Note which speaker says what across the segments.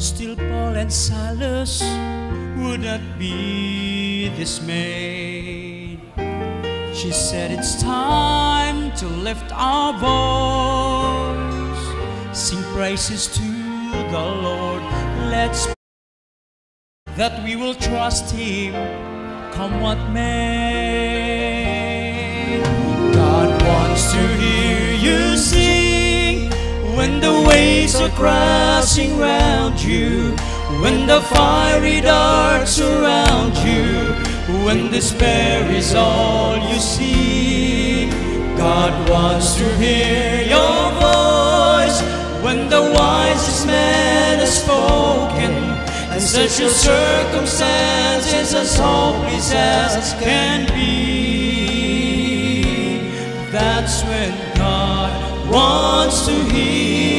Speaker 1: still Paul and Silas would not
Speaker 2: be dismayed. She said, It's time to lift our voice, sing praises to the Lord. Let's that we will trust Him, come what may. God wants to hear you sing the waves are crashing round you, when the fiery darts surround you, when despair is all you see, God wants to hear your voice. When the wisest man has spoken, and such a circumstance is as hopeless as can be, that's when God wants to hear.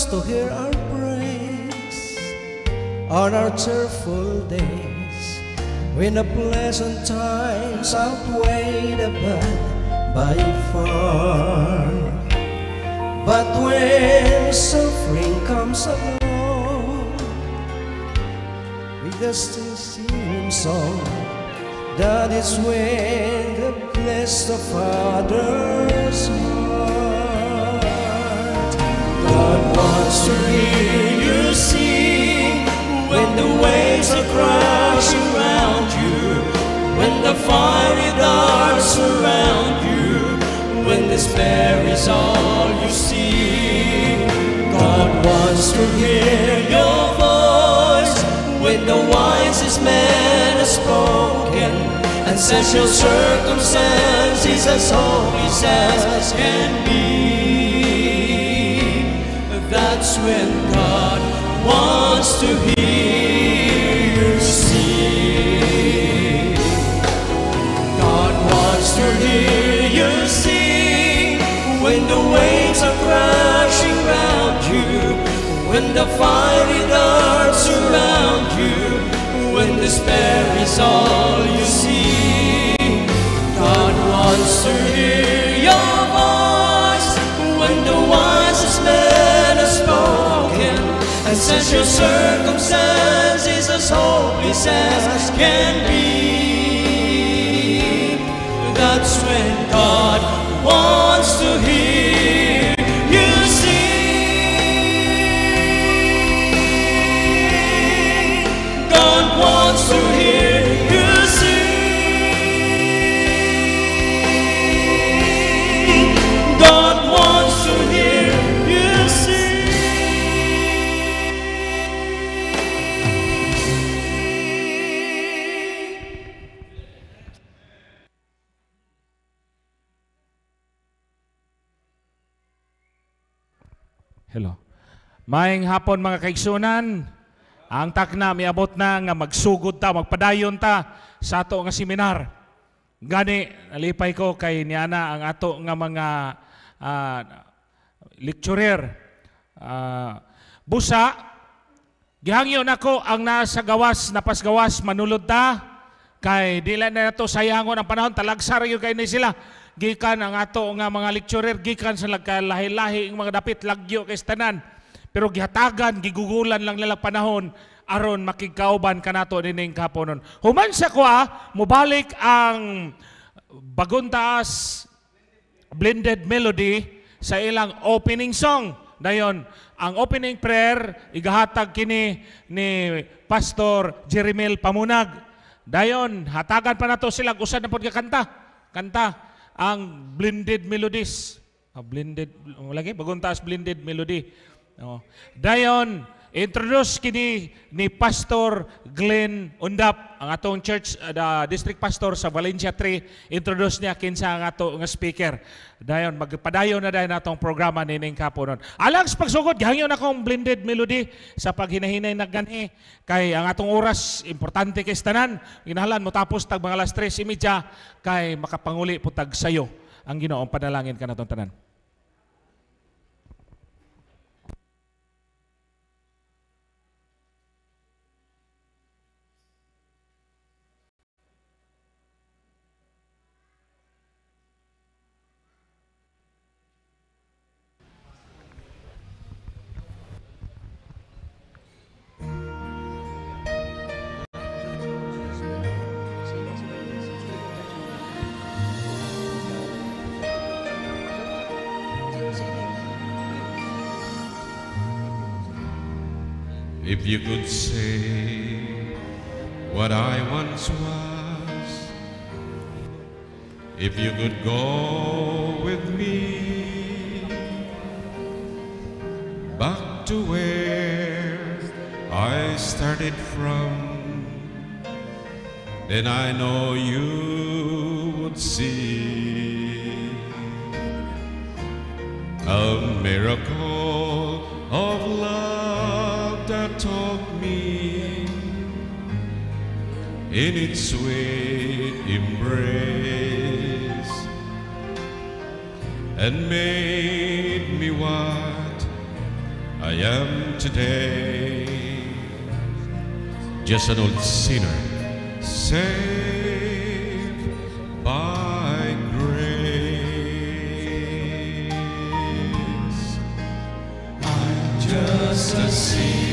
Speaker 2: comes to hear our praise on our cheerful days when the pleasant times outweigh the bad by far. But when suffering comes along with the sincere song, that is when the bless Father's heart wants to hear you sing when the waves are crashing around you, when the fiery surround you, when despair is all you see. God wants to hear your voice when the wisest man has spoken, and such your circumstances as always as can be when God wants to hear you sing. God wants to hear you sing when the waves are crashing round you, when the fiery darts around you, when despair is all you see. God wants to Essential circumstances as hopeless as can be, that's when God wants to hear.
Speaker 3: Maing hapon mga kaigsunan, ang takna miabot na nga magsugod ta, magpadayon ta sa ato nga seminar. Gani, nalipay ko kay Niana ang ato nga mga uh, lecturer. Uh, busa, gihangyo nako ang nasa gawas, napasgawas, manulod ta. Kay dila na nato sayangon ang panahon, talagsar yun kay ni sila. Gikan ang ato nga mga lecturer, gikan sa lahi-lahi mga dapit, lagyo kay tanan pero gihatagan, gigugulan lang nila panahon aron makigkauban kanato nining kaponon. Human siya ko ah, mubalik ang bagong taas blended melody sa ilang opening song. Dayon, ang opening prayer igahatag kini ni Pastor Jeremel Pamunag. Dayon, hatagan pa nato sila usan na pod kanta. Kanta ang blended melodies. Ah, blended lagi bagong taas blended melody. No. Dayon, introduce kini ni Pastor Glenn Undap, ang atong church, uh, district pastor sa Valencia 3, introduce niya kinsa ang atong speaker. Dayon, magpadayon na dahil atong programa Ning kapunon. Alang sa pagsugod, gihangyo na akong blended melody sa paghinahinay na gani. Kay ang atong oras, importante kay tanan. Ginahalan mo tapos tag mga alas 3 imidya, kay makapanguli po tag sayo ang ginoong panalangin ka na tanan.
Speaker 1: If you could say what I
Speaker 2: once was, if you could go with
Speaker 1: me
Speaker 4: back
Speaker 2: to where I started from, then I know you would see a miracle of in its sweet embrace and made me what I am today. Just an old sinner saved by grace. I'm just a sinner.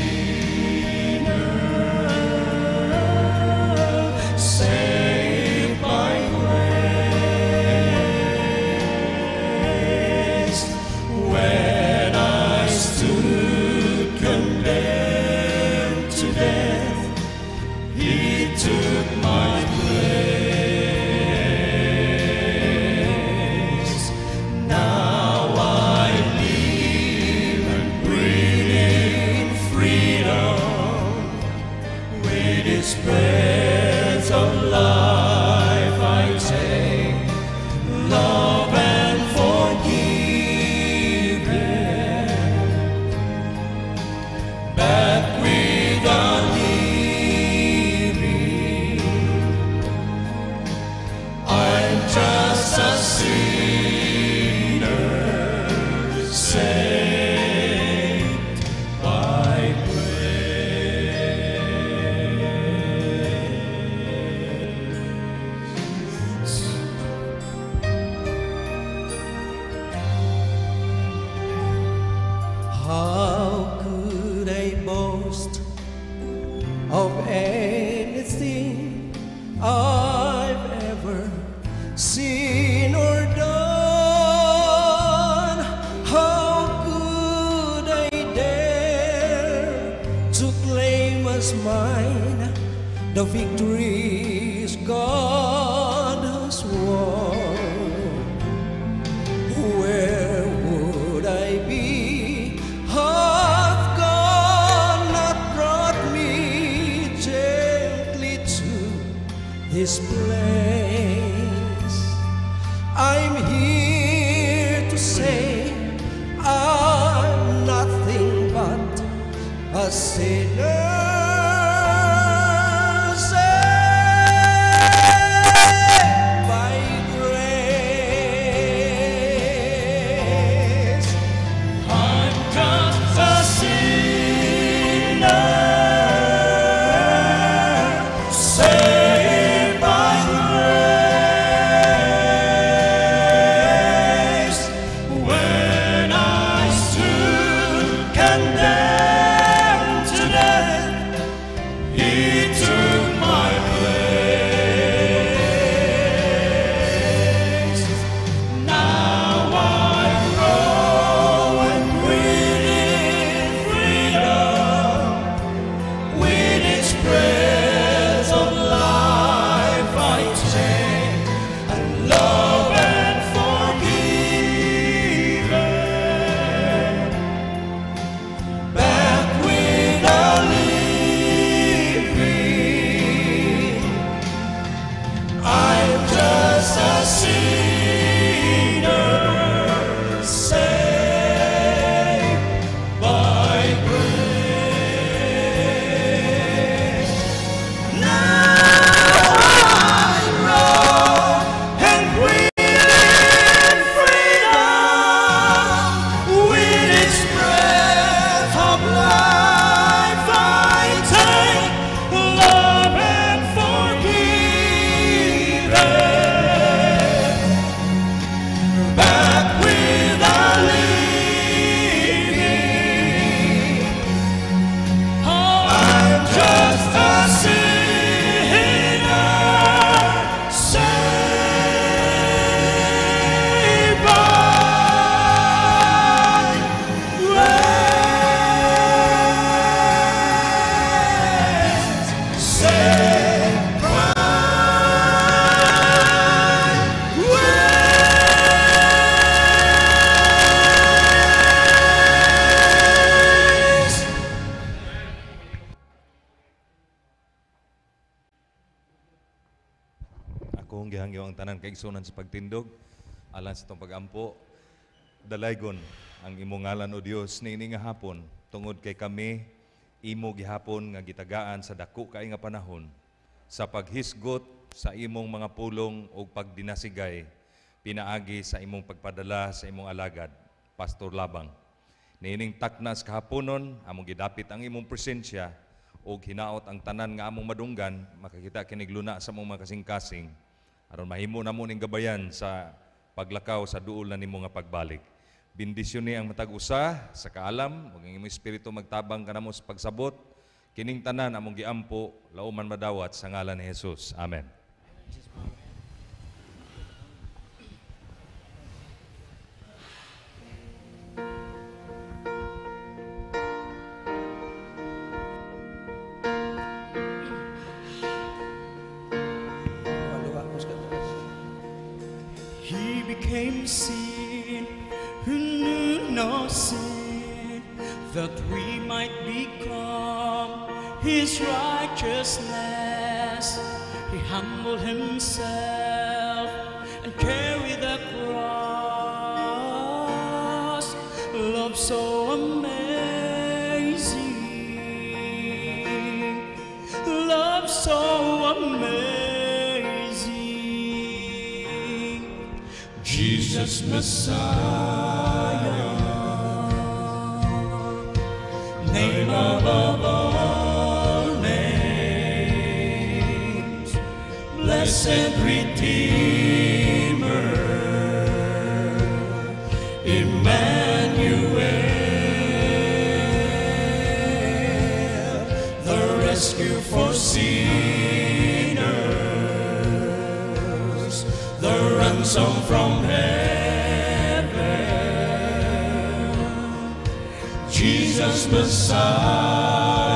Speaker 5: sa itong pagampo. Dalaygon ang ngalan o Dios niini nga hapon tungod kay kami imo gihapon nga gitagaan sa dako kay nga panahon sa paghisgot sa imong mga pulong o pagdinasigay pinaagi sa imong pagpadala sa imong alagad Pastor Labang nining taknas kahaponon among gidapit ang imong presensya o hinaot ang tanan nga among madunggan makakita kinig luna sa mong mga kasing-kasing aron mahimo namo ning gabayan sa paglakaw sa duol na nimo nga pagbalik. Bindisyon ni ang matag usa sa kaalam, ug ang imong espiritu magtabang kanamo sa pagsabot. Kining tanan among giampo, lauman madawat sa ngalan ni Hesus. Amen.
Speaker 2: became sin, who knew no sin, that we might become his righteousness. He humbled himself and came. Jesus Messiah,
Speaker 1: name above all names, blessed
Speaker 2: Redeemer, Emmanuel, the rescue for sinners, the ransom from heaven. descansar.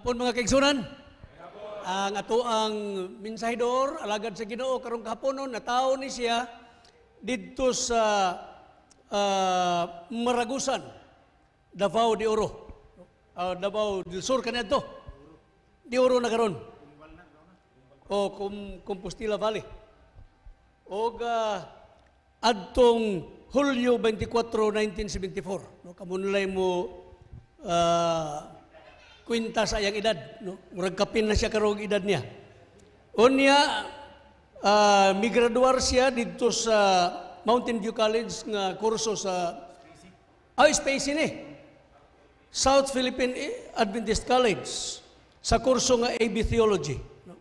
Speaker 6: Gahapon mga kaigsunan. Ang ato ang minsahidor, alagad sa Ginoo karong kahaponon natawo ni siya didto sa uh, Maragusan, Davao de Oro. Uh, Davao del Sur kaniadto. Di Oro na karon. O kum Compostela Valley. O uh, ah, adtong Hulyo 24, 1974. No, kamunlay mo uh, kwinta sa ayang edad. No? Murag kapin na siya karong edad niya. Unya, uh, migraduar siya dito sa Mountain View College nga kurso sa ay oh, space ni. South Philippine Adventist College sa kurso nga AB Theology. No?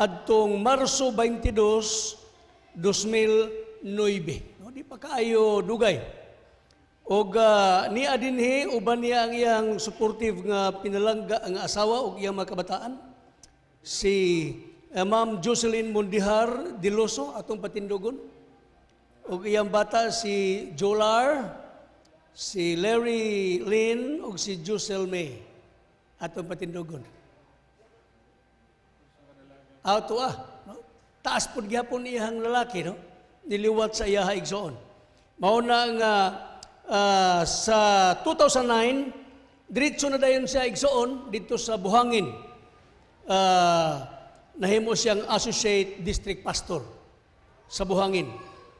Speaker 6: Adtong Marso 22, 2009. No, di pa kaayo dugay og ni ah, niya dinhi uban niya ang iyang supportive nga pinalangga ang asawa og iyang mga kabataan si uh, Ma'am Jocelyn Mundihar Diloso atong patindogon og iyang bata si Jolar si Larry Lynn og si Josel May atong patindogon Ato ah, no? taas pud gyapon iyang lalaki no niliwat sa iya haigsoon mao na nga uh, Ah, sa 2009, diretso na dayon siya igsoon dito sa Buhangin. Uh, nahimo siyang associate district pastor sa Buhangin.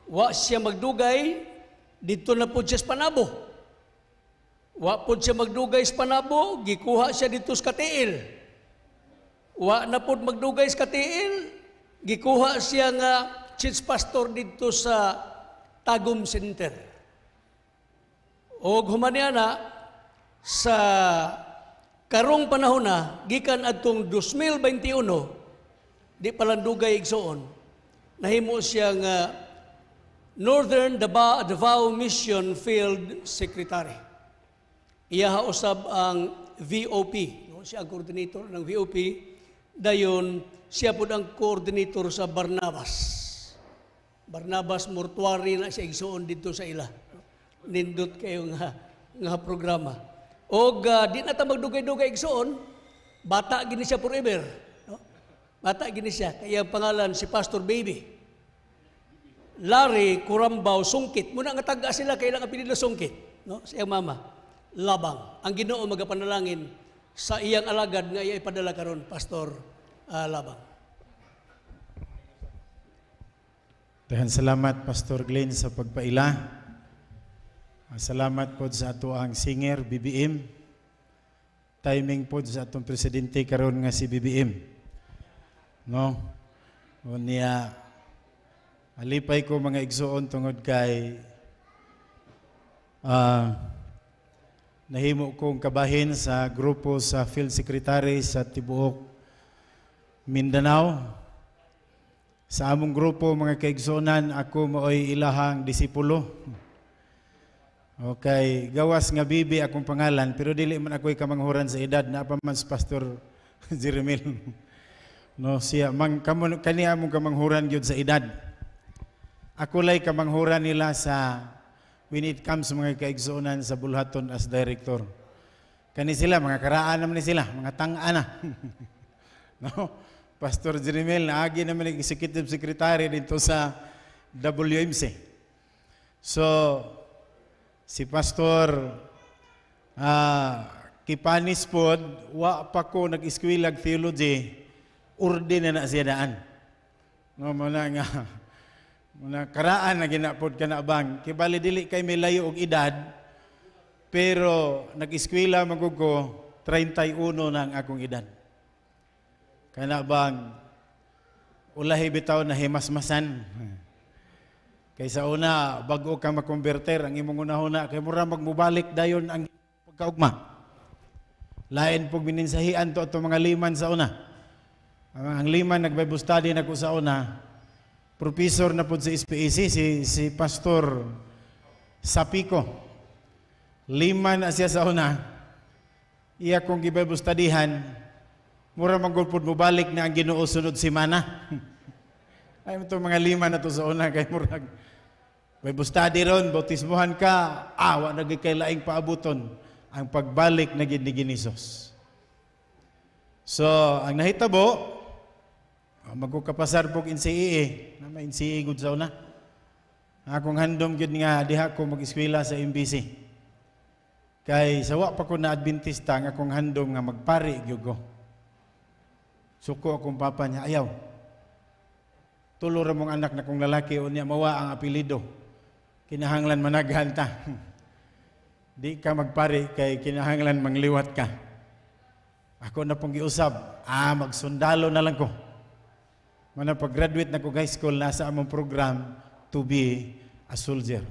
Speaker 6: Wa siya magdugay, dito na po siya panabo. Wa po siya magdugay sa panabo, gikuha siya dito sa katiil. Wa na po magdugay sa katiil, gikuha siya nga chief pastor dito sa Tagum Center. O na sa karong panahon na, gikan adtong 2021, di palandugay igsoon, nahimo siyang uh, Northern Davao, Davao Mission Field Secretary. Iya usab ang VOP, no? siya ang coordinator ng VOP, dayon siya pud ang coordinator sa Barnabas. Barnabas Mortuary na siya igsoon dito sa ila nindot kayo nga, nga programa. O uh, di na ta magdugay-dugay igsoon, bata gini siya forever. No? Bata gini siya. Kaya ang pangalan si Pastor Baby. Larry Kurambaw Sungkit. Muna nga taga sila, kailangan na Sungkit. No? Si iyang mama. Labang. Ang ginoo magapanalangin sa iyang alagad nga iya ipadala karon Pastor uh, Labang.
Speaker 4: Dahan salamat Pastor Glenn sa pagpaila. Salamat po sa ato ang singer, BBM. Timing po sa atong presidente karon nga si BBM. No? Unya niya, alipay ko mga igsoon tungod kay uh, nahimo kong kabahin sa grupo sa field secretary sa Tibuok, Mindanao. Sa among grupo, mga kaigsonan, ako maoy ilahang disipulo. Okay, gawas nga bibi akong pangalan pero dili man ako'y kamanghuran sa edad na pa man Pastor Jeremil. no siya man, kamo kani among kamanghuran gyud sa edad. Ako lay kamanghuran nila sa when it comes sa mga kaigsuonan sa bulhaton as director. Kani sila mga karaan naman sila, mga tang-ana. no? Pastor Jeremil, naagi naman executive secretary dito sa WMC. So, si Pastor uh, Kipanis pod, wa pa ko nag-eskwilag theology, urde na na siya daan. No, muna nga, muna karaan na ginapod ka na bang. Kibali dili kay may layo og edad, pero nag-eskwila magugo, 31 na ang akong edad. na bang ulahi bitaw na himasmasan. Kaysa una, bago ka makonverter, ang imong una huna, kay mura magmubalik dayon ang pagkaugma. Lain pog bininsahian to ato mga liman sa una. Ang liman nag-Bible study na ko sa una, professor na po sa SPAC, si, si Pastor Sapiko. Liman na siya sa una, iya kong gi-Bible mura magulpod mubalik na ang ginoo sunod si Mana. Ay mo mga lima na to sa una kay murag. May bustadi ron, bautismuhan ka, awa na kay laing paabuton ang pagbalik na gid So, ang nahitabo oh, magkukapasar in NCEE, e. na may NCEE e, good sa una. Akong handom gud nga diha ko mag-eskwela sa MBC. Kay sawa pa ko na Adventista nga akong handom nga magpari gyud ko. Suko akong papa niya ayaw tulo ra mong anak na kong lalaki unya mawa ang apelido kinahanglan managhan di ka magpare kay kinahanglan mangliwat ka ako na pong giusab ah magsundalo na lang ko Mana pag-graduate na ko high school, nasa among program to be a soldier.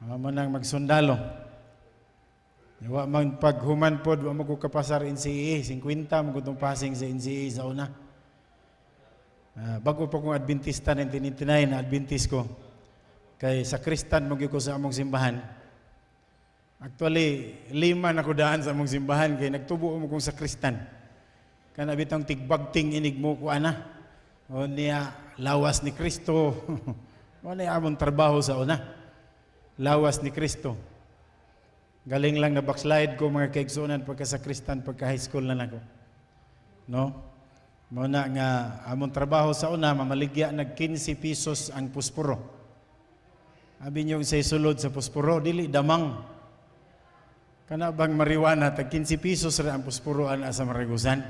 Speaker 4: Mga nang magsundalo. Wa man paghuman pod, wa mo ko kapasar NCAA, 50 mo ko passing sa NCE sa una. Uh, bago pa kong Adventista 1999 na Adventist ko. Kay sa Kristan mo ko sa among simbahan. Actually, lima na ko daan sa among simbahan kay nagtubo mo kong sa Kristan. Kana bitang tigbagting inig mo ko ana. O niya lawas ni Kristo. o niya among trabaho sa una. Lawas ni Kristo. Galing lang na backslide ko mga kaigsunan pagka sa Kristan, pagka high school na lang ko. No? Muna nga, among trabaho sa una, mamaligya nag 15 pesos ang pusporo. Abi niyo sa isulod sa pusporo, dili damang. Kana bang mariwana, tag 15 pesos ra ang pusporo ana sa Maragusan.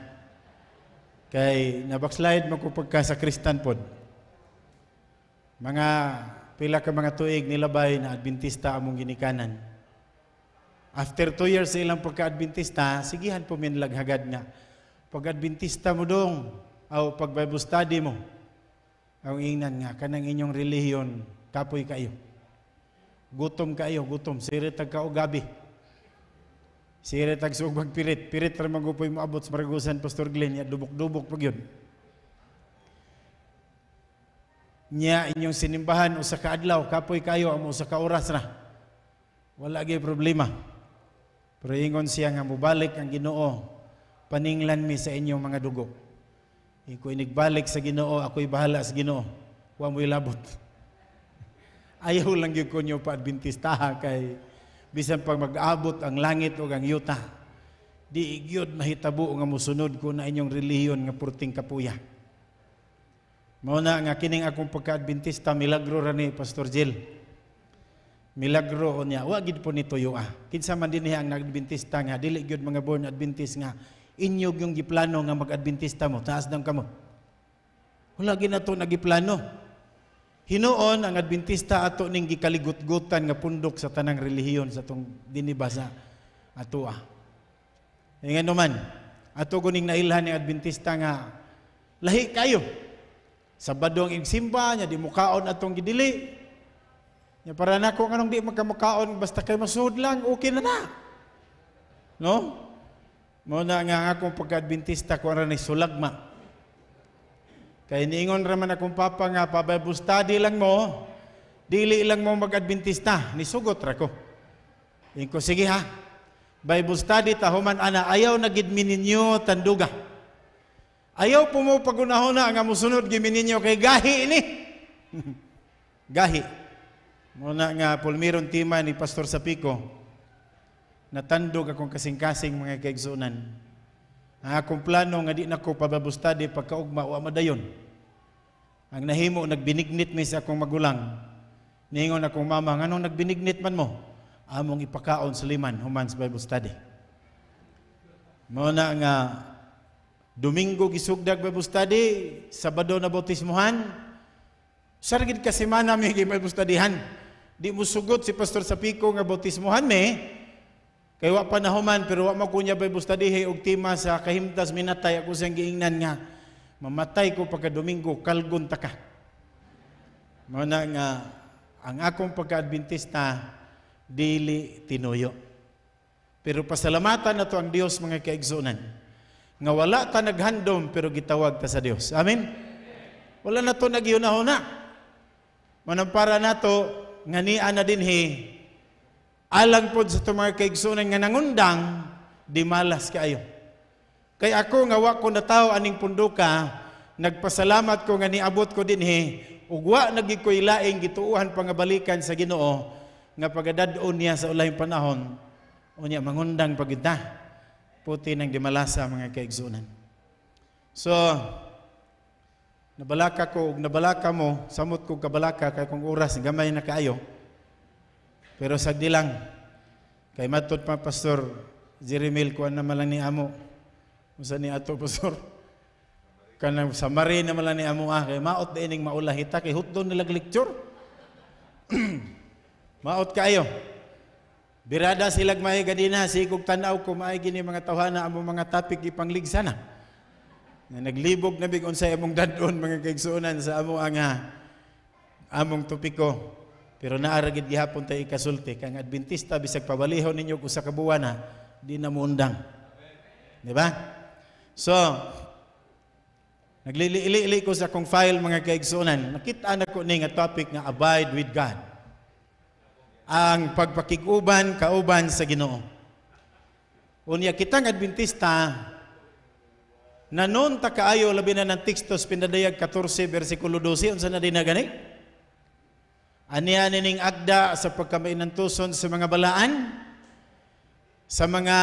Speaker 4: Kay nabakslide mo ko pagka sa Kristan pod. Mga pila ka mga tuig nilabay na Adventista among ginikanan. After two years sa ilang pagka-Adventista, sigihan po min laghagad nga pag-adventista mo dong, o pag Bible study mo, ang ingnan nga, kanang inyong reliyon, kapoy kayo. Gutom kayo, gutom. Siritag ka o gabi. Siritag sa ugbag pirit. Pirit ra magupoy mo abot sa Maragusan, Pastor Glenn, ya dubok-dubok pag yun. Nya inyong sinimbahan, usa ka adlaw, kapoy kayo, amo usa ka oras na. Wala gay problema. Pero ingon siya nga mubalik ang Ginoo paninglan mi sa inyong mga dugo. Iko'y nagbalik sa ginoo, ako'y bahala sa ginoo. Huwag mo'y labot. Ayaw lang yung kunyo paadbintistaha kay bisan pag mag-abot ang langit o ang yuta. Di igyod mahitabo nga musunod ko na inyong reliyon nga purting kapuya. Mao na nga kining akong pagka-adventista milagro ra ni Pastor Jill. Milagro o niya, wa gid po ni tuyo ah. Kinsa man dinhi ang nag-adventista nga dili gyud mga born adventist nga Inyog yung giplano nga mag-adventista mo, taas dang kamo. Wala ginato na giplano. Hinuon ang adventista ato ning gikaligot-gutan nga pundok sa tanang relihiyon sa tong dinibasa atoa. E eh, nga naman, ato guning nailhan ni adventista nga lahi kayo. Sabado ang igsimba nya di mukaon atong gidili. Nya para nako kanong di magkamukaon basta kay masud lang okay na na. No? Muna nga akong pagka-adventista ko rin sulagma. Kaya niingon raman akong papa nga, pa Bible study lang mo, dili lang mo mag-adventista, nisugot ra ko. Yung ko, sige ha, Bible study ta human ana, ayaw na ninyo tanduga. Ayaw po mo pagunahona nga musunod giminin ninyo kay gahi ini. gahi. Muna nga, pulmiron tima ni Pastor Sapico, natandog akong kasing-kasing mga kaigsunan. Ang akong plano nga di na ko pababustadi pagkaugma o amadayon. Ang nahimo nagbinignit mi sa akong magulang. Ningon akong mama, nganong nagbinignit man mo? Among ipakaon sa liman, humans Bible study. Mao na nga Domingo gisugdag Bible study, Sabado na bautismuhan, Sargit ka semana mi Bible studyhan. Di mo sugot si Pastor Sapiko nga bautismuhan me, Kay wa panahuman pero wa makunya bay busta dihi og tima sa kahimtas minatay ako sa giingnan nga mamatay ko pagka Domingo kalgon ta ka. Mao na nga ang akong pagka-adventista dili tinuyo. Pero pasalamatan nato ang Dios mga kaigsoonan. nga wala ta naghandom pero gitawag ta sa Dios. Amen. Wala na to nagiyuna-huna. Manampara nato nga niya na dinhi Alang pod sa tumar kay igsunan nga nangundang, di malas kaayo. Kay ako nga wa ko tao aning punduka, nagpasalamat ko nga niabot ko dinhi ug wa nagig ko gituuhan pangabalikan sa Ginoo nga pagadad-on niya sa ulahing panahon. Unya mangundang pagita. Puti nang di malasa mga kaigsunan. So, nabalaka ko ug nabalaka mo samot ko kabalaka kay kung oras gamay na kaayo pero sagdi lang. Kay matod pa pastor Jeremil kuan na malang ni amo. Usa ni ato pastor. Kanang samari na malang ni amo ah kay maot ining maulahita kay hutdon nilag lecture. maot kayo. Birada silag mahigadina, sigog tanaw ko maay ni mga tawhana amo mga topic ipangligsa na. Na naglibog na bigon sa imong dadon mga kaigsuonan sa amo ang ah, among topiko. Pero naaragid gihapon tayo ikasulti kang Adventista bisag pabalihon ninyo usa ka buwana di na muundang. Di ba? So nagliliili ko sa akong file mga kaigsuonan. Nakita na ko ning topic nga abide with God. Ang pagpakiguban kauban sa Ginoo. Unya kitang Adventista nanon ta kaayo labi na ng Textos, pinadayag 14 bersikulo 12 unsa na na gani? Aniya nining agda sa pagkamainantuson sa mga balaan, sa mga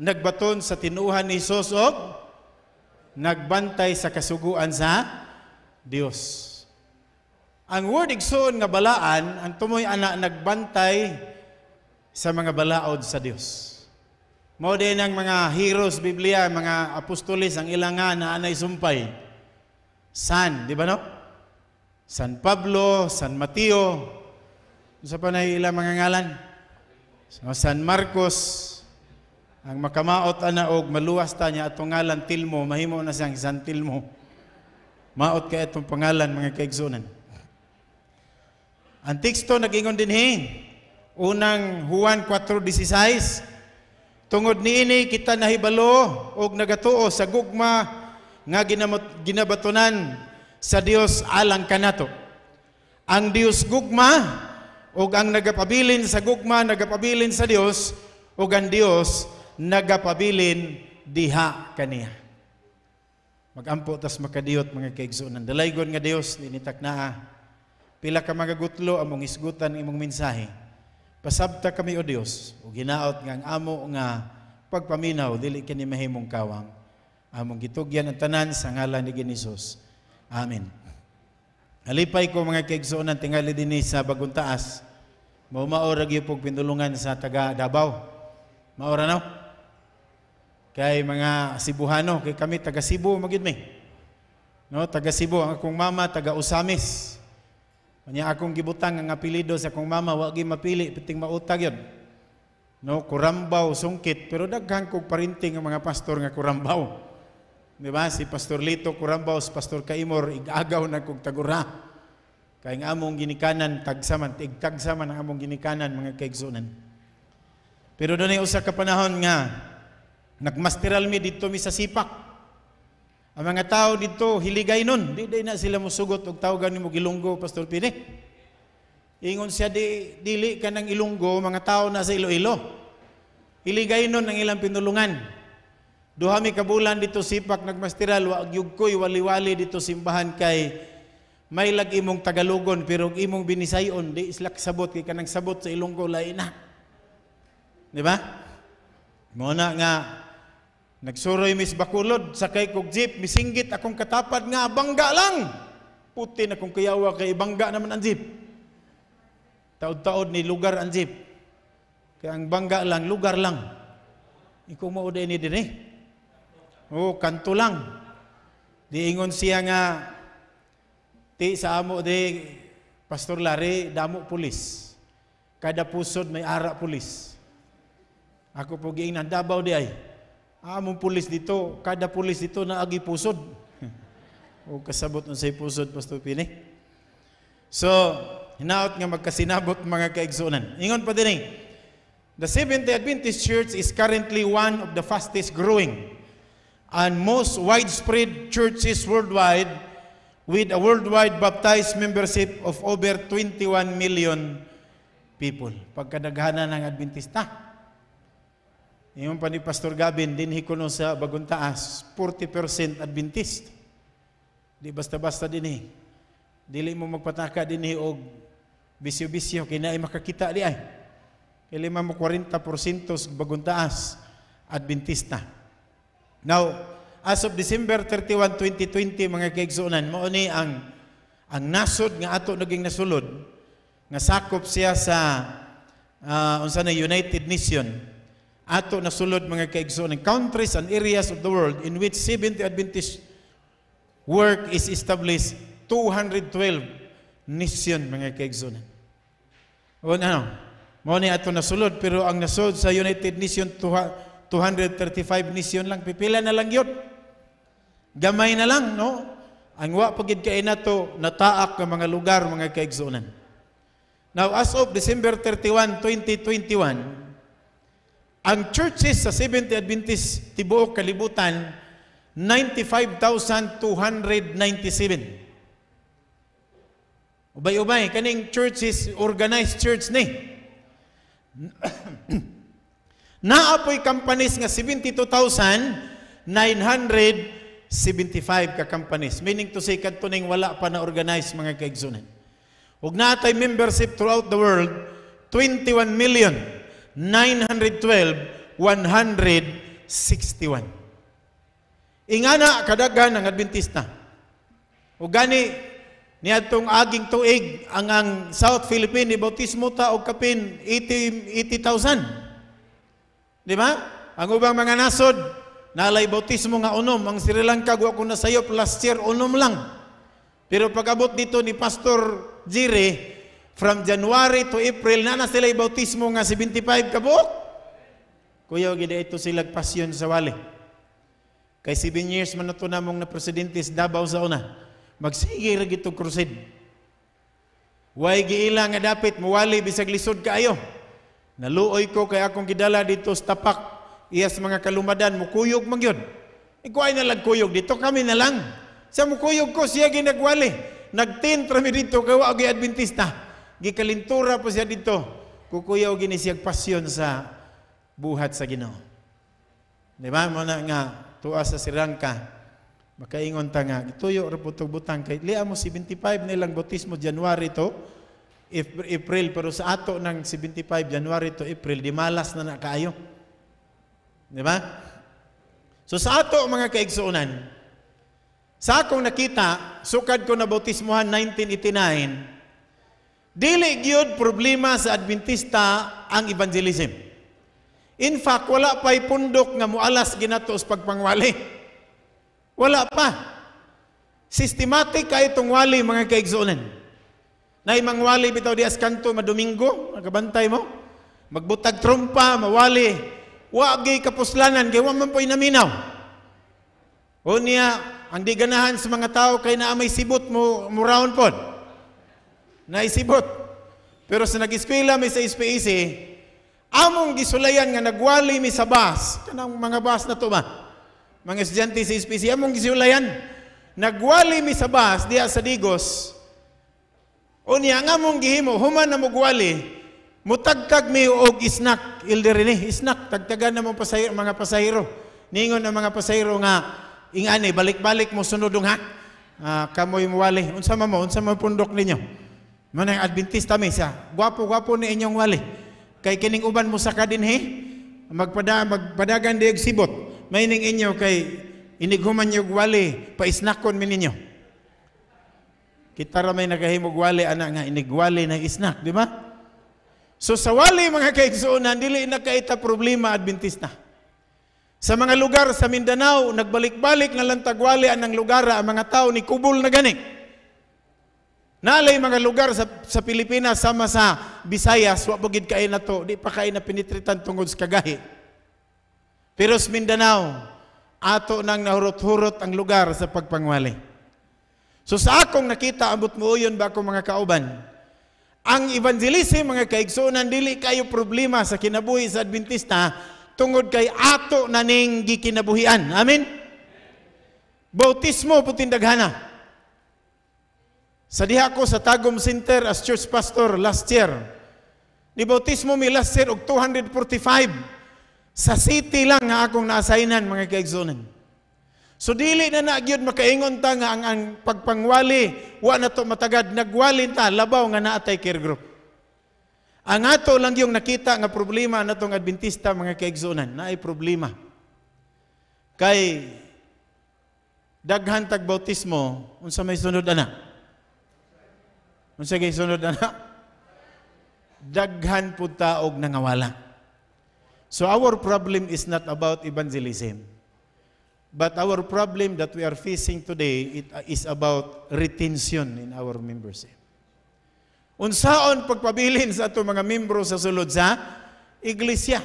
Speaker 4: nagbaton sa tinuhan ni Jesus o nagbantay sa kasuguan sa Dios. Ang word igsoon nga balaan, ang tumoy ana nagbantay sa mga balaod sa Dios. Mao din ang mga heroes Biblia, mga apostoles ang ilang nga na anay sumpay. San, di ba no? San Pablo, San Mateo, sa pa na ilang mga ngalan? San Marcos, ang makamaot anaog, og maluwas ta niya atong ngalan Tilmo, mahimo na siyang San Tilmo. Maot ka itong pangalan mga kaigsunan. Ang teksto nagingon dinhi unang Juan 4:16 tungod niini kita nahibalo og nagatuo sa gugma nga ginamot, ginabatunan sa Dios alang kanato. Ang Dios gugma ug ang nagapabilin sa gugma nagapabilin sa Dios ug ang Dios nagapabilin diha kaniya. Magampo tas makadiyot mga kaigsoonan. Dalaygon nga Dios dinitak naa. Ah, pila ka mga gutlo among isgutan imong mensahe. Pasabta kami o Dios ug hinaot nga ang amo nga pagpaminaw dili kini mahimong kawang. Among gitugyan ang tanan sa ngalan ni Ginisos. Amen. Alipay ko mga kaigsoon ng tingali din sa Baguntaas. Maumaorag yung pagpindulungan sa taga Dabaw. Maura no? Kay mga Sibuhano, kay kami taga Cebu, magyud mi. No, taga Cebu ang akong mama taga Usamis. Kanya akong gibutang ang apelido sa akong mama, wa gyud mapili piting mautag yun. No, kurambaw, sungkit, pero daghang kog parinting ang mga pastor nga kurambaw. Di ba? Si Pastor Lito Kurambaos, Pastor Kaimor, igagaw na kog tagura. Kay ang among ginikanan, tagsaman, tigtagsaman ang among ginikanan, mga kaigsunan. Pero doon ay usa ka panahon nga, nagmasteral mi dito mi sa sipak. Ang mga tao dito, hiligay nun. Di, di na sila musugot, og tawagan ni mo Gilunggo, Pastor Pini. Ingon siya, di, dili ka ng Ilunggo, mga tao na sa Iloilo. Hiligay nun ang ilang pinulungan. Duha mi kabulan dito sipak nagmastiral wa yugkoy waliwali dito simbahan kay may lag imong tagalugon pero imong binisayon di islak sabot kay kanang sabot sa Ilonggo lain na. Di ba? Mo nga nagsuroy mis bakulod sakay kog jeep misinggit akong katapad nga bangga lang. Puti na kung kayawa kay bangga naman ang jeep. Taod-taod ni lugar ang jeep. Kaya ang bangga lang, lugar lang. Ikaw mo ni din eh. O, kanto lang. Di ingon siya nga, ti sa amo di, Pastor Larry, damo pulis. Kada pusod may ara pulis. Ako po giingnan, Dabaw di ay. Among ah, pulis dito, kada pulis dito na agi pusod. o kasabot nun say pusod, Pastor Pini. So, hinaot nga magkasinabot mga kaigsunan. Ingon pa din eh, The Seventh-day Adventist Church is currently one of the fastest growing and most widespread churches worldwide with a worldwide baptized membership of over 21 million people. Pagkadaghanan ng Adventista. Yung pa ni Pastor Gavin, din ko no sa Bagong Taas, 40% Adventist. Di basta-basta dinhi. Dili mo magpataka dinhi og bisyo-bisyo, ay makakita di ay. Kaya mo 40% Bagong Taas, Adventista. Now, as of December 31, 2020, mga kaigsoonan, mao ni ang ang nasod nga ato naging nasulod nga sakop siya sa uh, unsa na United Nation ato nasulod mga kaigsoonan countries and areas of the world in which 70 Adventist work is established 212 nation mga kaigsoonan. O ano? Mao ni ato nasulod pero ang nasod sa United Nation 235 nisyon lang, pipila na lang yun. Gamay na lang, no? Ang wa pagid kay nato nataak nga mga lugar mga kaigsunan. Now as of December 31, 2021, ang churches sa 70 Adventist tibuok kalibutan 95,297. Ubay-ubay, kaning churches, organized church ni. Naapoy companies nga 72,975 ka companies. Meaning to say, katuning wala pa na-organize mga kaigsunan. Huwag natay membership throughout the world, 21,912,161. Ingana kadaghan ang Adventista. O gani niadtong aging tuig ang ang South Philippine ibautismo ta og kapin 80 80,000. Di ba? Ang ubang mga nasod, nalay bautismo nga unom. Ang Sri Lanka, guwa ko na sayop, last year unom lang. Pero pagabot dito ni Pastor Jire, from January to April, na sila bautismo nga 75 kabuok. Kuya, gida ito sila pasyon sa wali. Kay 7 years man na ito namong na presidente sa Davao sa una. Magsige ra gitong crusade. Way giila nga dapat, muwali bisag lisod kaayo. Naluoy ko kay akong gidala dito sa tapak iyas mga kalumadan mukuyog magyod. Ikaw ay nalagkuyog dito kami na lang. Sa mukuyog ko siya ginagwali. Nagtintra mi dito kay wa gyud Adventista. Gikalintura po siya dito. Kukuyaw gini siya pasyon sa buhat sa Ginoo. Di ba mo nga tuwa sa sirangka. Makaingon ta nga, ituyo ra butang kay liamo mo 75 na ilang botismo January to April, pero sa ato ng 75, January to April, di malas na nakaayo. Di ba? So sa ato mga kaigsuunan, sa akong nakita, sukad ko na bautismohan 1989, dili gyud problema sa Adventista ang evangelism. In fact, wala pa'y pundok nga mualas ginato pagpangwali. Wala pa. Systematic kay itong wali mga kaigsuunan. Nay, mangwali bitaw di askanto madomingo, nagabantay mo. Magbutag trompa, mawali. Wa gay kapuslanan, kay wa man po'y naminaw. O niya, ang di ganahan sa mga tao kay naa sibot mo, muraon pod. Naisibot. Pero sa nag-eskwela may sa SPAC, eh, among gisulayan nga nagwali mi sa bus, kanang mga bus na to ba? Mga estudyante sa SPAC, among gisulayan, nagwali mi sa bus diya sa Digos, Unya nga mong gihimo, human na mugwali, mutagkag mi og snack ilder ni snack tagtagan na mo pasahiro, mga pasahiro. Ningon ang mga pasahiro nga ingani balik-balik mo sunod ha. Uh, ah, kamoy muwali. Unsa man mo, unsa man pundok ninyo? Manay Adventista mi sa gwapo-gwapo ni inyong wali. Kay kining uban mo sa kadinhi magpada magpadagan diig sibot. May ning inyo kay inighuman niyo wali, pa-snackon mi ninyo. Kita ramay nakahimog wali ana nga inigwali ng snack, di ba? So sa wali mga kaigsuonan dili na kaita problema Adventista. Sa mga lugar sa Mindanao nagbalik-balik na lang tagwali anang lugar ang mga tao ni kubol na gani. Nalay mga lugar sa, sa Pilipinas sama sa Visayas wa pagid kay na to, di pa kay na pinitritan tungod sa kagahi. Pero sa Mindanao ato nang nahurot-hurot ang lugar sa pagpangwali. So sa akong nakita abot mo yun ba akong mga kauban? Ang evangelism mga kaigsunan dili kayo problema sa kinabuhi sa Adventista tungod kay ato na ning gikinabuhian. Amen. Bautismo putin daghana. Sa diha ko sa Tagum Center as church pastor last year. Ni bautismo mi last year og 245 sa city lang nga akong naasainan mga kaigsunan. So dili na na gyud makaingon ta nga ang, ang pagpangwali, wa na to matagad nagwali ta labaw nga naatay care group. Ang ato lang yung nakita nga problema natong Adventista mga kaigsunan, naay problema. Kay daghan tag bautismo unsa may sunod ana? Unsa gay sunod ana? Daghan pud taog nangawala. So our problem is not about evangelism. But our problem that we are facing today it uh, is about retention in our membership. Unsaon pagpabilin sa ato mga membro sa sulod sa iglesia.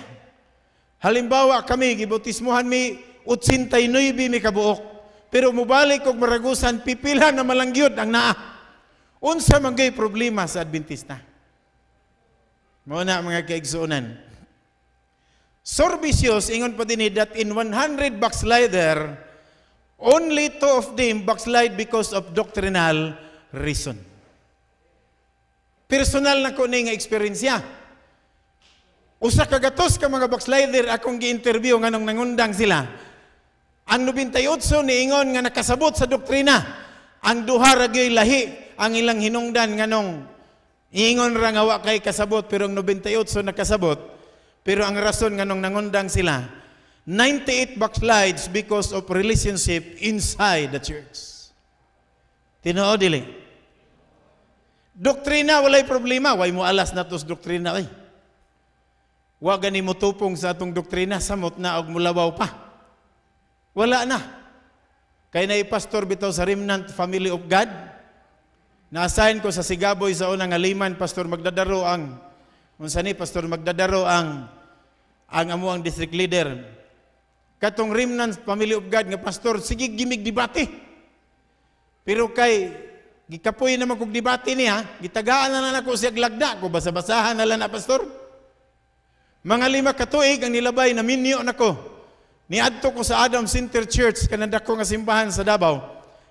Speaker 4: Halimbawa kami gibotismohan mi 89 mi kabuok. Pero mubalik og maragusan pipila na malangyod ang naa. Unsa man gay problema sa Adventista? Mao na mga kaigsuonan. Sorbisius, ingon pa din that in 100 backslider, only two of them backslide because of doctrinal reason. Personal na ko ni nga eksperyensya. Usa ka gatos ka mga backslider akong gi-interview nganong nangundang sila. Ang 98 Ingon nga nakasabot sa doktrina, ang duha ra gyud lahi ang ilang hinungdan nganong ingon ra nga wa kay kasabot pero ang 98 nakasabot pero ang rason nga nung nangundang sila, 98 backslides because of relationship inside the church. Tinoo dili. Doktrina walay problema, way mo alas na natos doktrina ay. Eh. Wa gani mo tupong sa atong doktrina samot na og mulawaw pa. Wala na. Kay na pastor bitaw sa Remnant Family of God. Na-assign ko sa Sigaboy sa unang aliman, Pastor Magdadaro ang unsa ni Pastor Magdadaro ang ang amuang district leader. Katong remnants Family of God nga pastor, sige gimig debate. Pero kay gikapoy na kog debate niya, gitagaan na lang ako siya glagda ko basa-basahan na lang na pastor. Mga lima katuig ang nilabay na minyo nako. Niadto ko sa Adam Center Church ko nga simbahan sa Davao.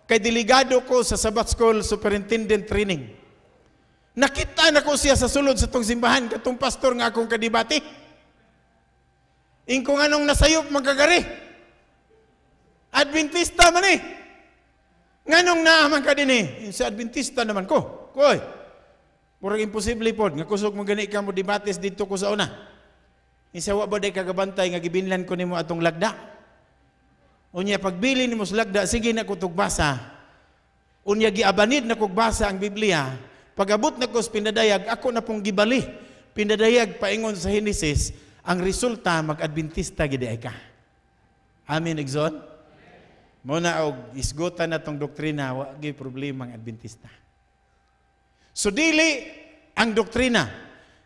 Speaker 4: Kay delegado ko sa Sabbath School Superintendent Training. Nakita na ko siya sa sulod sa tong simbahan katong pastor nga akong kadibati. In kung anong nasayop magkagari. Adventista man eh. Nganong naaman ka din eh. Sa Adventista naman ko. Koy. Murag imposible po. Nga kusog mo gani ka mo debates dito ko sa una. Isa wa ba day kagabantay nga gibinlan ko nimo atong lagda? Unya pagbili nimo sa lagda sige na ko tugbasa. Unya giabanid na kugbasa ang Biblia. Pagabot na ko sa pindadayag ako na pong gibali. Pindadayag paingon sa Genesis ang resulta, mag-adventista gid ay ka. Amen, Exxon? Mo na og isgutan na tong doktrina, wa gyud problema ang Adventista. So dili ang doktrina,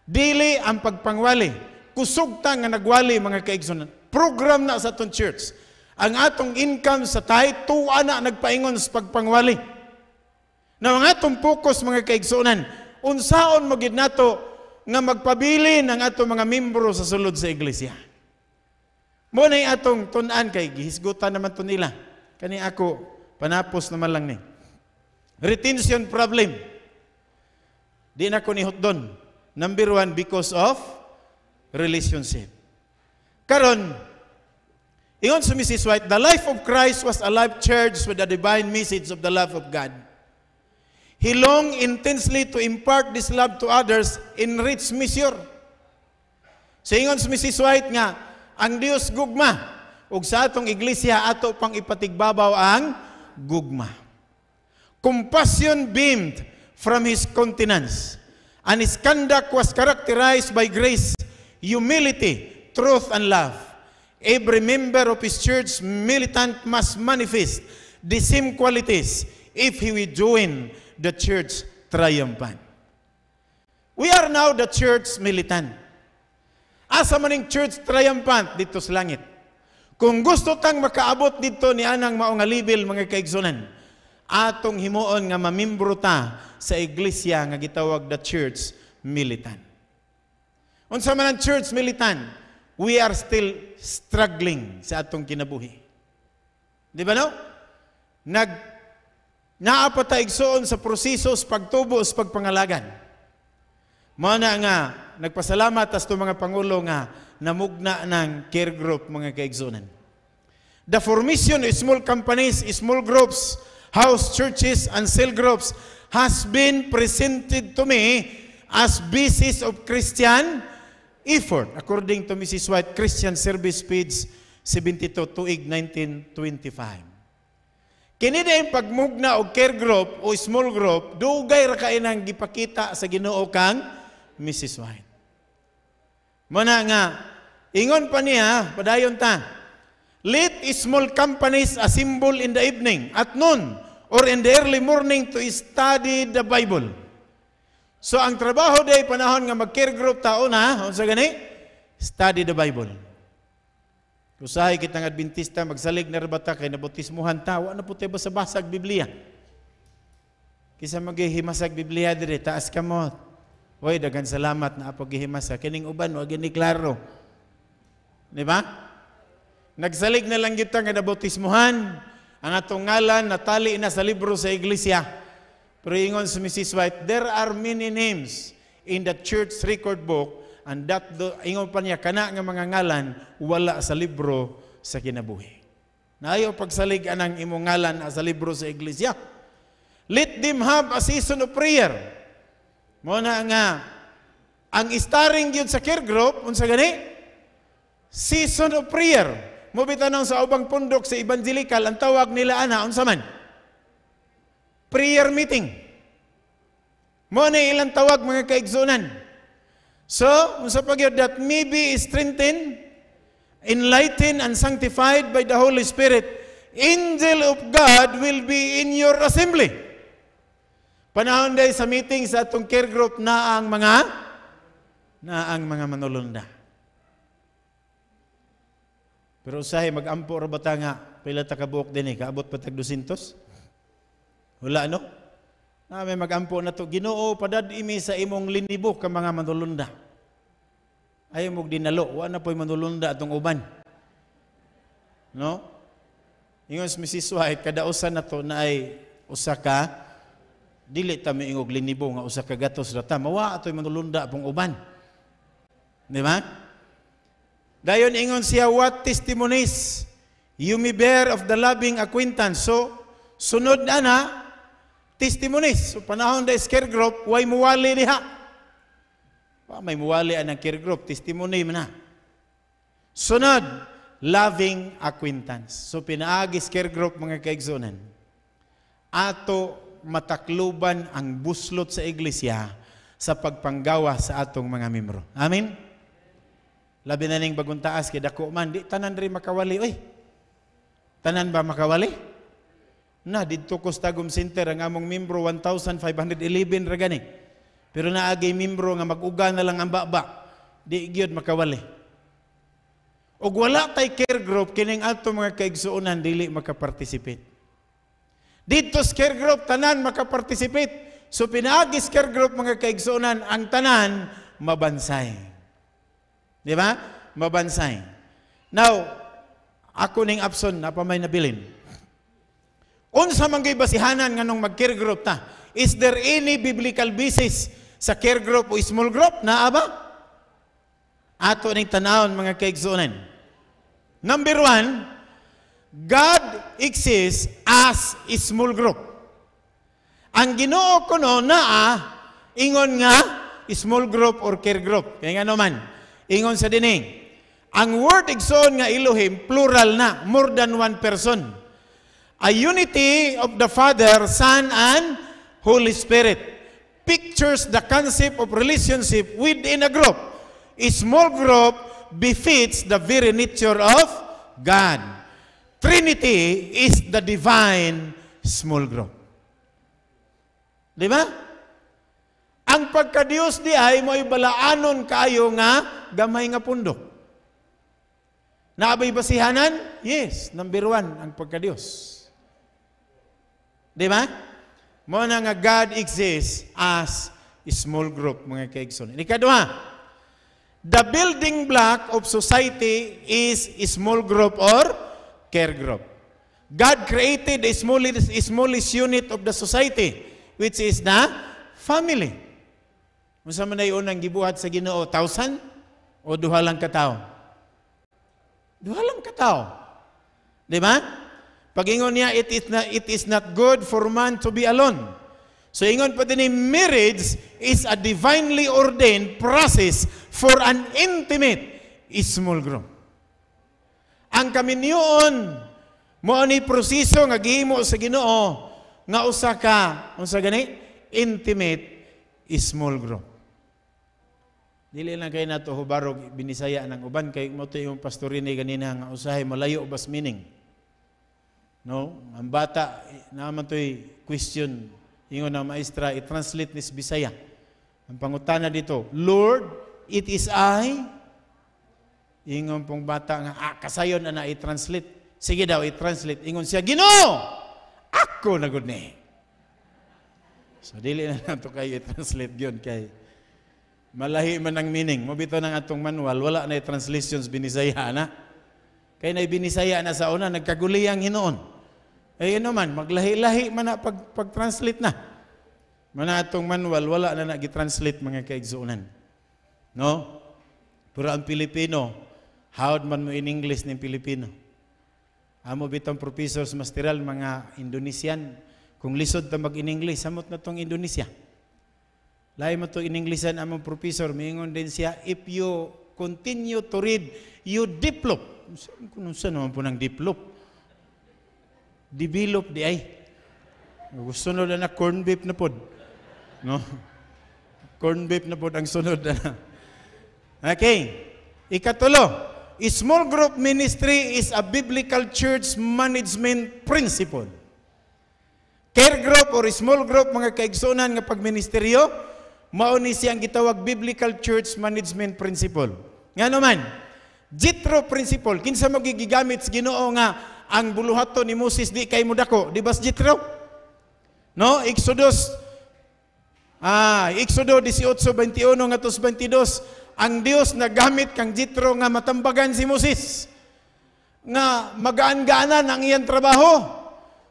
Speaker 4: dili ang pagpangwali, kusugta nga nagwali mga kaigson. Program na sa atong church. Ang atong income sa tahi tuwa na nagpaingon sa pagpangwali. Na ang atong focus mga kaigsoonan, unsaon magid nato nga magpabilin ang ato mga membro sa sulod sa iglesia. Muna'y atong tunan kay gihisgutan naman to nila. Kani ako, panapos naman lang ni. Retention problem. Di na ko ni hotdon. Number one, because of relationship. Karon, ingon si Mrs. White, the life of Christ was a life charged with the divine message of the love of God. He longed intensely to impart this love to others in rich measure. Sa si Mrs. White nga, ang Dios gugma ug sa atong iglesia ato pang ipatigbabaw ang gugma. Compassion beamed from his countenance and his conduct was characterized by grace, humility, truth and love. Every member of his church militant must manifest the same qualities if he will join the church triumphant. We are now the church militant. Asa maning church triumphant dito sa langit. Kung gusto tang makaabot dito ni anang maong alibil mga kaigsunan, atong himuon nga mamimbro ta sa iglesia nga gitawag the church militant. Unsa man ang church militant, we are still struggling sa atong kinabuhi. Di ba no? Nag naa pa igsoon sa prosesos pagtubos pagpangalagan. Mao nga nagpasalamat as mga pangulo nga namugna ng care group mga kaigsunan. The formation of small companies, small groups, house churches and cell groups has been presented to me as basis of Christian effort according to Mrs. White Christian Service page 72 tuig 1925. Kini din pagmugna og care group o small group, dugay ra kay nang gipakita sa Ginoo kang Mrs. White. Muna nga, ingon pa niya, padayon ta. Let small companies assemble in the evening, at noon, or in the early morning to study the Bible. So ang trabaho day panahon nga mag-care group taon ha, unsa gani? Study the Bible. Usahay kitang Adventista, magsalig na rabata kay nabutismuhan ta, wala na po tayo sa basag Biblia. Kisa maghihimasag Biblia dire, taas ka mo. Uy, dagan salamat na apog gihimasa. Kining uban, wag ni klaro. Di ba? Nagsalig na lang kita nga nabutismuhan. Ang atong ngalan, natali na sa libro sa iglesia. Pero ingon si Mrs. White, there are many names in the church record book ang datdo, ingon pa niya, kana nga mga ngalan, wala sa libro sa kinabuhi. Naayo pagsalig anang imong ngalan sa libro sa iglesia. Let them have a season of prayer. Muna nga, ang starring yun sa care group, unsa gani? Season of prayer. Mo bitanong sa ubang pundok sa evangelical, ang tawag nila ana, unsa man? Prayer meeting. Mo na ilang tawag mga kaigsunan. So, sa pagyo that may be strengthened, enlightened, and sanctified by the Holy Spirit, angel of God will be in your assembly. Panahon day sa meeting sa atong care group na ang mga na ang mga manulunda. Pero usahay magampo ra bata nga pila ta kabuok dinhi eh. kaabot pa tag 200. Wala no? na may magampo na to Ginoo padadimi sa imong linibo ka mga manulunda ayaw mo dinalo wa na po'y manulunda atong uban no ingon si Mrs. White kada usa na to na ay usa ka dili ta ingog linibo nga usa ka gatos na ta mawa ato'y manulunda pong uban di ba dayon ingon siya what testimonies you may bear of the loving acquaintance so sunod ana testimonies. So panahon da care group, way muwali diha. Pa may muwali ang care group, testimony man na. Sunod, loving acquaintance. So pinaagi care group mga kaigsunan. Ato matakluban ang buslot sa iglesia sa pagpanggawa sa atong mga membro. Amen? Labi na ning bagong taas kay dako man di tanan rin makawali oy. Tanan ba makawali? na didto ko sa Tagum Center ang among membro 1511 ra gani. Pero naagay membro nga mag-uga na lang ang baba. Di gyud makawali. Og wala tay care group kining ato mga kaigsuonan dili makaparticipate. Didto care group tanan makaparticipate. So pinaagi sa care group mga kaigsuonan ang tanan mabansay. Di ba? Mabansay. Now, ako ning abson na pa may nabilin. Unsa man gay basihanan nganong mag care group ta? Is there any biblical basis sa care group o small group na aba? Ato ning tanawon mga kaigsoonan. Number one, God exists as a small group. Ang Ginoo kuno na ingon nga small group or care group. Kaya nga naman, ingon sa dining. Ang word igsoon nga Elohim, plural na, more than one person. A unity of the Father, Son, and Holy Spirit pictures the concept of relationship within a group. A small group befits the very nature of God. Trinity is the divine small group. Di ba? Ang pagka-Diyos di ay mo'y balaanon kayo nga gamay nga pundok. Naabay basihanan? Yes, number one, ang pagka-Diyos. Pagka-Diyos. Di ba? Mo na nga God exists as small group, mga kaigsoon. Ikaduha, the building block of society is small group or care group. God created the smallest, smallest unit of the society, which is the family. Unsa man ay unang gibuhat sa Ginoo? Thousand o duha lang katao? Duha lang katao. Di ba? Pagingon niya, it is, not, it is not good for man to be alone. So ingon pa din marriage is a divinely ordained process for an intimate small group. Ang kami niyon, mo ni proseso nga gihimo sa Ginoo nga usa ka unsa gani intimate small group. Dili lang kay nato hubarog binisaya nang uban kay mo to yung pastorin ni ganina nga usahay malayo bas meaning. No? Ang bata, naman to'y question. Ingon na maestra, i-translate ni Bisaya. Ang pangutana dito, Lord, it is I. Ingon pong bata nga, ah, kasayon na na i-translate. Sige daw, i-translate. Ingon siya, Ginoo, ako na gud ni. So, dili na lang ito kayo i-translate yun kay malahi man ang meaning. Mabito ng atong manual, wala na i translations binisaya na. Kaya na binisaya na sa una, nagkaguli ang hinoon. Eh, Ay ano man, maglahi-lahi man na pag, pag-translate na. Mana atong manual, wala na nag-translate mga kaigsuunan. No? Pero ang Pilipino, howd man mo in English ng Pilipino. Amo bitang professors masteral mga Indonesian, kung lisod ta mag in English, samot na tong Indonesia. Lai mo to in Englishan among professor, miingon din siya, if you continue to read, you develop. Kung saan naman po ng develop? develop di ay. Gusto na na corn beef na pod. No? Corn beef na pod ang sunod na. Okay. Ikatulo, small group ministry is a biblical church management principle. Care group or small group mga kaigsunan nga pagministeryo, mao ni siyang gitawag biblical church management principle. Nga naman, Jitro principle, kinsa mo gigamit sa Ginoo nga ang buluhato ni Moses di kay mudako di masjid raw no Exodus ah Exodus 18:21 ngadto 22 ang Dios nagamit kang Jitro nga matambagan si Moses nga magaan-gaanan ang iyang trabaho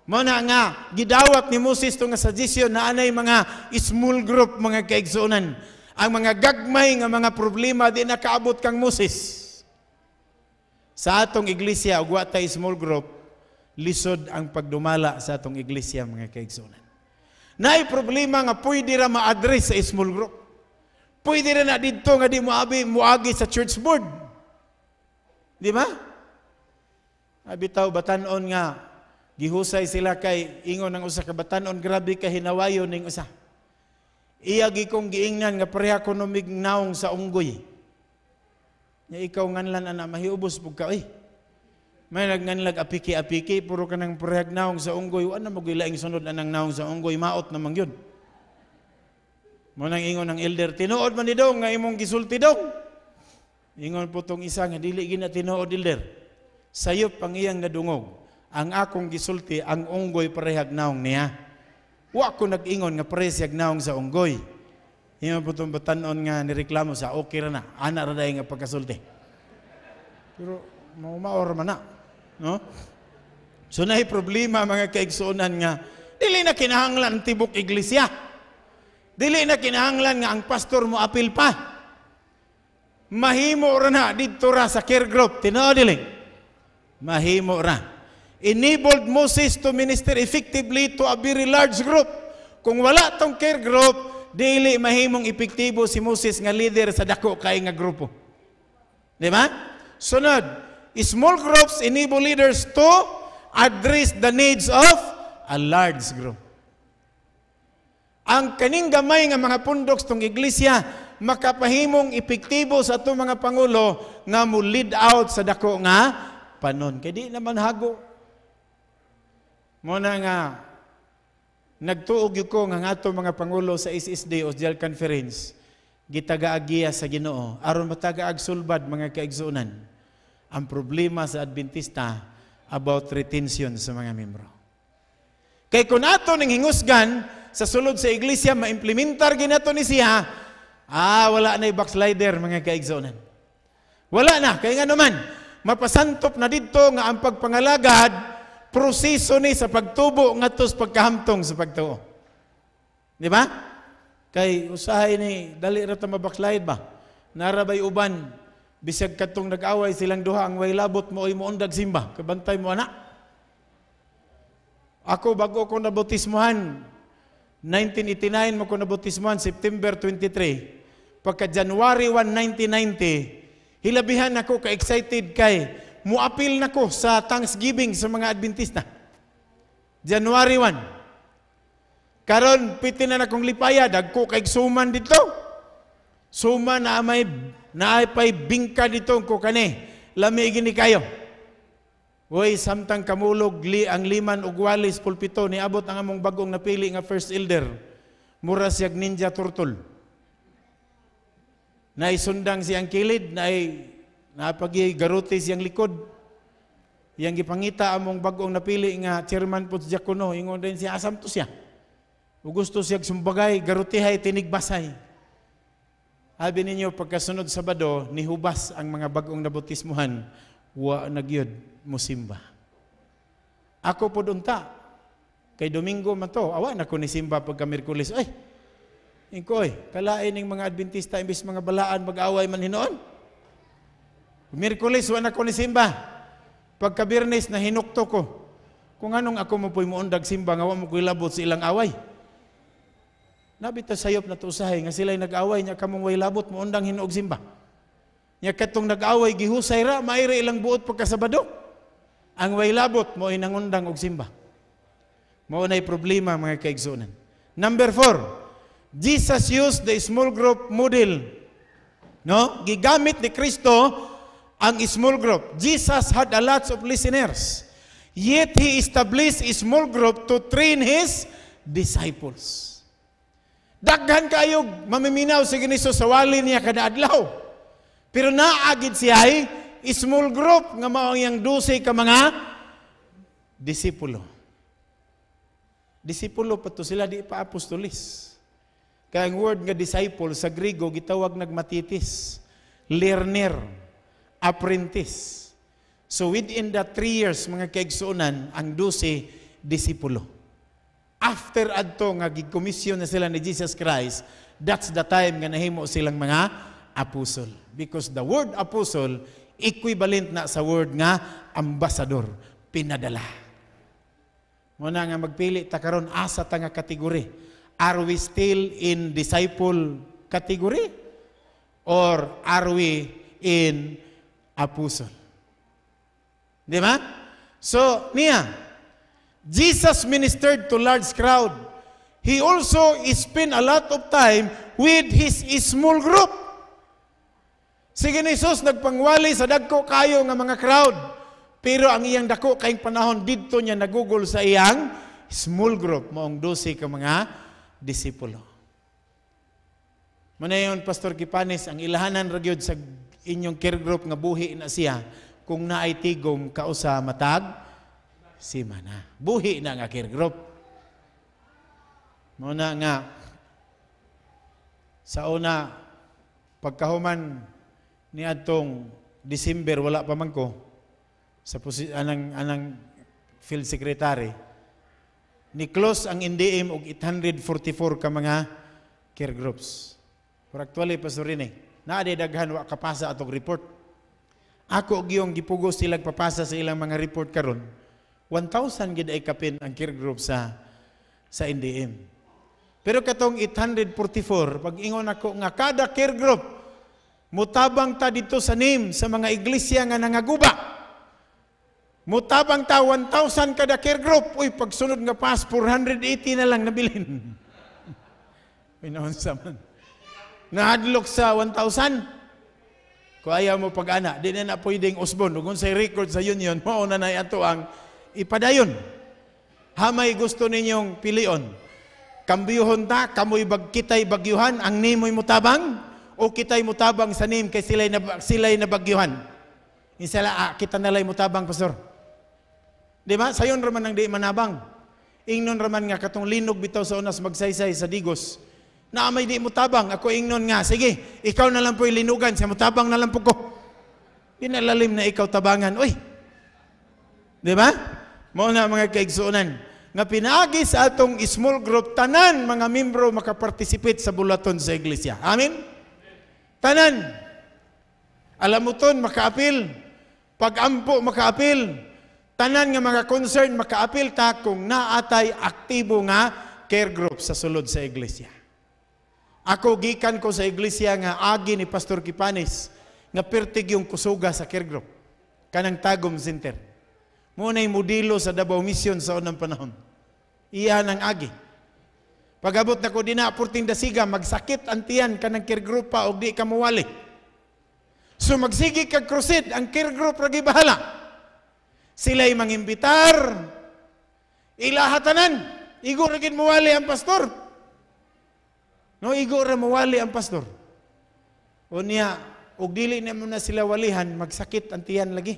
Speaker 4: mo na nga gidawat ni Moses tong nga suggestion na anay mga small group mga kaigsuonan ang mga gagmay nga mga problema di nakaabot kang Moses sa atong iglesia, ug watay small group, lisod ang pagdumala sa atong iglesia, mga kaigsunan. Naay problema nga pwede ra ma-address sa small group. Pwede ra na didto nga di moabi moagi sa church board. Di ba? Abitaw batan nga gihusay sila kay ingon ang usa ka batanon grabe ka hinawayo ning usa. Iya gikong giingnan nga pareha ko naong sa unggoy. Nya ikaw nganlan ana mahiubos pug ka eh. May nagnganlag apiki-apiki puro ka nang parehag naong sa unggoy wa na magilaing sunod anang naong sa unggoy maot namang yun. Mo nang ingon ng elder tinuod man ni dong nga imong gisulti dong. Ingon po tong isa nga dili gina tinuod elder. Sayo pang iyang nadungog. Ang akong gisulti ang unggoy parehag naong niya. Wa ko nag-ingon nga parehag naong sa unggoy. Ima po itong batanon nga nireklamo sa okay ra na, ana ra nga pagkasulti. Pero maumaor man na. No? So na problema mga kaigsunan nga, dili na kinahanglan tibok iglesia. Dili na kinahanglan nga ang pastor mo apil pa. Mahimo ra na didto ra sa care group, tinoo dili. Mahimo ra. Enabled Moses to minister effectively to a very large group. Kung wala tong care group, Dili mahimong epektibo si Moses nga leader sa dako kay nga grupo. Di ba? Sunod, small groups enable leaders to address the needs of a large group. Ang kaning gamay nga mga pundok tong iglesia makapahimong epektibo sa atong mga pangulo nga mo lead out sa dako nga panon. Kay di naman hago. Mo na nga Nagtuog yung ko nga ato mga Pangulo sa SSD o Dial Conference, gitagaagiya sa ginoo, aron matagaag sulbad mga kaigsunan. Ang problema sa Adventista about retention sa mga membro. Kay kung ato ning hingusgan sa sulod sa iglesia, maimplementar ginato ni siya, ah, wala na backslider mga kaigsunan. Wala na, kaya nga naman, mapasantop na dito nga ang pagpangalagad, Proseso ni sa pagtubo ngadto sa pagkahamtong sa pagtuo. Di ba? Kay usahay ni dali ra ta mabaklayd ba? Narabay uban bisag katong nag-away silang duha ang way labot mo oy moondag simba kabantay mo anak. Ako bago ko nabotismohan 1989 mo ko nabotismohan September 23. Pagka January 1, 1990, hilabihan ako ka-excited kay Muapil na ko sa Thanksgiving sa mga Adventista. January 1. Karon piti na na kong lipaya dagko kay suman dito. Suman na may na pay bingka dito ko kani. Lami ni kayo. Way samtang kamulog li ang liman ug walis pulpito abot ang among bagong napili nga first elder. Mura siyag ninja turtle. Naisundang siyang kilid, na ay Napagi garuti siyang likod. Yang gipangita among bagong napili nga chairman po sa Diakono, ingon din siya, asam to siya. O gusto siya sumbagay, garutihay, tinigbasay. Habi ninyo, pagkasunod Sabado, nihubas ang mga bagong nabotismuhan, wa nagyod, musimba. Ako po dunta, kay Domingo man to, awa na ko ni Simba pagka Merkulis, ay, Ingkoy, kalain ng mga Adventista, imbis mga balaan, mag-away man hinoon. Merkulis, wala ko ni simba. Pagkabirnes, nahinukto ko. Kung anong ako mo po'y muundag simba, nga mo ko'y labot sa ilang away. Nabita sayop na to nga sila'y nag-away, niya kamong way labot, muundang hinog simba. Niya katong nag-away, gihusay ra, maire ilang buot pagkasabado. Ang way labot, mo inangundang og simba. Maunay problema, mga kaigsunan. Number four, Jesus used the small group model. No? Gigamit ni Kristo ang small group. Jesus had a lot of listeners. Yet He established a small group to train His disciples. Daghan kayo mamiminaw si Giniso sa wali niya kada adlaw. Pero naagid siya ay small group nga mao yang dusi ka mga disipulo. Disipulo pa to sila di pa apostolis. Kaya ang word nga disciple sa Grego gitawag nagmatitis, learner apprentice. So within the three years, mga kaigsuunan, ang 12, disipulo. After adto nga gikomisyon na sila ni Jesus Christ, that's the time nga nahimo silang mga apostle. Because the word apostle, equivalent na sa word nga ambassador, pinadala. Muna nga magpili ta karon asa ta nga kategory. Are we still in disciple category? Or are we in apostle. Di ba? So, niya, Jesus ministered to large crowd. He also spent a lot of time with his small group. Sige ni Jesus, nagpangwali sa dagko kayo nga mga crowd. Pero ang iyang dako kayong panahon, dito niya nagugol sa iyang small group, maong 12 ka mga disipulo. Manayon, Pastor Kipanis, ang ilahanan ragyod sa inyong care group nga buhi na siya kung naay tigom kausa matag si mana buhi na nga care group mo na nga sa una pagkahuman ni atong December wala pa man ko sa posi- anang anang field secretary ni close ang NDM og 844 ka mga care groups. For actually, Pastor Rene, naa daghan wa kapasa atong report. Ako og iyong gipugos silang papasa sa ilang mga report karon. 1,000 gid ay kapin ang care group sa sa NDM. Pero katong 844, pag ingon ako nga kada care group mutabang ta dito sa NIM, sa mga iglesia nga nangaguba. Mutabang ta 1,000 kada care group. Uy, pagsunod nga pas, 480 na lang nabilin. Pinaon sa man nahadlok sa 1,000. Kung ayaw mo pag-ana, di na na pwedeng usbon. Kung sa record sa union, mauna na ito ang ipadayon. Hamay gusto ninyong pilion. Kambiyuhon ta, kamoy bagkitay bagyuhan, ang nimoy mo tabang, o kitay mo tabang sa nim, kay sila'y, na, sila'y nabagyuhan. Insala, ah, kita nalay mo tabang, pastor. Di ba? Sayon raman ang di manabang. Ingnon raman nga katong linog bitaw sa unas magsaysay sa digos na may di mutabang, ako ingnon nga, sige, ikaw na lang po ilinugan, sa mutabang na lang po ko. Pinalalim na ikaw tabangan, uy. Di ba? Mao na mga kaigsuonan nga pinaagi sa atong small group tanan mga membro makaparticipate sa bulaton sa iglesia. Amen. Tanan. Alam mo ton makaapil. Pagampo makaapil. Tanan nga mga concern makaapil ta kung naatay aktibo nga care group sa sulod sa iglesia. Ako gikan ko sa iglesia nga agi ni Pastor Kipanis nga pertig yung kusuga sa care group kanang Tagum Center. Muna modelo sa Davao Mission sa unang panahon. Iya ang agi. Pagabot na ko din na purting dasiga, magsakit ang tiyan kanang care group pa o di ka mawali. So magsigi kag crusade, ang care group ragi bahala. Sila'y mangimbitar, ilahatanan, igo ragin mawali ang pastor. No igora wali ang pastor. O niya, ug dili na muna sila walihan, magsakit ang tiyan lagi.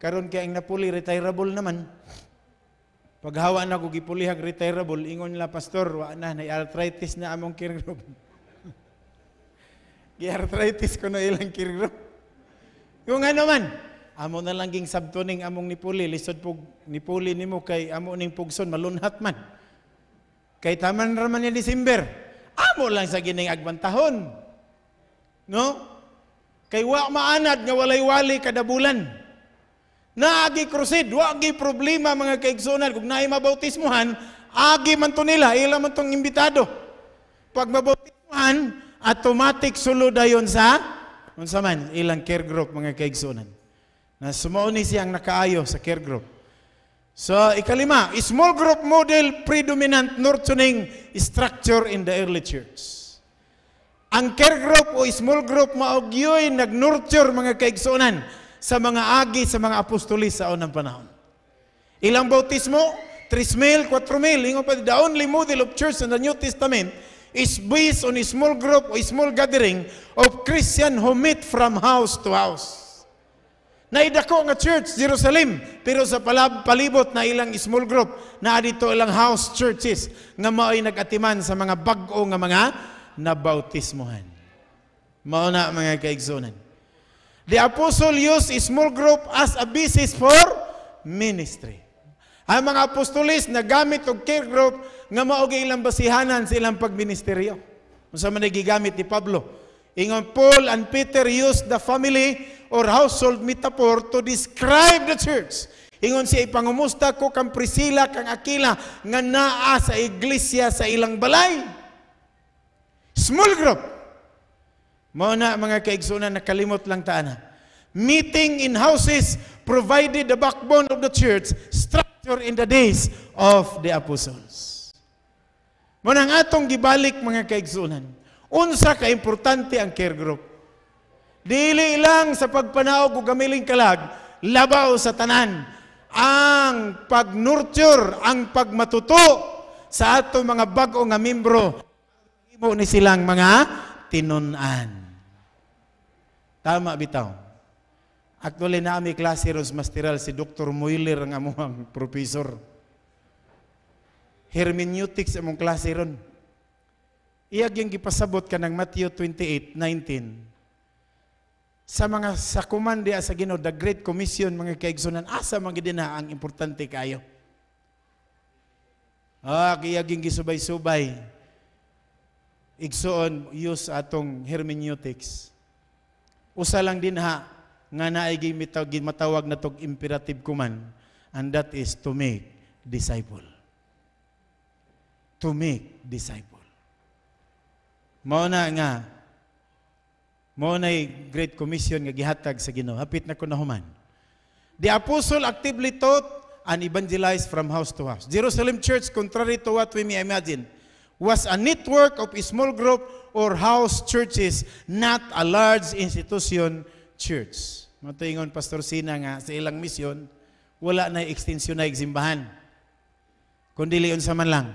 Speaker 4: Karon kay ang napuli retirable naman. Paghawa na kog ipulihag retirable, ingon nila pastor, wa na na arthritis na among kirgrob. Gi-arthritis ko na ilang kirgrob. Kung ano man, amo na lang ging sabtoning among nipuli, lisod pug nipuli nimo kay amo ning pugson malunhat man. Kay taman ra man ni December. Amo lang sa gining agbantahon. No? Kay wa maanad nga walay wali kada bulan. Naagi krusid, wagi problema mga kaigsunan. Kung naay mabautismuhan, agi man to nila, ila man tong imbitado. Pag mabautismuhan, automatic sulod ayon sa unsa man ilang care group mga kaigsunan. Na sumuon ni siyang nakaayo sa care group. So, ikalima, small group model predominant nurturing structure in the early church. Ang care group o small group maogyoy nag-nurture mga kaigsunan sa mga agi sa mga apostolis sa unang panahon. Ilang bautismo? 3,000, 4,000. Ingo pa, the only model of church in the New Testament is based on a small group or small gathering of Christian who meet from house to house. Naidako nga church, Jerusalem. Pero sa palab, palibot na ilang small group, na dito ilang house churches, nga mao'y nagatiman sa mga bag-o nga mga nabautismohan. Mao na mga kaigsunan. The apostle used a small group as a basis for ministry. Ang mga apostolis nagamit og care group nga mao'y ilang basihanan sa ilang pagministeryo. Unsa man gigamit ni Pablo? Ingon Paul and Peter used the family or household metaphor to describe the church. Ingon siya, ipangumusta ko kang Priscilla, kang Aquila, nga naa sa iglesia sa ilang balay. Small group. Mao na mga kaigsunan, nakalimot lang taana. Meeting in houses provided the backbone of the church, structure in the days of the apostles. Mao na atong gibalik mga kaigsunan. Unsa ka importante ang care group? Dili lang sa pagpanaog o gamiling kalag, labaw sa tanan. Ang pag-nurture, ang pagmatuto sa ato mga bag-o nga miyembro Imo ni silang mga tinunan. Tama bitaw. Actually na aming klase Ros Masteral si Dr. Muiler ang amuang professor. Hermeneutics among klase ron. Iyag yung gipasabot ka ng Matthew 28:19. Sa mga sa diya sa Ginoo the Great Commission mga kaigsoonan asa magidina ang importante kayo. Ah, kaya ging gisubay-subay. igsoon use atong hermeneutics. Usa lang din ha nga naay gimatawag na tog imperative kuman and that is to make disciple. To make disciple. Mao na nga mao nay great commission nga gihatag sa Ginoo. Hapit na ko na human. The apostle actively taught and evangelized from house to house. Jerusalem Church, contrary to what we may imagine, was a network of a small group or house churches, not a large institution church. Matuingon Pastor Sina nga sa ilang misyon, wala na extension na igsimbahan. Kundi leon sa man lang.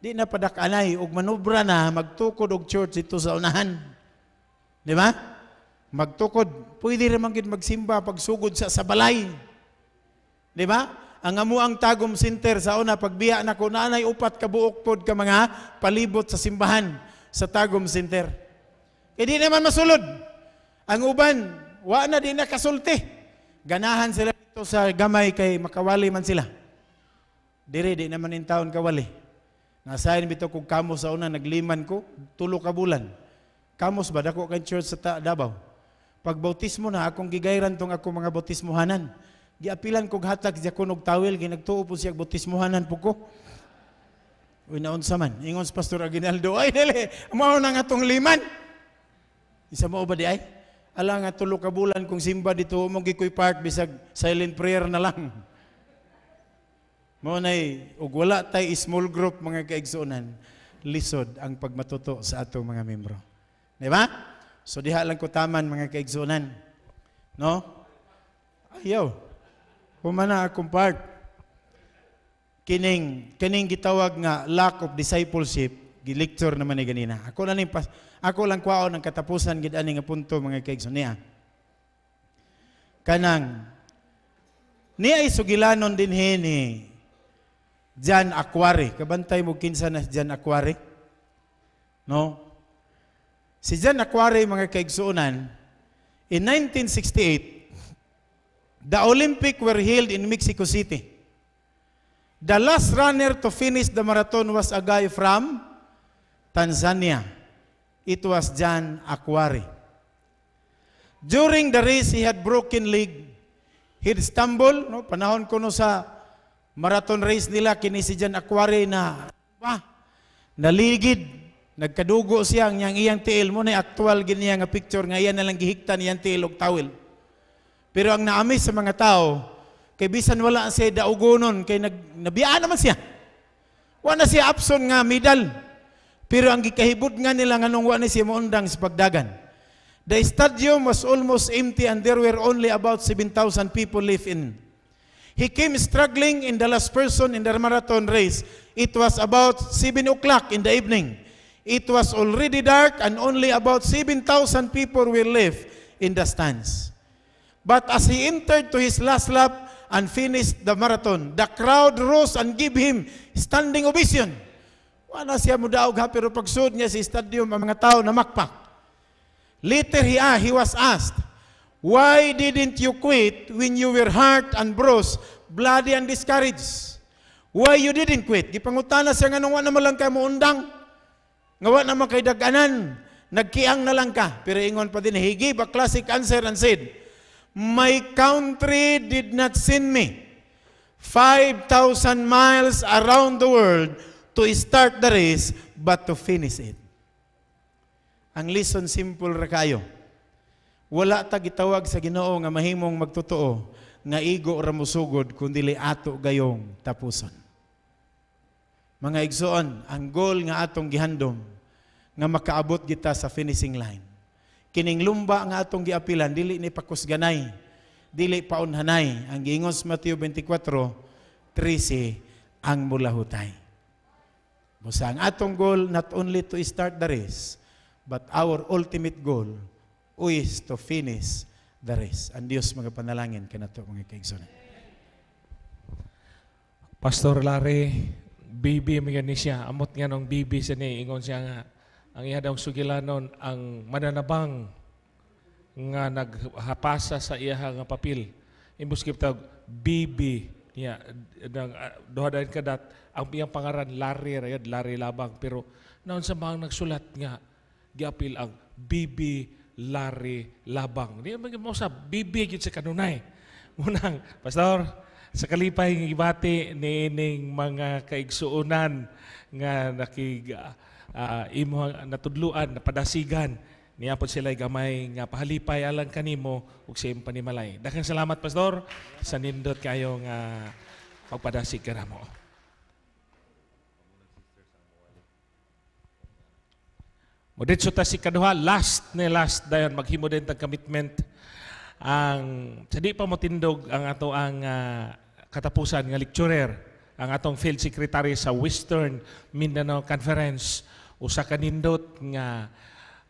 Speaker 4: Di na padakanay og manubra na magtukod og church dito sa unahan. Di ba? Magtukod. Pwede ra man gid magsimba pagsugod sa sa balay. Di ba? Ang amo ang tagom center sa una pagbiya na ko nanay upat ka buok pod ka mga palibot sa simbahan sa tagom center. Kay e di naman masulod. Ang uban wa na di nakasulti. Ganahan sila dito sa gamay kay makawali man sila. Dire di naman in taon kawali. Nasahin bito kung kamos sa una, nagliman ko, tulo ka bulan. Kamos ba, dako kang church sa Davao. Pagbautismo na, akong gigayran tong ako mga bautismohanan. Giapilan kog hatag diya kunog tawil, ginagtuo po siya bautismohanan po ko. Uy, naon sa man. Ingon si Pastor Aguinaldo, ay dali, mao na nga tong liman. Isa mo ba di ay? Ala nga tulo ka bulan kung simba dito, mong gikoy park, bisag silent prayer na lang. Mo nay ug wala tay small group mga kaigsoonan, lisod ang pagmatuto sa ato mga miyembro. Di ba? So diha lang ko taman mga kaigsoonan. No? Ayaw. Humana akong part. Kining kining gitawag nga lack of discipleship gilecture naman ni ganina. Ako lang, ning ako lang kwaon ang katapusan gid ani nga punto mga kaigsoonan. kaigsuonan. Kanang niya isugilanon din hini Jan Aquare. Kabantay mo kinsa na si Jan Aquare? No? Si Jan Aquare, mga kaigsuunan, in 1968, the Olympic were held in Mexico City. The last runner to finish the marathon was a guy from Tanzania. It was Jan Aquare. During the race, he had broken leg. He'd stumble. No? Panahon ko no sa marathon race nila, kinisijan akwari na, ba, naligid, nagkadugo siya niyang iyang tiil mo na aktual giniya nga picture nga iyan nalang gihiktan iyang tiil og tawil. Pero ang naamis sa mga tao, kay bisan wala siya daugonon, kay nag, nabiyaan naman siya. Wala siya abson nga medal. Pero ang gikahibot nga nila nga nung wala siya maundang sa pagdagan. The stadium was almost empty and there were only about 7,000 people live in He came struggling in the last person in the marathon race. It was about 7 o'clock in the evening. It was already dark and only about 7,000 people were left in the stands. But as he entered to his last lap and finished the marathon, the crowd rose and gave him standing ovation. Wala siya mudaog ha, pero pagsuod niya si stadium, ang mga tao makpak. Later, he, ah, he was asked, Why didn't you quit when you were hurt and bruised, bloody and discouraged? Why you didn't quit? Gipangutana siya nga nung wala naman lang kay mo undang. Nga wala naman kay daganan. Nagkiang na lang ka. Pero ingon pa din, he gave a classic answer and said, My country did not send me 5,000 miles around the world to start the race, but to finish it. Ang lesson simple ra kayo wala ta gitawag sa Ginoo nga mahimong magtotoo nga igo ra musugod kundi ato gayong tapuson. Mga igsoon, ang goal nga atong gihandom nga makaabot kita sa finishing line. Kining lumba nga atong giapilan dili ni pakusganay, dili paunhanay. Ang giingon sa Mateo 24:13 ang mulahutay. Busa ang atong goal not only to start the race, but our ultimate goal is to finish the race. Ang Diyos magapanalangin ka na ito, mga kaigsonan. Pastor Larry, bibi mga ni siya. Amot
Speaker 3: nga nung bibi sa ni, ingon siya nga. Ang iya daw sugilanon, ang mananabang nga naghapasa sa iya nga papel. Imbuskip tawag, bibi niya. Nang, ah, uh, kadat, ang iyang pangaran, Larry, rayad, Larry Labang. Pero naon sa mga nagsulat nga, giapil ang bibi Larry Labang. Di mo sa bibig sa kanunay. Munang, Pastor, sa kalipay ng ibati niining mga kaigsuunan nga nakig uh, imo natudluan napadasigan niya po sila gamay nga pahalipay alang kanimo ug sa panimalay. Daghang salamat pastor sa nindot kayo nga uh, pagpadasig kanamo. O dito ta si kaduha last ni last dayon maghimo din tag commitment ang sa di pa motindog ang ato ang uh, katapusan nga lecturer ang atong field secretary sa Western Mindanao Conference usa ka nindot nga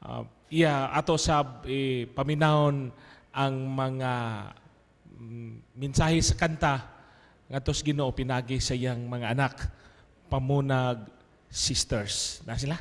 Speaker 3: uh, iya ato sab eh, paminahon ang mga mm, mensahe sa kanta ngatos Ginoo pinagi sa iyang mga anak pamunag sisters na sila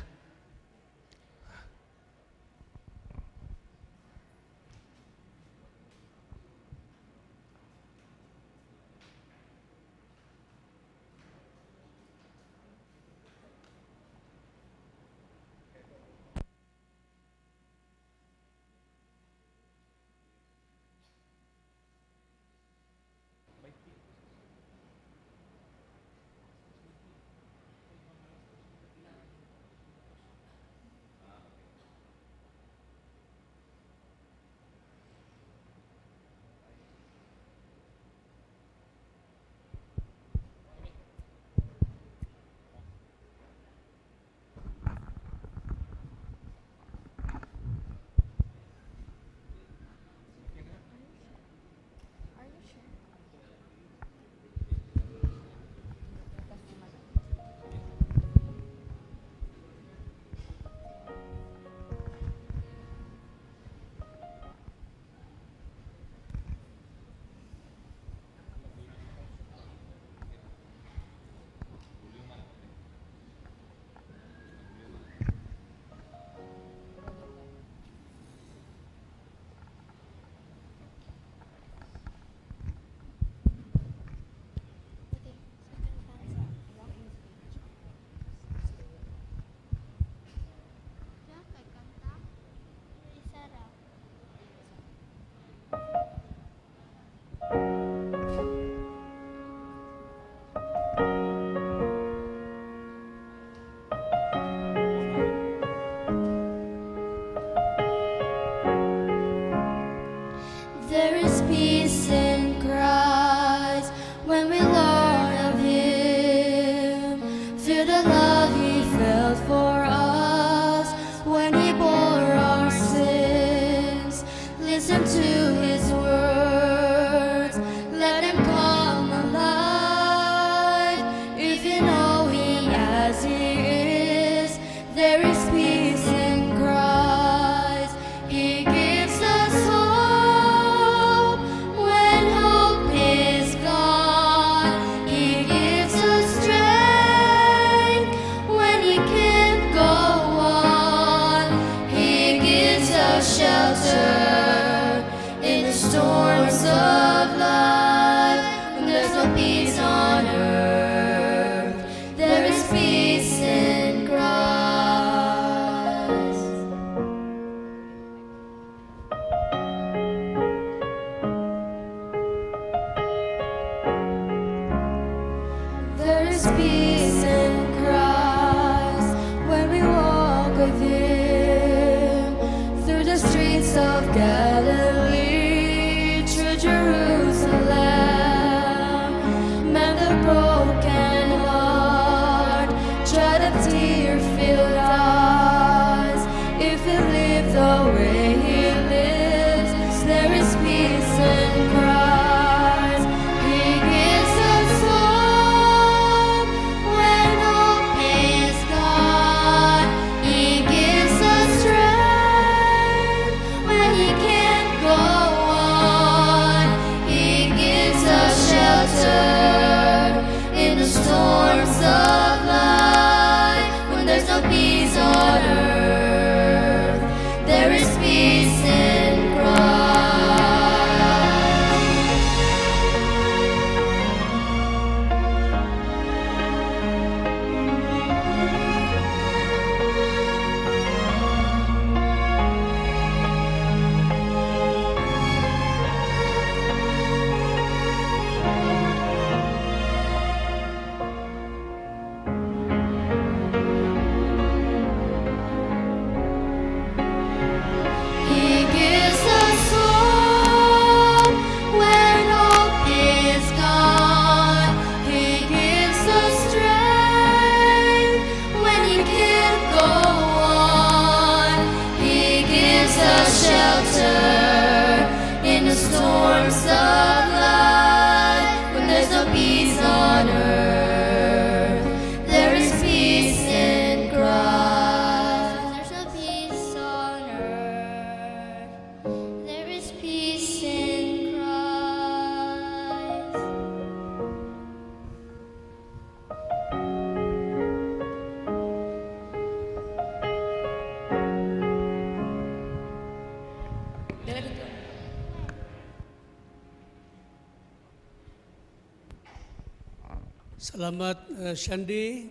Speaker 6: Salamat, uh, Shandy.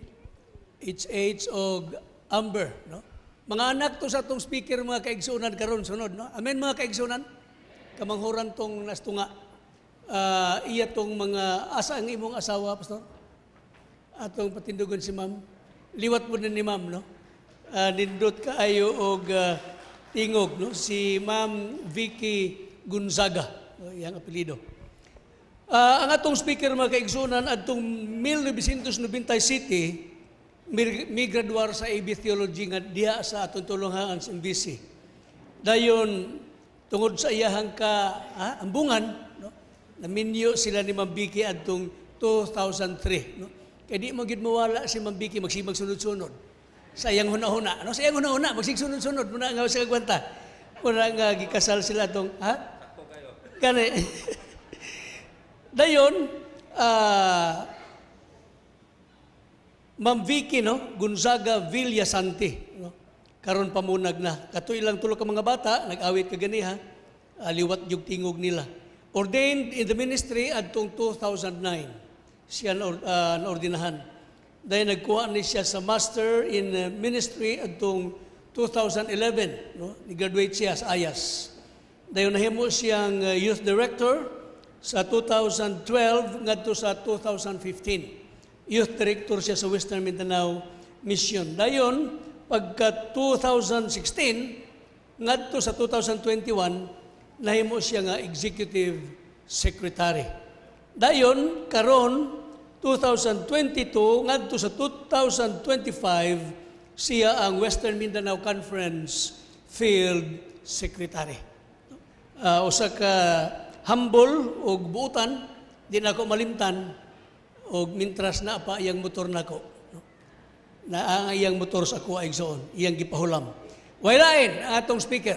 Speaker 6: It's age og Amber, no? Mga anak to sa tong speaker mga kaigsunan karon sunod, no? Amen mga kaigsunan. Kamanghuran tong nastunga. Uh, iya tong mga asa ang imong asawa, pastor? Atong patindugon si ma'am. Liwat mo na ni ma'am, no? Uh, nindot ayo og uh, tingog, no? Si ma'am Vicky Gonzaga, no? Oh, yang apelido. Uh, ang atong speaker mga kaigsunan adtong 1990 city mi graduar sa AB Theology nga diha sa atong tulungan sa MBC. Dayon tungod sa iyahang ka ha, ambungan no naminyo sila ni Mambiki adtong 2003 no kay di mo mawala si Mambiki magsimag sunod-sunod sa iyang huna-huna no sa iyang huna-huna magsigsunod-sunod muna nga sa kagwanta muna nga gikasal sila tong ha kani Dayon, uh, ah, Ma'am Vicky, no? Gonzaga Villasanti. No? Karon pamunag na. Kato ilang tulo ka mga bata, nag-awit ka gani ha. Aliwat ah, yung tingog nila. Ordained in the ministry adtong 2009. Siya na, uh, naordinahan. Dahil nagkuha ni siya sa master in uh, ministry adtong 2011. No? Ni-graduate siya sa IAS. Dahil nahimo siyang uh, youth director sa 2012 ngadto sa 2015. Youth Director siya sa Western Mindanao Mission. Dayon, pagka 2016 ngadto sa 2021 nahimo siya nga Executive Secretary. Dayon karon 2022 ngadto sa 2025 siya ang Western Mindanao Conference Field Secretary. Uh, usa ka humble o buutan, di na ako malimtan o mintras na pa iyang motor na ako. Na ang iyang motor sa kuha igsoon, iyang gipahulam. Wailain ang atong speaker.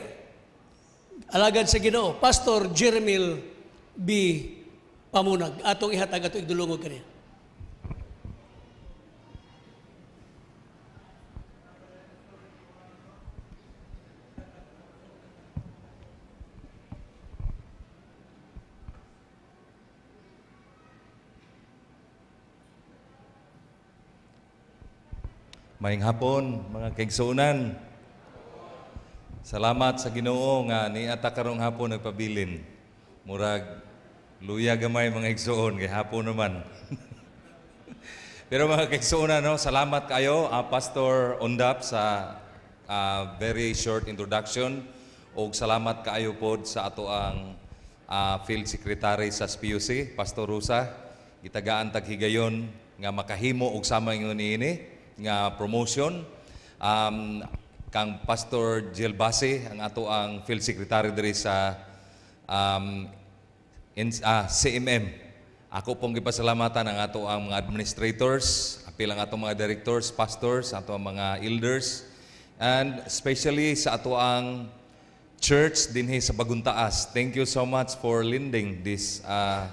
Speaker 6: Alagad sa Ginoo, Pastor Jeremil B. Pamunag. Atong ihatag ato idulungog kaniya.
Speaker 5: Maayong hapon, mga kaigsunan. Salamat sa Ginoo nga ni ata karong hapon nagpabilin. Murag luya gamay mga igsuon kay hapon naman. Pero mga kaigsunan, no, salamat kayo uh, Pastor Ondap sa uh, very short introduction o salamat kaayo pod sa ato ang uh, field secretary sa SPUC, Pastor Rusa, gitagaan tag higayon nga makahimo og sama ingon ini nga promotion. Um, kang Pastor Jill Base, ang ato ang field secretary diri sa um, in, ah, CMM. Ako pong gipasalamatan ang ato ang mga administrators, apil ang ato mga directors, pastors, ato ang mga elders, and especially sa ato ang church dinhi sa Baguntaas. Thank you so much for lending this uh,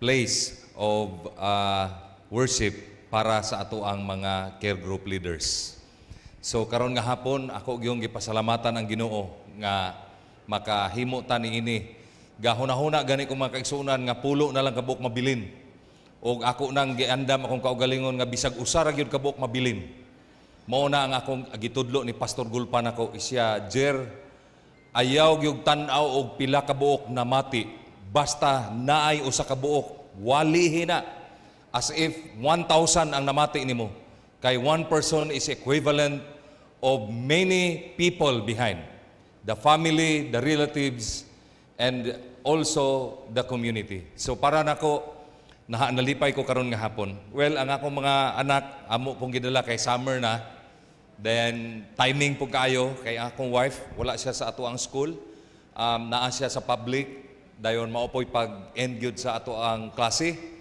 Speaker 5: place of uh, worship para sa ato ang mga care group leaders. So karon nga hapon ako gyung gipasalamatan ang Ginoo nga makahimo ta ini. Gahuna-huna gani ko mga kaigsuonan nga pulo na lang kabuk mabilin. O ako nang giandam akong kaugalingon nga bisag usa gyud kabuk mabilin. Mao na ang akong gitudlo ni Pastor Gulpan ako isya Jer ayaw gyud tan-aw og pila ka buok na mati basta naay usa ka buok walihi na as if 1,000 ang namati nimo. Kay one person is equivalent of many people behind. The family, the relatives, and also the community. So para nako na nalipay ko karon nga hapon. Well, ang akong mga anak amo pong gidala kay summer na. Then timing po kayo kay akong wife wala siya sa ato ang school. Um, naa siya sa public dayon maopoy pag end gyud sa ato ang klase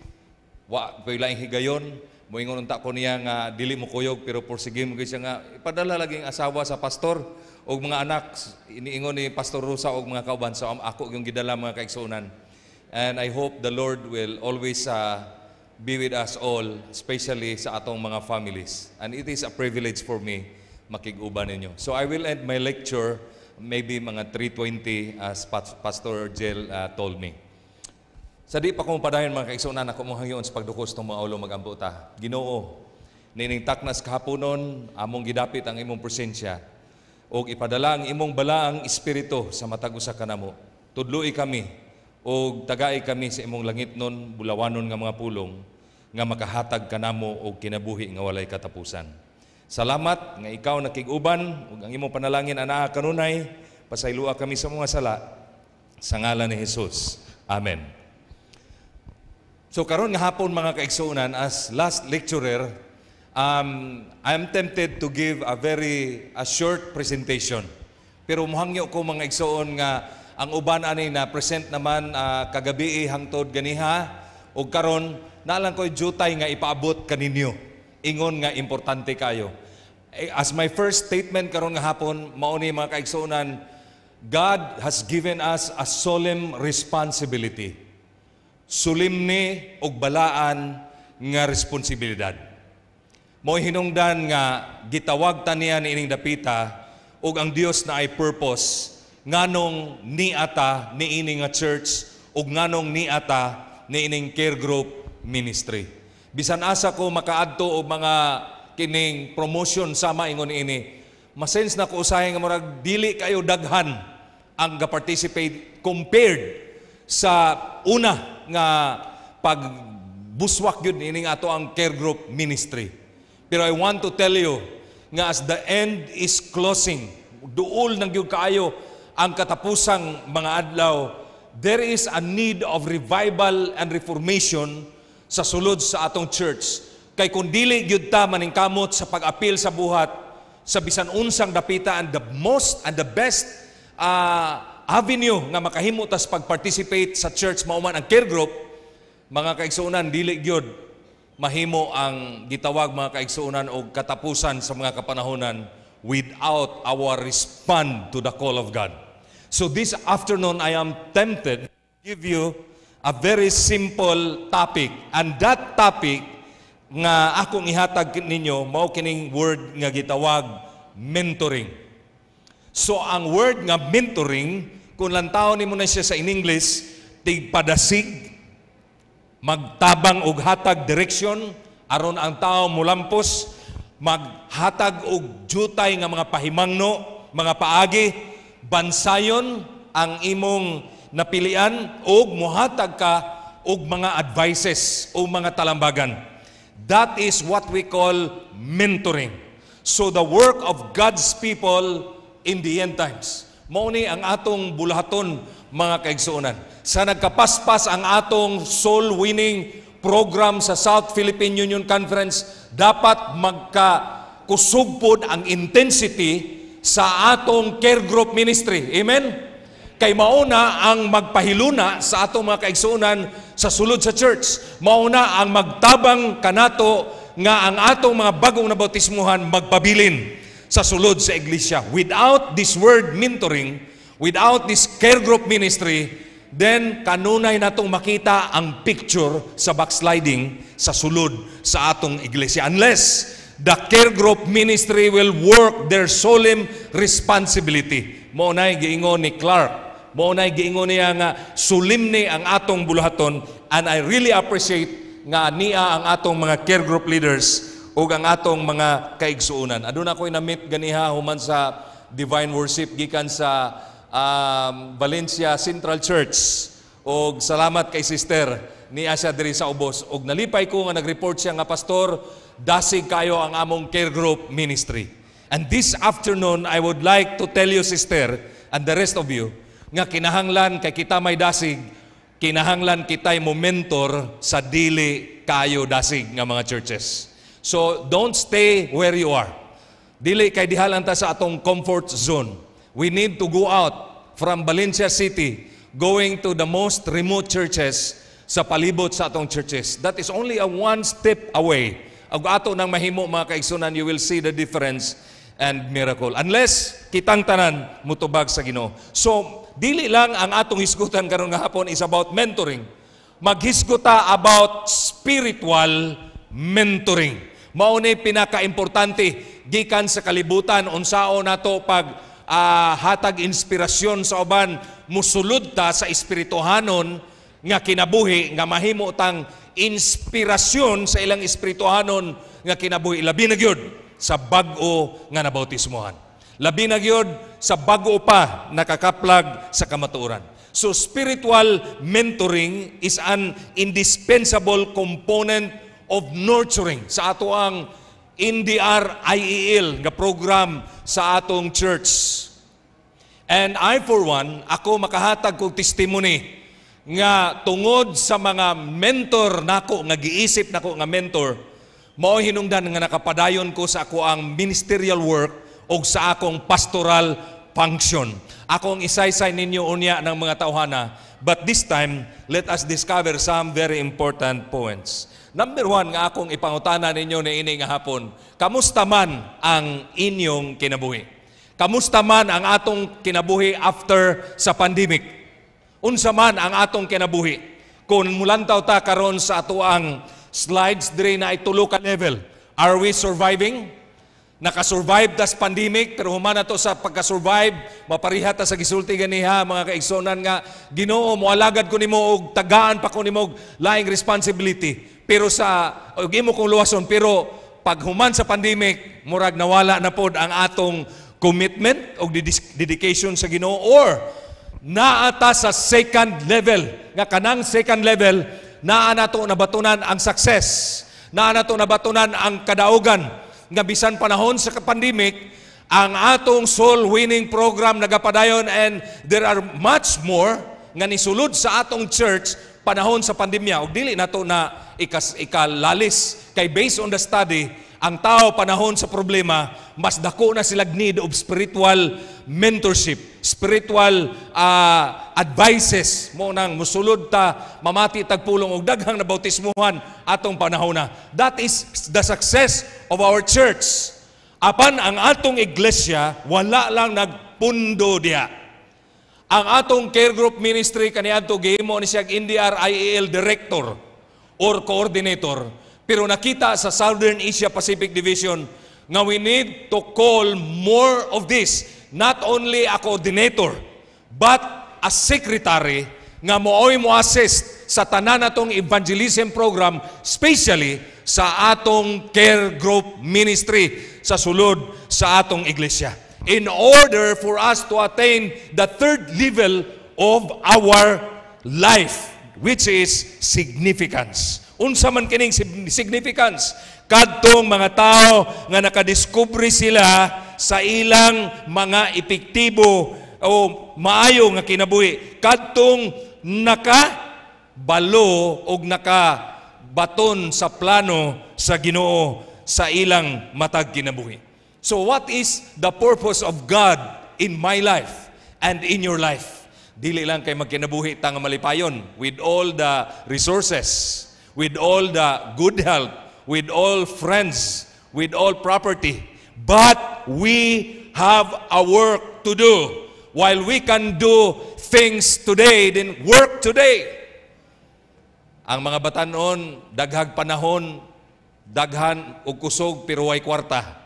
Speaker 5: wa ko'y laing higayon, moingon unta ko niya nga dili mo kuyog pero porsige mo siya nga ipadala laging asawa sa pastor og mga anak iniingon ni Pastor Rosa og mga kauban sa so, ako yung gidala mga kaigsoonan And I hope the Lord will always uh, be with us all, especially sa atong mga families. And it is a privilege for me makiguban ninyo. So I will end my lecture maybe mga 3.20 as Pastor Jel uh, told me. Sa di pa kong padayon mga kaigsunan, ako mong hangyoon sa pagdukos ng mga ulo magambuta. Ginoo, nining taknas kahaponon, among gidapit ang imong presensya, o ipadala ang imong balaang espiritu sa matag usa kanamo. Tudloi kami, o tagai kami sa imong langit nun, bulawanon nga mga pulong, nga makahatag kanamo o kinabuhi nga walay katapusan. Salamat nga ikaw nakiguban, ug ang imong panalangin anaa kanunay, pasayloa kami sa mga sala, sa ngalan ni Jesus. Amen. So karon nga hapon mga kaigsoonan as last lecturer, um, I am tempted to give a very a short presentation. Pero muhangyo ko mga igsoon nga ang uban ani na present naman uh, kagabi eh, hangtod ganiha ug karon na lang ko jutay nga ipaabot kaninyo. Ingon nga importante kayo. Eh, as my first statement karon nga hapon, mao ni mga kaigsoonan God has given us a solemn responsibility sulimne og balaan nga responsibilidad. Mo hinungdan nga gitawag ta niya ni ining dapita og ang Dios na ay purpose nganong ni ata ni ining nga church og nganong ni ata ni ining care group ministry. Bisan asa ko makaadto og mga kining promotion sama ingon ini. Masense na ko usahay nga murag dili kayo daghan ang ga-participate compared sa una nga pagbuswak yun ining ato ang care group ministry. Pero I want to tell you nga as the end is closing, duol ng yung kaayo ang katapusang mga adlaw, there is a need of revival and reformation sa sulod sa atong church. Kay kung dili gyud ta maningkamot sa pag-apil sa buhat sa bisan unsang dapita and the most and the best uh, avenue nga makahimo tas pag-participate sa church mao man ang care group, mga kaigsuunan dili gyud mahimo ang gitawag mga kaigsuunan og katapusan sa mga kapanahonan without our respond to the call of God. So this afternoon I am tempted to give you a very simple topic and that topic nga akong ihatag ninyo mao kining word nga gitawag mentoring. So ang word nga mentoring kung lantaw ni mo na siya sa in English, tigpadasig, magtabang og hatag direksyon, aron ang tao mulampos, maghatag og jutay nga mga pahimangno, mga paagi, bansayon ang imong napilian og muhatag ka og mga advices o mga talambagan. That is what we call mentoring. So the work of God's people in the end times. Mauni ang atong bulaton mga kaigsuonan. Sa nagkapaspas ang atong soul winning program sa South Philippine Union Conference, dapat magkakusog ang intensity sa atong care group ministry. Amen? Kay mauna ang magpahiluna sa atong mga kaigsuonan sa sulod sa church. Mauna ang magtabang kanato nga ang atong mga bagong nabautismuhan magpabilin sa sulod sa iglesia. Without this word mentoring, without this care group ministry, then kanunay natong makita ang picture sa backsliding sa sulod sa atong iglesia. Unless the care group ministry will work their solemn responsibility. Maunay giingon ni Clark. Maunay giingon niya nga sulimni ang atong buluhaton and I really appreciate nga niya ang atong mga care group leaders ug ang atong mga kaigsuonan. Aduna ko'y na-meet ganiha human sa divine worship gikan sa um, Valencia Central Church. Og salamat kay sister ni Asya diri sa ubos. Og nalipay ko nga nagreport siya nga pastor, dasig kayo ang among care group ministry. And this afternoon, I would like to tell you sister and the rest of you nga kinahanglan kay kita may dasig, kinahanglan kitay mo mentor sa dili kayo dasig nga mga churches. So, don't stay where you are. Dili kay dihalan ta sa atong comfort zone. We need to go out from Valencia City, going to the most remote churches sa palibot sa atong churches. That is only a one step away. Ag ato nang mahimo mga kaigsunan, you will see the difference and miracle. Unless kitang tanan mutubag sa Ginoo. So, dili lang ang atong hisgutan karon nga hapon is about mentoring. Maghisguta about spiritual mentoring mao ni pinakaimportante gikan sa kalibutan unsao nato pag uh, hatag inspirasyon sa uban musulod ta sa espirituhanon nga kinabuhi nga mahimo tang inspirasyon sa ilang espirituhanon nga kinabuhi labi na gyud sa bag-o nga nabautismohan labi na gyud sa bag-o pa nakakaplag sa kamatuoran so spiritual mentoring is an indispensable component of nurturing sa ato ang NDR IEL nga program sa atong church. And I for one, ako makahatag kong testimony nga tungod sa mga mentor nako nga giisip nako nga mentor mao hinungdan nga nakapadayon ko sa ako ang ministerial work o sa akong pastoral function. Ako ang isaysay ninyo unya ng mga tawhana, but this time let us discover some very important points. Number one nga akong ipangutana ninyo ni ini nga hapon, kamusta man ang inyong kinabuhi? Kamusta man ang atong kinabuhi after sa pandemic? Unsa man ang atong kinabuhi? Kung mulantaw ta karon sa atoang slides diri na itulo ka level, are we surviving? Nakasurvive das pandemic, pero humana to sa pagkasurvive, mapariha ta sa gisulti ganiha, mga kaigsonan nga, ginoo, moalagad ko nimo og tagaan pa ko nimo og laing responsibility pero sa okay mo kong luwason pero pag human sa pandemic murag nawala na pod ang atong commitment o dedication sa Ginoo or naata sa second level nga kanang second level naa nato batunan ang success naa nato batunan ang kadaogan nga bisan panahon sa pandemic ang atong soul winning program nagapadayon and there are much more nga nisulod sa atong church panahon sa pandemya og dili nato na ikas, ikalalis kay based on the study ang tao panahon sa problema mas dako na sila need of spiritual mentorship spiritual uh, advices mo nang musulod ta mamati tagpulong og daghang nabautismuhan atong panahon na that is the success of our church apan ang atong iglesia wala lang nagpundo diya ang atong care group ministry kaniadto gihimo ni siya NDRIEL director or coordinator. Pero nakita sa Southern Asia Pacific Division nga we need to call more of this. Not only a coordinator, but a secretary nga mooy mo assist sa tanan natong evangelism program, especially sa atong care group ministry sa sulod sa atong iglesia in order for us to attain the third level of our life, which is significance. Unsa man kining significance? Kadtong mga tao nga nakadiskubre sila sa ilang mga epektibo o maayo nga kinabuhi. Kadtong nakabalo o nakabaton sa plano sa ginoo sa ilang matag kinabuhi. So what is the purpose of God in my life and in your life? Dili lang kay magkinabuhi tanga malipayon with all the resources, with all the good health, with all friends, with all property. But we have a work to do. While we can do things today, then work today. Ang mga bataon, daghag panahon, daghan o kusog pero way kwarta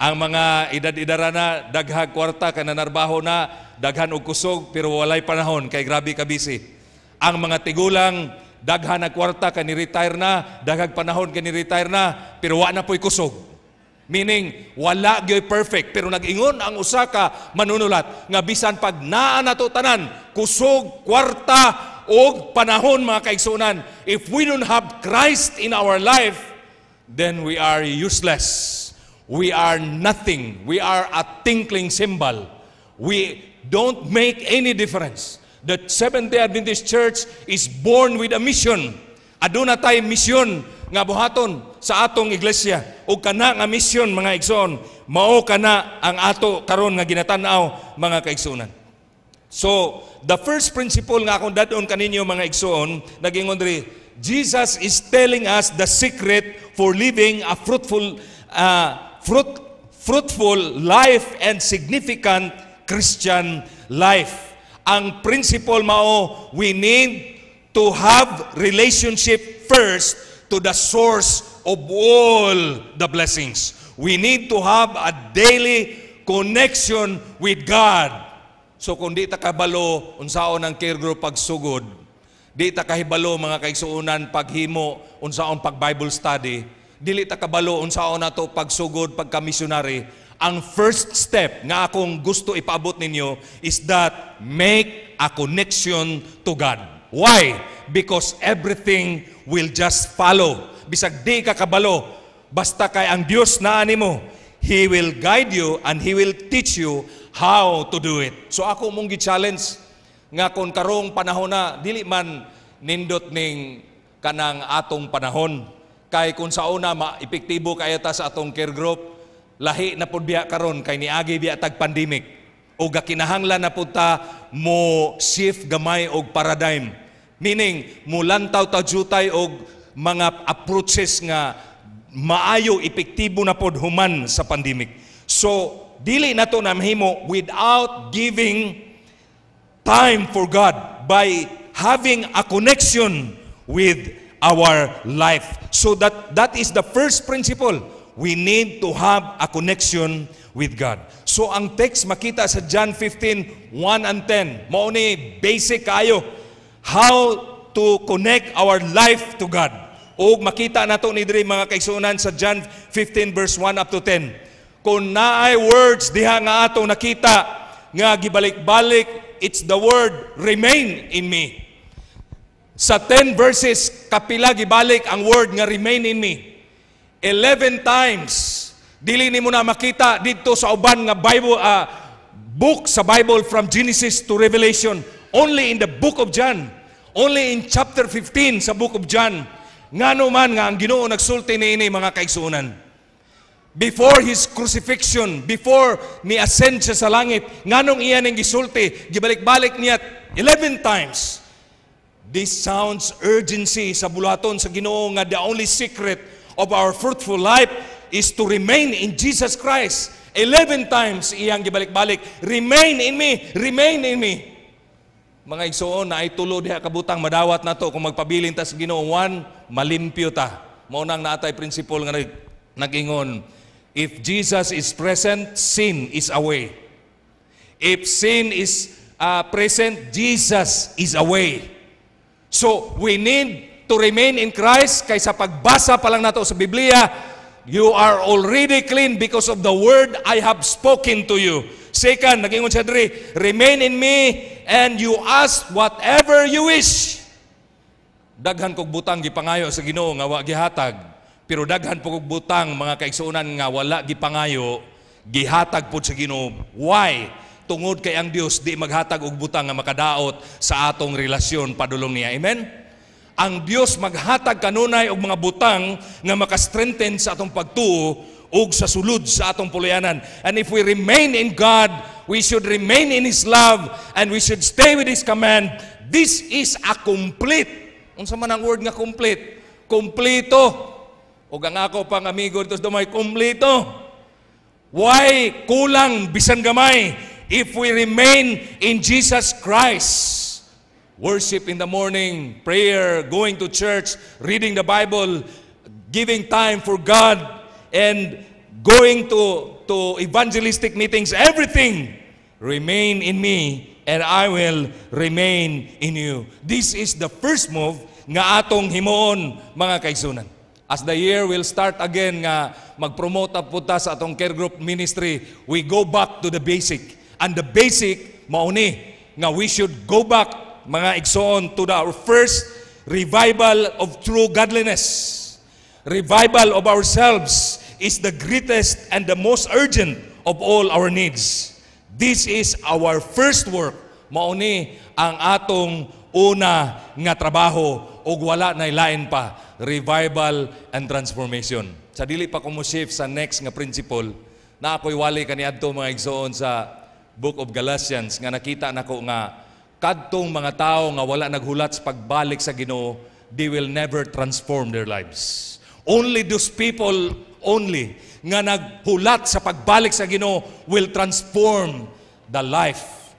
Speaker 5: ang mga edad-edara na daghag kwarta kay nanarbaho na daghan og kusog pero walay panahon kay grabe ka busy. Ang mga tigulang daghan na kwarta kay ni-retire na, daghag panahon kay ni-retire na pero wa na po'y kusog. Meaning, wala gyoy perfect pero nag-ingon ang usa ka manunulat nga bisan pag naa nato tanan, kusog, kwarta og panahon mga kaigsunan, if we don't have Christ in our life, then we are useless. We are nothing. We are a tinkling symbol. We don't make any difference. The Seventh-day Adventist Church is born with a mission. Aduna tay mission nga buhaton sa atong iglesia o kana nga mission mga igsoon mao kana ang ato karon nga ginatan-aw mga kaigsoonan. So, the first principle nga akong dadon kaninyo mga igsoon, naging ondri, Jesus is telling us the secret for living a fruitful uh, fruit, fruitful life and significant Christian life. Ang principle mao, we need to have relationship first to the source of all the blessings. We need to have a daily connection with God. So kung di ta kabalo, unsaon ang care group pagsugod, di ta kahibalo mga kaigsuunan paghimo, unsaon pag Bible study, dili ta kabalo unsaon nato pagsugod pagka missionary ang first step nga akong gusto ipaabot ninyo is that make a connection to God. Why? Because everything will just follow. Bisag di ka kabalo, basta kay ang Dios na mo, He will guide you and He will teach you how to do it. So ako mong gi-challenge nga kon karong panahon na, dili man nindot ning kanang atong panahon kay kung sa una maepektibo kaya ta sa atong care group lahi na pud biya karon kay niagi biya tag pandemic o gakinahanglan na pud ta mo shift gamay og paradigm meaning mulantaw ta jutay og mga approaches nga maayo epektibo na pod human sa pandemic so dili na to namhimo without giving time for God by having a connection with our life. So that that is the first principle. We need to have a connection with God. So ang text makita sa John 15, 1 and 10. Mao ni basic kayo. How to connect our life to God. O makita nato ni diri mga kaigsuonan sa John 15 verse 1 up to 10. Kung naay words diha nga ato nakita nga gibalik-balik, it's the word remain in me. Sa 10 verses, kapila gibalik ang word nga remain in me. 11 times, dili ni mo na makita dito sa uban nga Bible, uh, book sa Bible from Genesis to Revelation. Only in the book of John. Only in chapter 15 sa book of John. Nga man nga ang ginoo nagsulti ni ini mga kaigsuonan. Before his crucifixion, before ni ascend siya sa langit, nganong iyan ang gisulti, gibalik-balik niya 11 times This sounds urgency sa bulaton sa Ginoo nga the only secret of our fruitful life is to remain in Jesus Christ. 11 times iyang gibalik-balik, remain in me, remain in me. Mga igsoon na itulo diha kabutang madawat nato kung magpabilin ta sa Ginoo one, malimpyo ta. Mao nang naatay principle nga nag nagingon, if Jesus is present, sin is away. If sin is uh, present, Jesus is away. So, we need to remain in Christ kaysa pagbasa pa lang nato sa Biblia, You are already clean because of the word I have spoken to you. Second, nagingon siya diri, remain in me and you ask whatever you wish. Daghan kog butang gipangayo sa Ginoo nga wa gihatag, pero daghan po kog butang mga kaigsuonan nga wala gipangayo, gihatag pud sa Ginoo. Why? tungod kay ang Dios di maghatag og butang nga makadaot sa atong relasyon padulong niya. Amen. Ang Dios maghatag kanunay og mga butang nga makastrengthen sa atong pagtuo ug sa sulod sa atong puluyanan. And if we remain in God, we should remain in His love and we should stay with His command. This is a complete. Unsa man ang word nga complete? Kompleto. Ug ang ako pang amigo dito dumay kompleto. Why kulang bisan gamay if we remain in Jesus Christ. Worship in the morning, prayer, going to church, reading the Bible, giving time for God, and going to, to evangelistic meetings, everything remain in me and I will remain in you. This is the first move nga atong himoon, mga kaigsunan. As the year will start again nga magpromote up ta sa atong care group ministry, we go back to the basic. And the basic, mauni, nga we should go back, mga igsoon, to the first revival of true godliness. Revival of ourselves is the greatest and the most urgent of all our needs. This is our first work. Mauni ang atong una nga trabaho o wala na ilain pa. Revival and transformation. Sa dili pa kumusif sa next nga principle, na ako'y wali kaniadto mga igsoon sa Book of Galatians nga nakita nako nga kadtong mga tao nga wala naghulat sa pagbalik sa Ginoo, they will never transform their lives. Only those people only nga naghulat sa pagbalik sa Ginoo will transform the life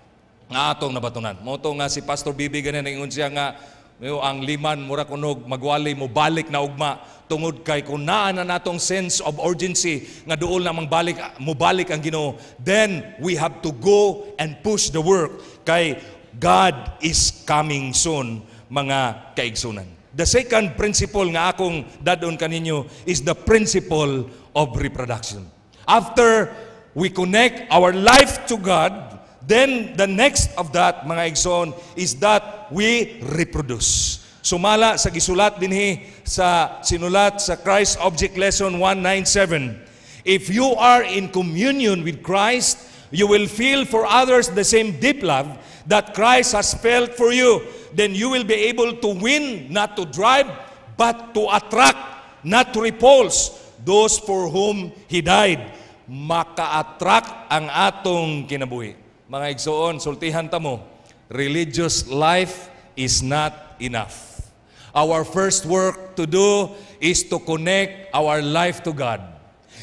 Speaker 5: nga atong nabatunan. Moto nga si Pastor Bibi ganin ingon siya nga Mayo ang liman mura kunog magwali mo balik na ugma tungod kay kunaan na natong sense of urgency nga duol na mangbalik mo balik ang Ginoo then we have to go and push the work kay God is coming soon mga kaigsunan the second principle nga akong dadon kaninyo is the principle of reproduction after we connect our life to God Then, the next of that, mga igsoon, is that we reproduce. Sumala sa gisulat dinhi sa sinulat sa Christ Object Lesson 197. If you are in communion with Christ, you will feel for others the same deep love that Christ has felt for you. Then you will be able to win, not to drive, but to attract, not to repulse those for whom He died. Maka-attract ang atong kinabuhi mga igsoon, sultihan ta mo, religious life is not enough. Our first work to do is to connect our life to God.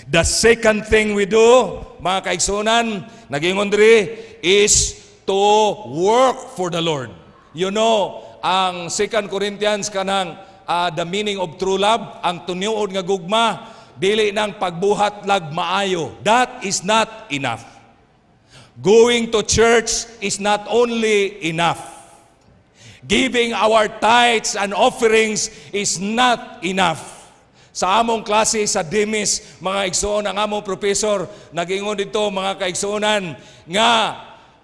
Speaker 5: The second thing we do, mga kaigsunan, naging undri, is to work for the Lord. You know, ang 2 Corinthians kanang uh, ah, the meaning of true love, ang tuniod nga gugma, dili ng pagbuhat lag maayo. That is not enough. Going to church is not only enough. Giving our tithes and offerings is not enough. Sa among klase sa Dimis, mga igsoon, ang among professor, nagingon dito mga kaigsoonan, nga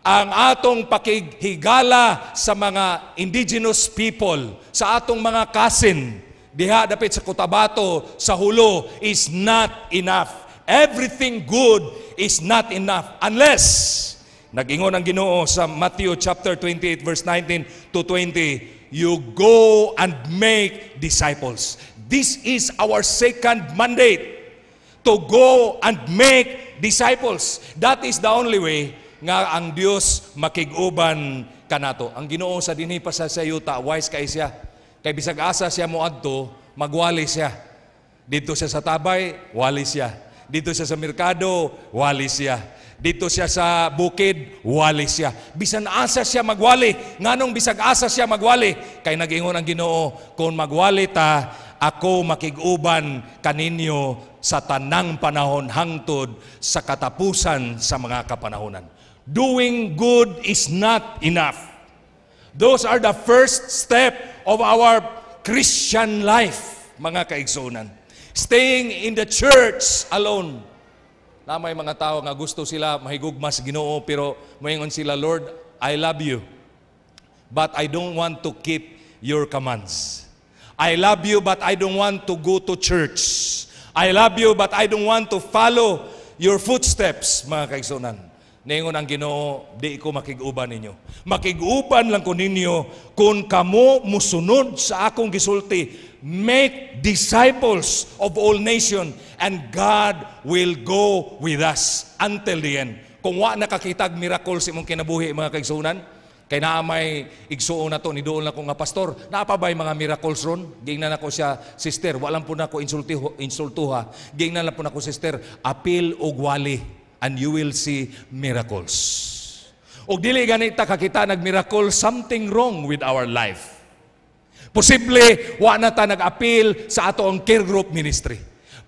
Speaker 5: ang atong pakighigala sa mga indigenous people, sa atong mga kasin, diha dapit sa Cotabato, sa Hulo, is not enough. Everything good is not enough unless nagingon ang Ginoo sa Matthew chapter 28 verse 19 to 20, you go and make disciples. This is our second mandate to go and make disciples. That is the only way nga ang Dios makiguban kanato. Ang Ginoo sa dinhi pa sa sayuta wise kay siya. Kay bisag asa siya moadto, magwali siya. Dito siya sa tabay, wali siya dito siya sa merkado, wali siya. Dito siya sa bukid, wali siya. Bisan asa siya magwali. Nganong bisag asa siya magwali? Kay nagingon ang Ginoo, kung magwali ta, ako makiguban kaninyo sa tanang panahon hangtod sa katapusan sa mga kapanahonan. Doing good is not enough. Those are the first step of our Christian life, mga kaigsunan. Staying in the church alone. Lamay mga tao nga gusto sila mahigugmas Ginoo pero moingon sila Lord, I love you. But I don't want to keep your commands. I love you but I don't want to go to church. I love you but I don't want to follow your footsteps, mga kaigsunan. Ningon ang Ginoo, di ko makiguban ninyo. Makiguban lang ko ninyo kung kamo musunod sa akong gisulti make disciples of all nations and God will go with us until the end. Kung wa nakakitag miracle si mong kinabuhi mga kaigsuunan, kay naa may igsuon na to ni dool na ko nga pastor, napabay mga miracles ron? Gingnan nako siya, sister, walang po na ko insultiho, insultuha. Gingnan lang po na ko sister, apil og wali and you will see miracles. Og dili ganita kakita nag miracle something wrong with our life. Posible, wala na ta nag-appeal sa atoong care group ministry.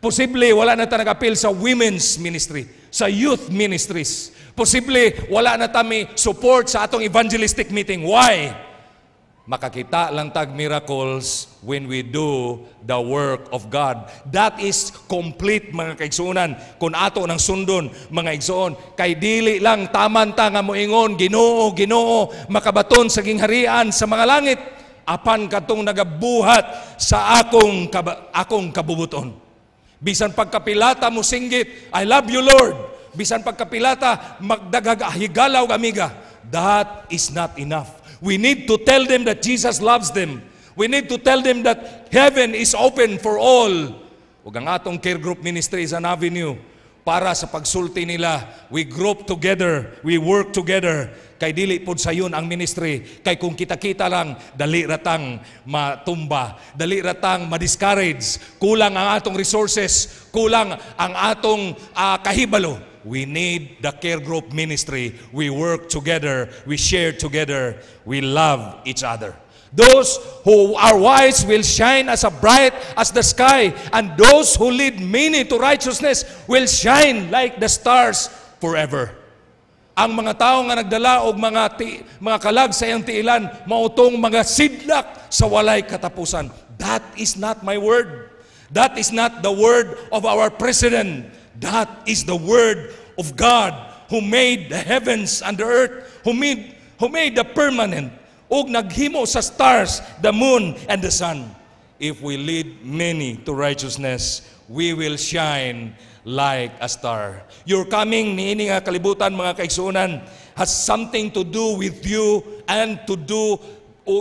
Speaker 5: Posible, wala na ta nag-appeal sa women's ministry, sa youth ministries. Posible, wala na ta may support sa atong evangelistic meeting. Why? Makakita lang tag miracles when we do the work of God. That is complete mga kaigsuunan. Kung ato ng sundon, mga igsoon, kay dili lang tamanta nga moingon, Ginoo, Ginoo, makabaton sa gingharian sa mga langit apan katong nagabuhat sa akong kab- akong kabubuton. Bisan pagkapilata mo singgit, I love you Lord. Bisan pagkapilata magdagag ah, higalaw gamiga. That is not enough. We need to tell them that Jesus loves them. We need to tell them that heaven is open for all. Ug ang atong care group ministry is an avenue para sa pagsulti nila. We group together, we work together Kay dili pod sayon ang ministry. Kay kung kita-kita lang, dali ratang matumba. Dali ratang ma-discourage. Kulang ang atong resources. Kulang ang atong uh, kahibalo. We need the care group ministry. We work together. We share together. We love each other. Those who are wise will shine as a bright as the sky, and those who lead many to righteousness will shine like the stars forever ang mga tao nga nagdala og mga ti, mga kalag sa iyang tiilan mao mga sidlak sa walay katapusan that is not my word that is not the word of our president that is the word of God who made the heavens and the earth who made who made the permanent ug naghimo sa stars the moon and the sun if we lead many to righteousness we will shine like a star. Your coming niini nga kalibutan mga kaigsuonan has something to do with you and to do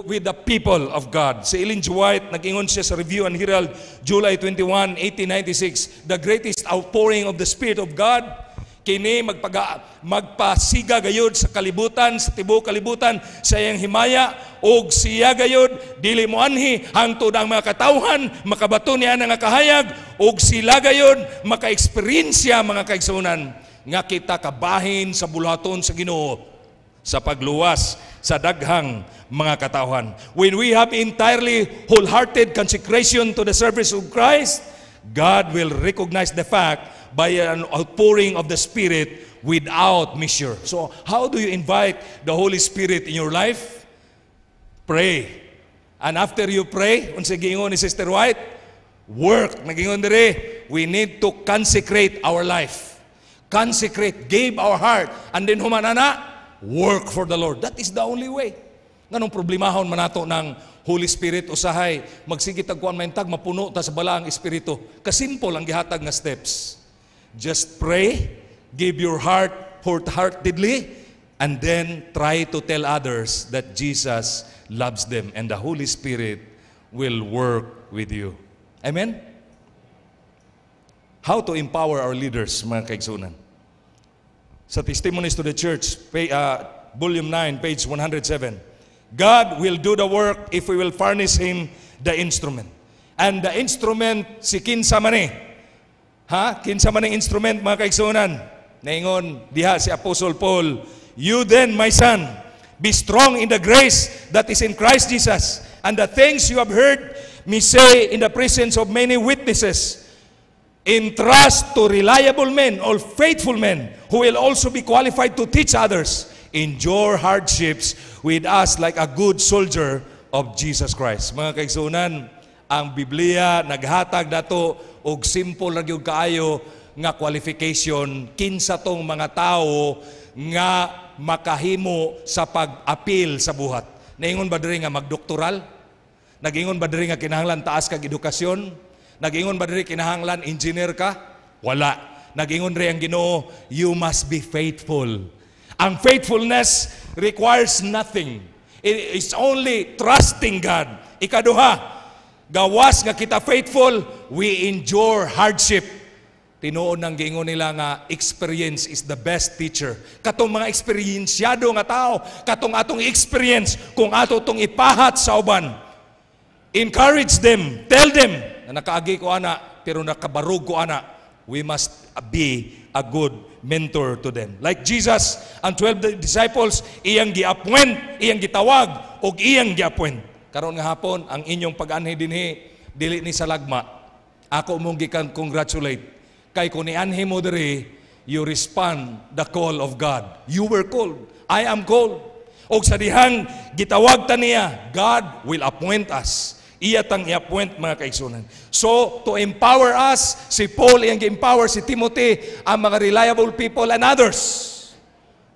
Speaker 5: with the people of God. Si Ellen G. White, nag-ingon siya sa Review and Herald, July 21, 1896, The greatest outpouring of the Spirit of God kini magpaga magpasiga gayud sa kalibutan sa tibuok kalibutan sa iyang himaya og siya gayud dili mo anhi hangtod ang mga katawhan makabato niya nga kahayag og sila gayud maka-experience mga kaigsunan nga kita kabahin sa bulaton sa Ginoo sa pagluwas sa daghang mga katawhan. When we have entirely wholehearted consecration to the service of Christ, God will recognize the fact by an outpouring of the Spirit without measure. So, how do you invite the Holy Spirit in your life? Pray. And after you pray, unsa giingon ni Sister White, work. Nagingon dire, we need to consecrate our life. Consecrate, give our heart. And then humanana, work for the Lord. That is the only way. Nganong problemahon man nato ng Holy Spirit usahay, magsigit ang kuan man tag mapuno ta sa balaang ang espiritu. Kasimple ang gihatag nga steps. Just pray, give your heart wholeheartedly, and then try to tell others that Jesus loves them and the Holy Spirit will work with you. Amen? How to empower our leaders, mga kaigsunan. Sa Testimonies to the Church, pay, uh, Volume 9, page 107. God will do the work if we will furnish Him the instrument. And the instrument, si kinsa man eh, Ha? Kinsa man ang instrument, mga kaigsunan. Naingon, diha si Apostle Paul. You then, my son, be strong in the grace that is in Christ Jesus. And the things you have heard me say in the presence of many witnesses, entrust to reliable men or faithful men who will also be qualified to teach others. Endure hardships with us like a good soldier of Jesus Christ. Mga kaigsunan, ang Biblia naghatag nato og simple lang gyud kayo nga qualification kinsa tong mga tawo nga makahimo sa pag-apil sa buhat. Naingon ba diri nga magdoktoral? Nagingon ba diri nga kinahanglan taas kag edukasyon? Nagingon ba diri kinahanglan engineer ka? Wala. Nagingon diri ang Ginoo, you must be faithful. Ang faithfulness requires nothing. It's only trusting God. Ikaduha, gawas nga kita faithful, we endure hardship. Tinuon ng gingo nila nga experience is the best teacher. Katong mga experiensyado nga tao, katong atong experience kung ato tong ipahat sa uban. Encourage them, tell them na nakaagi ko ana pero nakabarog ko ana. We must be a good mentor to them. Like Jesus and 12 disciples, iyang giapwent, iyang gitawag, og iyang giapwent karon nga hapon ang inyong pag-anhi dinhi dili ni salagma. Ako mong gikan congratulate kay kun anhi mo diri you respond the call of God. You were called. I am called. Og sa dihang gitawag ta niya, God will appoint us. Iya tang i-appoint mga kaigsoonan So, to empower us, si Paul iyang gi-empower, si Timothy, ang mga reliable people and others.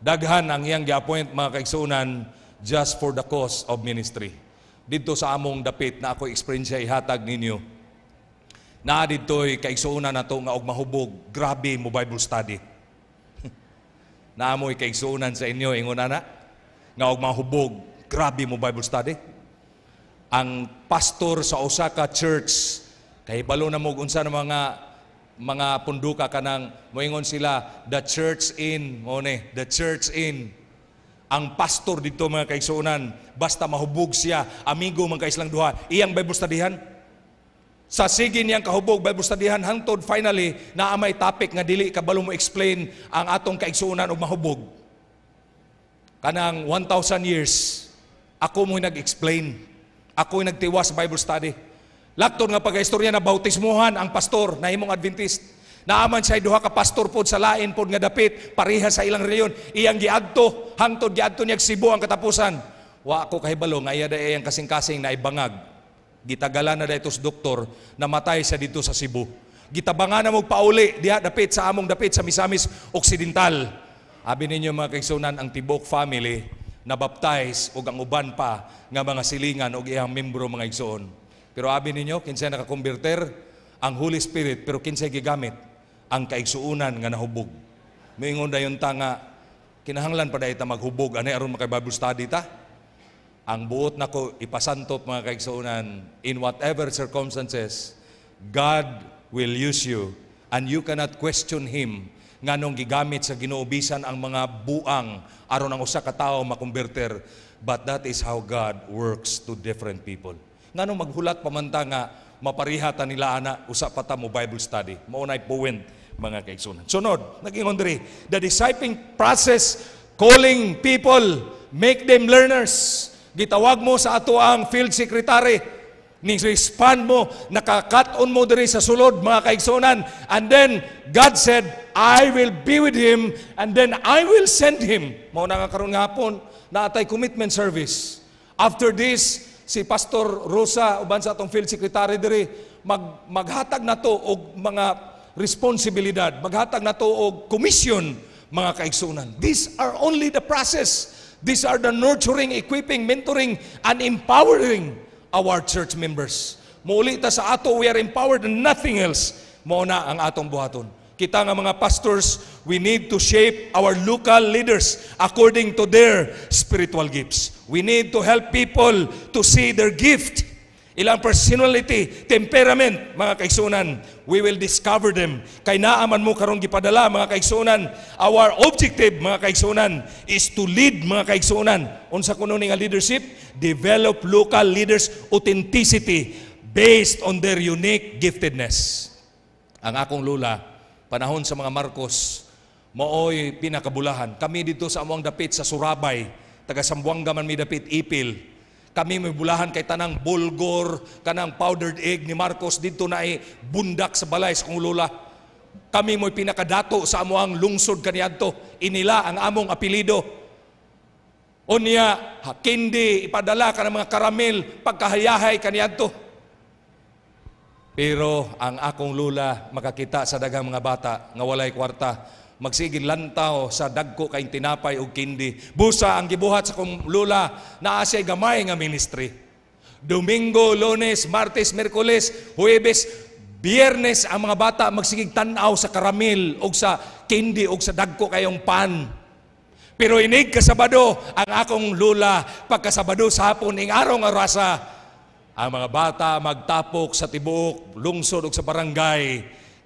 Speaker 5: Daghan ang iyang gi-appoint mga kaigsoonan just for the cause of ministry dito sa among dapit na ako eksperensya ihatag ninyo. Na dito'y kaigsuunan na to nga og mahubog, grabe mo Bible study. na amoy kaigsuunan sa inyo, ingon na, nga og mahubog, grabe mo Bible study. Ang pastor sa Osaka Church, kahibalo na mo unsa ng mga mga punduka kanang moingon sila the church in mo ne the church in ang pastor dito mga kaigsuonan, basta mahubog siya, amigo mga kaislang duha, iyang Bible studyhan. Sa sige niyang kahubog Bible studyhan hangtod finally na amay topic nga dili kabalo mo explain ang atong kaigsuonan og mahubog. Kanang 1000 years ako mo nag-explain. Ako nagtiwas sa Bible study. Laktod nga pagkaistorya na bautismuhan ang pastor na imong Adventist. Naaman siya duha ka pastor pod sa lain pod nga dapit, pareha sa ilang reyon. Iyang giadto, hangtod giadto niya Cebu ang katapusan. Wa ako kahibalo nga iya day ang kasing-kasing na ibangag. Gitagala na daytos doktor, namatay siya dito sa Cebu. Gitabangan na mo pauli diha dapit sa among dapit sa Misamis Occidental. Abi ninyo mga kaigsunan ang Tibok family nabaptize og ang uban pa nga mga silingan og iyang membro mga igsoon. Pero abi ninyo kinsa nakakonverter ang Holy Spirit pero kinsa gigamit ang kaigsuunan nga nahubog. Miingon dayon ta nga kinahanglan pa dayon ta maghubog ani aron makay Bible study ta. Ang buot nako ipasanto mga kaigsuunan in whatever circumstances God will use you and you cannot question him nganong gigamit sa ginuubisan ang mga buang aron ang usa ka tawo makonverter but that is how God works to different people. Nganong maghulat pamanta nga maparihata nila ana usa pa ta mo Bible study. Mao nay point mga kaigsunan. Sunod, naging ondri, the discipling process, calling people, make them learners. Gitawag mo sa ato ang field secretary, ni respond mo, nakakaton mo diri sa sulod, mga kaigsunan. And then, God said, I will be with him, and then I will send him. Mao na nga karon nga hapon, naatay commitment service. After this, si Pastor Rosa uban sa atong field secretary diri mag maghatag na to og mga responsibilidad. Maghatag nato og commission mga kaigsoonan. These are only the process. These are the nurturing, equipping, mentoring, and empowering our church members. Muli ta sa ato, we are empowered and nothing else. Mao na ang atong buhaton kita nga mga pastors, we need to shape our local leaders according to their spiritual gifts. We need to help people to see their gift ilang personality, temperament, mga kaigsunan, we will discover them. Kay naaman mo karong gipadala, mga kaigsunan, our objective, mga kaigsunan, is to lead, mga kaigsunan. Unsa kuno ning leadership? Develop local leaders authenticity based on their unique giftedness. Ang akong lula, panahon sa mga Marcos, mooy pinakabulahan. Kami dito sa among dapit sa Surabay, taga Sambuanga man may dapit ipil, kami may bulahan kay tanang bulgor, kanang powdered egg ni Marcos dito na ay bundak sa balay sa Kungulula. Kami mo'y pinakadato sa amuang lungsod kaniadto. Inila ang among apilido. O niya, hakindi, ipadala ka ng mga karamel, pagkahayahay kaniadto. Pero ang akong lula makakita sa dagang mga bata nga walay kwarta magsigil lantaw sa dagko kay tinapay ug kindi. Busa ang gibuhat sa kong lula naa siya gamay nga ministry. Domingo, Lunes, Martes, Merkules, Huwebes, Biyernes ang mga bata magsigig tan-aw sa karamil og sa kindi og sa dagko kayong pan. Pero inig sabado ang akong lula pagkasabado sa hapon ing araw nga rasa ang mga bata magtapok sa tibuok, lungsod ug sa barangay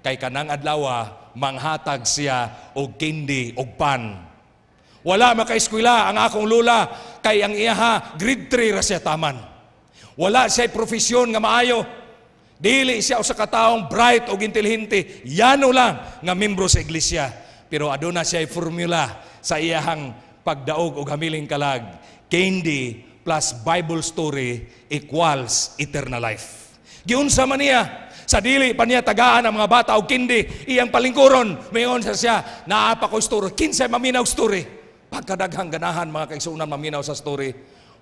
Speaker 5: Kay kanang adlaw ah, manghatag siya og kindi og pan. Wala makaeskwela ang akong lula kay ang iyaha grade 3 ra siya taman. Wala siya profesyon nga maayo. Dili siya usa ka taong bright og intelihente. Yano lang nga membro sa iglesia. Pero aduna siya formula sa iyahang pagdaog og hamiling kalag. Candy plus Bible story equals eternal life. Giunsa man niya sa dili pa niya tagaan ang mga bata o kindi, iyang palingkuron. Mayon sa siya, naapa ko story. Kinsay maminaw story. Pagkadaghang ganahan mga kaigsunan maminaw sa story.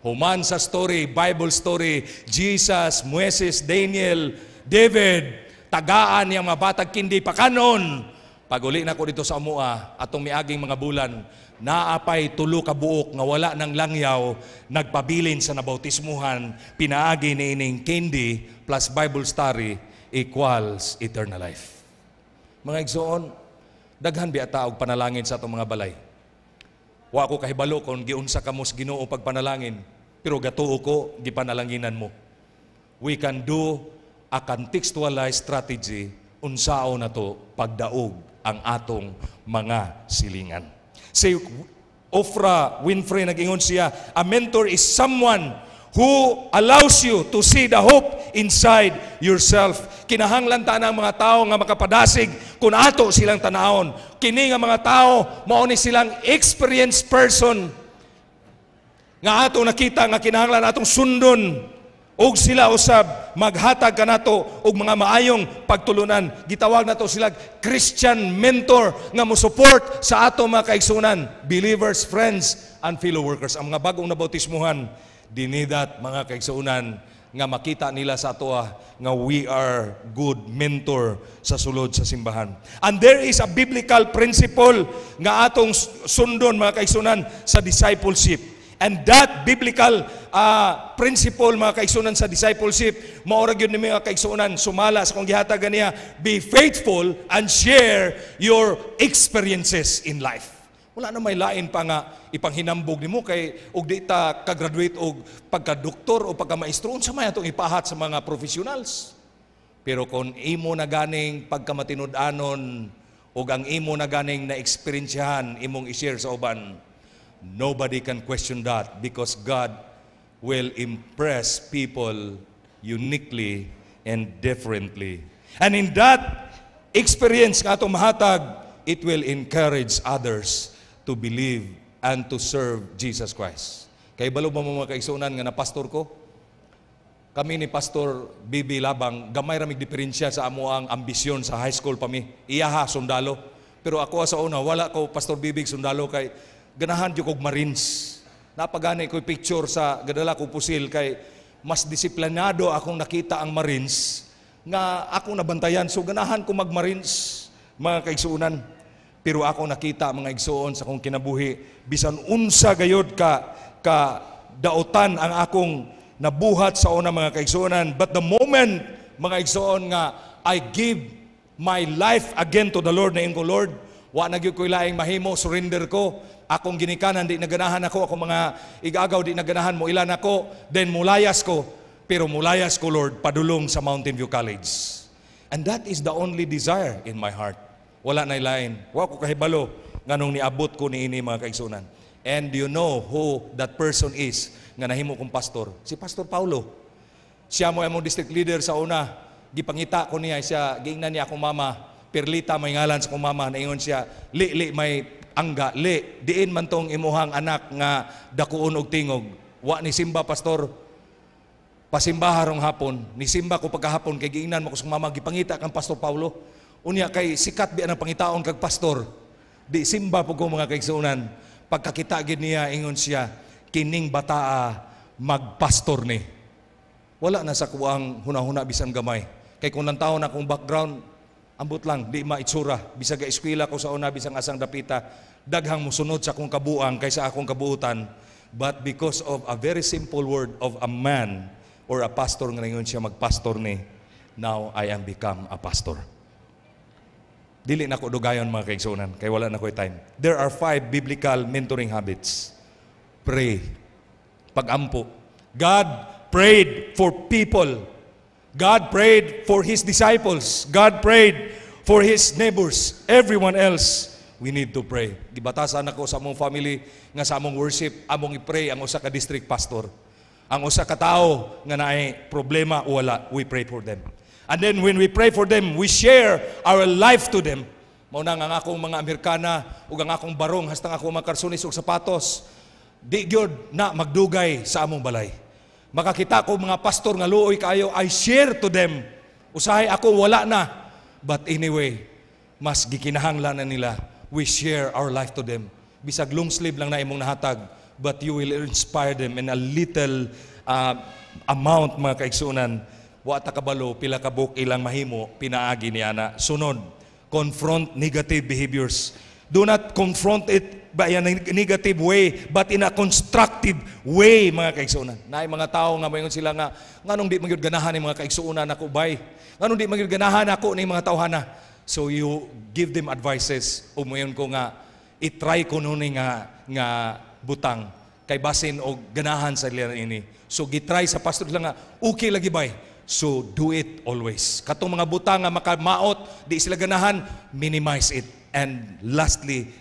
Speaker 5: Human sa story, Bible story, Jesus, Moses, Daniel, David, tagaan niyang mga bata kindi pa kanon. Paguli na ko dito sa umua, atong miaging mga bulan, naapay tulo ka buok nga wala nang langyaw, nagpabilin sa nabautismuhan, pinaagi ni ining kindi plus Bible study, equals eternal life. Mga igsoon, daghan biya taog panalangin sa atong mga balay. Wa ko kahibalo kon giunsa ka Ginoo pagpanalangin, pero gatuo ko gipanalanginan mo. We can do a contextualized strategy unsao na to pagdaog ang atong mga silingan. Say Ofra Winfrey nagingon siya, a mentor is someone who allows you to see the hope inside yourself. Kinahanglan ta ng mga tao nga makapadasig kun ato silang tanahon. Kini nga mga tao, ni silang experienced person nga ato nakita nga kinahanglan atong sundon og sila usab maghatag kanato og mga maayong pagtulunan. Gitawag nato sila Christian mentor nga mo-support sa ato mga kaigsunan, believers, friends, and fellow workers. Ang mga bagong nabautismuhan, dinidat mga kaigsoonan nga makita nila sa atoa ah, nga we are good mentor sa sulod sa simbahan. And there is a biblical principle nga atong sundon mga kaisunan sa discipleship. And that biblical uh, principle mga kaisunan sa discipleship, maorag yun ni mga kaisunan, sumala sa kong gihatag niya, be faithful and share your experiences in life. Wala na may lain pa nga ipanghinambog nimo kay og di ta ka-graduate og pagka-doktor o pagka-maestro unsa may atong ipahat sa mga professionals. Pero kon imo na ganing pagkamatinud-anon o ang imo na ganing na eksperyensyahan imong i-share sa uban, nobody can question that because God will impress people uniquely and differently. And in that experience nga atong mahatag, it will encourage others to believe and to serve Jesus Christ. Kay balo ba mo mga kaigsunan nga na pastor ko? Kami ni Pastor Bibi Labang, gamay ramig diferensya sa amo ang ambisyon sa high school pa mi. Iyaha, sundalo. Pero ako sa una, wala ko Pastor Bibi sundalo kay ganahan jud Marines. Napagani ko picture sa gadala ko pusil kay mas disiplinado akong nakita ang Marines nga ako nabantayan. So ganahan ko mag-Marines, mga kaigsunan. Pero ako nakita mga igsoon sa kong kinabuhi, bisan unsa gayod ka, ka daotan ang akong nabuhat sa una mga kaigsoon. But the moment, mga igsoon nga, I give my life again to the Lord na ko, Lord, wa na gyud koy laing mahimo surrender ko akong ginikanan di naganahan ako akong mga igagaw di naganahan mo ilan ako then mulayas ko pero mulayas ko Lord padulong sa Mountain View College and that is the only desire in my heart wala na ilain. Wa ko kahibalo nganong niabot ko niini mga kaigsoonan. And you know who that person is nga nahimo kong pastor? Si Pastor Paulo. Siya mo among district leader sa una. Gipangita ko niya siya giingnan niya akong mama. Perlita may ngalan sa akong mama naingon siya li li may angga li diin man tong imuhang anak nga dakuon og tingog. Wa ni simba pastor Pasimba harong hapon, ni simba ko pagkahapon kay giingnan mo ko sa mama gipangita kang Pastor Paulo. Unya kay sikat bi ng pangitaon kag pastor. Di simba po ko mga kaigsuunan. Pagkakita gid niya, ingon siya, kining bataa magpastor ni. Wala na sa kuang hunahuna bisan gamay. Kay kung nantaw na akong background, ambot lang, di maitsura. Bisag eskwela ko sa una, bisang asang dapita, daghang musunod sa akong kabuang kaysa akong kabuutan. But because of a very simple word of a man or a pastor, nga ingon siya magpastor ni, now I am become a pastor. Dili na ko dugayon mga kaigsunan, kay wala na ko time. There are five biblical mentoring habits. Pray. Pagampo. God prayed for people. God prayed for His disciples. God prayed for His neighbors. Everyone else, we need to pray. Gibatasan ako sa among family nga sa among worship, among i-pray ang usa ka district pastor. Ang usa ka tawo nga naay problema wala, we pray for them. And then when we pray for them, we share our life to them. Mauna nga akong mga Amerikana, ug ang akong barong, hasta nga akong mga karsunis ug sapatos. Di gyud na magdugay sa among balay. Makakita ko mga pastor nga luoy kaayo, I share to them. Usahay ako wala na. But anyway, mas gikinahanglan na nila. We share our life to them. Bisag long sleeve lang na imong nahatag, but you will inspire them in a little uh, amount mga kaigsunan wa ta kabalo, pila ka ilang mahimo, pinaagi ni ana Sunod, confront negative behaviors. Do not confront it by a negative way, but in a constructive way, mga kaigsuunan. naay mga tao nga mayon sila nga, nganong di magyud ganahan ni mga kaigsuunan ako bay. nganong di magyud ganahan ako ng mga tawhana. So you give them advices. Umuyon ko nga, itry ko nun nga, nga butang kay basin o ganahan sa ilan ini. So gitry sa pastor lang nga, okay lagi bay So do it always. Katong mga buta nga makamaot, di sila ganahan, minimize it. And lastly,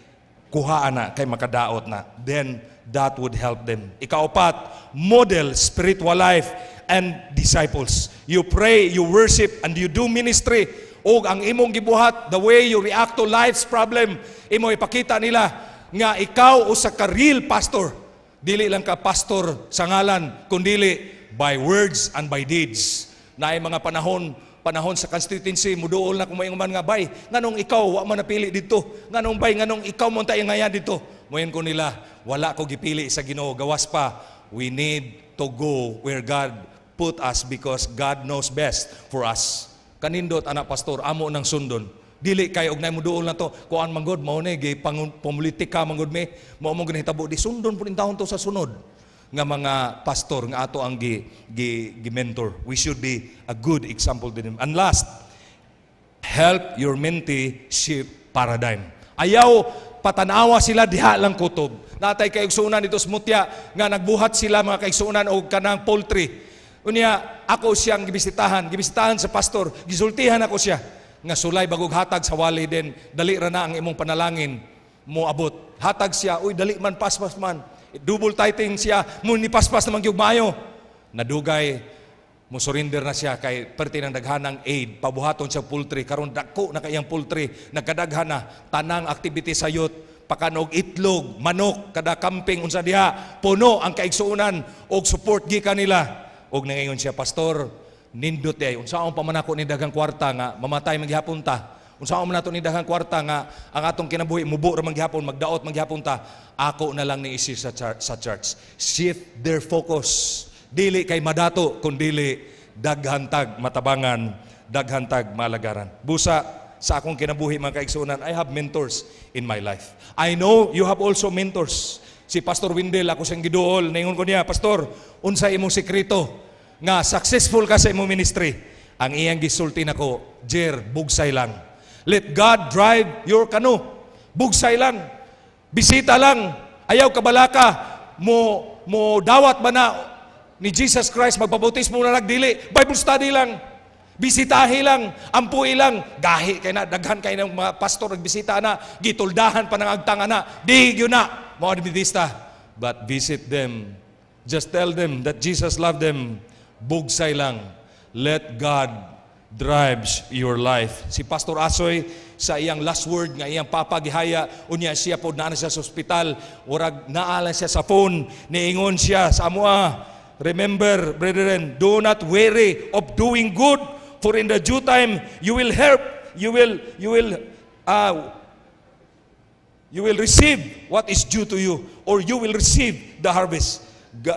Speaker 5: kuhaan na kay makadaot na. Then that would help them. Ikaapat, model spiritual life and disciples. You pray, you worship, and you do ministry. O ang imong gibuhat, the way you react to life's problem, imo ipakita nila nga ikaw usa ka real pastor. Dili lang ka pastor sa ngalan, kundili by words and by deeds na mga panahon panahon sa constituency muduol na kumayong man nga bay nganong ikaw wa man napili didto nganong bay nganong ikaw mo tay ngayan didto moyon ko nila wala ko gipili sa Ginoo gawas pa we need to go where God put us because God knows best for us kanindot anak pastor amo nang sundon dili kay og nay muduol na to kuan manggod mao ni gi pampolitika manggod mi mao mo ginhitabo di sundon pud taon to sa sunod nga mga pastor nga ato ang gi, gi, gi mentor. We should be a good example din. And last, help your mentee shift paradigm. Ayaw patanawa sila diha lang kutob. Natay kaigsuunan dito sa mutya nga nagbuhat sila mga kaigsuunan og kanang poultry. Unya ako siyang gibisitahan, gibisitahan sa pastor, gisultihan ako siya nga sulay bagog hatag sa wali din, dali ra na ang imong panalangin mo abot. Hatag siya, uy dali man paspas man double tithing siya, Munipaspas nipaspas naman yung mayo. Nadugay, mo na siya kay perti ng daghanang aid, pabuhaton siya poultry, karon dako na kayang poultry, nagkadaghan na, tanang activity sa youth, pakanog itlog, manok, kada camping unsa diha, puno ang kaigsuunan og support gikan nila. Og nangayon siya pastor, nindot ay eh. Unsa ang man ako ni dagang kwarta nga mamatay magyapon ta Unsa man nato ni daghang kwarta nga ang atong kinabuhi mubo ra man gihapon, magdaot man ta, ako na lang ni isi sa, char- sa church. Shift their focus. Dili kay madato kun dili daghantag matabangan, daghantag malagaran. Busa sa akong kinabuhi mga kaigsuunan, I have mentors in my life. I know you have also mentors. Si Pastor Windel ako sang giduol, naingon ko niya, Pastor, unsa imong sekreto nga successful ka sa imong ministry. Ang iyang gisulti nako, Jer, bugsay lang Let God drive your canoe. Bugsay lang. Bisita lang. Ayaw kabalaka. Mo, mo dawat ba na ni Jesus Christ, magpabautis mo na nagdili. Bible study lang. Bisitahi lang, ampuhi lang, gahi kay na, daghan kay ng mga pastor nagbisita na, gituldahan pa ng agtanga na, di yun na, mga Adventista. But visit them. Just tell them that Jesus loved them. Bugsay lang. Let God drives your life. Si Pastor Asoy, sa iyang last word nga iyang papagihaya, unya siya po na siya sa hospital, urag naala siya sa phone, niingon siya sa amoa, ah, Remember, brethren, do not weary of doing good, for in the due time you will help, you will, you will, uh, you will receive what is due to you, or you will receive the harvest.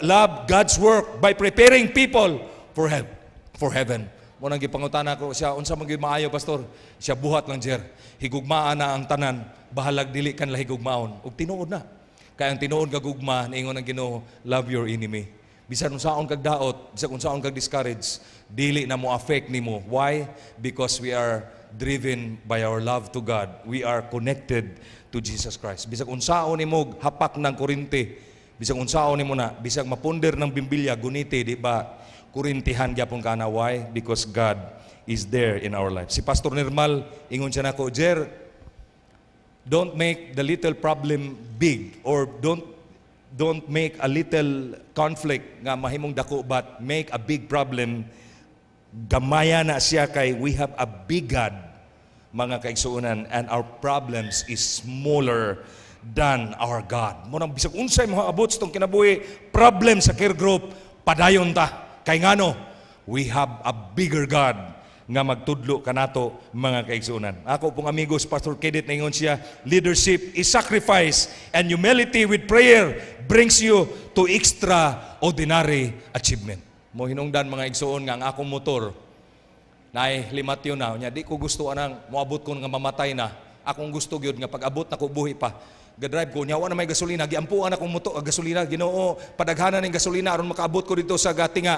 Speaker 5: Love God's work by preparing people for, he- for heaven. Mo nang gipangutana ko siya unsa man maayo pastor? Siya buhat lang jer. higugmaan na ang tanan, bahalag dili kan lahi gugmaon. Ug tinuod na. Kay ang tinuod ka gugma niingon ang Ginoo, love your enemy. Bisan unsaon kag daot, bisan unsaon kag discourage, dili na mo affect nimo. Why? Because we are driven by our love to God. We are connected to Jesus Christ. Bisag unsaon nimo hapak ng kurinte, bisag unsaon nimo na, bisag mapunder ng Bimbilya gunite, di ba? kurintihan gyapon kana why because God is there in our life. Si Pastor Nirmal ingon siya nako, "Jer, don't make the little problem big or don't don't make a little conflict nga mahimong dako but make a big problem gamaya na siya kay we have a big God mga kaigsuonan and our problems is smaller than our God. Mo nang bisag unsay mo abot tong kinabuhi problem sa care group padayon ta. Kay ngano, we have a bigger God nga magtudlo kanato mga kaigsuonan. Ako pong amigos, Pastor Kedit, na siya, leadership is sacrifice and humility with prayer brings you to extraordinary achievement. Mo hinungdan mga igsuon nga ang akong motor, nay limat yun na, nya, di ko gusto anang moabot ko nga mamatay na, akong gusto gyud nga pag-abot na ko buhi pa, gadrive ko nyawa na may gasolina giampuan akong moto ang ah, gasolina Ginoo padaghanan ng gasolina aron makaabot ko dito sa gatinga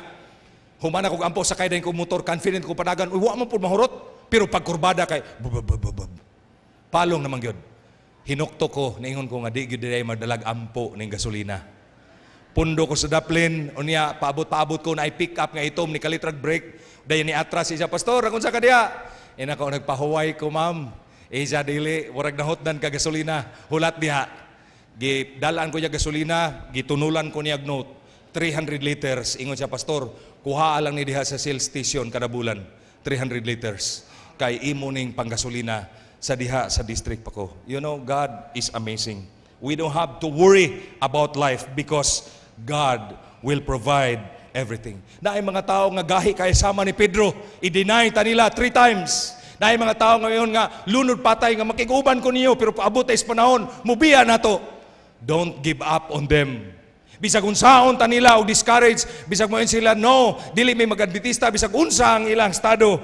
Speaker 5: humana kog ampo sa din kog motor confident ko padagan uy wa man pud mahurot pero pagkurbada kay palong naman gyud hinukto ko naingon ko nga di gyud diri madalag ampo ning gasolina pundo ko sa daplin unya paabot-paabot ko na i pick up nga itom ni kalitrag brake dayon ni atras siya pastor akon sa kadiya ina ko nagpahuway ko ma'am isa dili, warag nahotdan ka gasolina, hulat diha. Gidalaan ko niya gasolina, gitunulan ko niya note. 300 liters. Ingon siya, Pastor, kuha lang ni diha sa sales station kada bulan. 300 liters. Kay imo ning panggasolina sa diha sa district pa ko. You know, God is amazing. We don't have to worry about life because God will provide everything. Na ay mga tao nga gahi kay sama ni Pedro, i-deny ta nila three times. Dahil mga tao ngayon nga, lunod patay nga, makikuban ko niyo, pero paabot sa panahon, mubiya na to. Don't give up on them. Bisag unsaon ta nila o discourage, bisag mo sila no, dili may magadbitista bisag unsa ang ilang estado.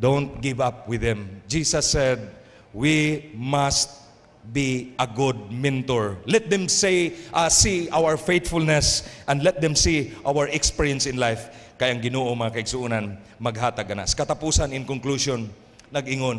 Speaker 5: Don't give up with them. Jesus said, we must be a good mentor. Let them say, uh, see our faithfulness and let them see our experience in life. Kaya ang ginoo mga kaigsuunan, maghatag na. Sa katapusan, in conclusion, nagingon, ingon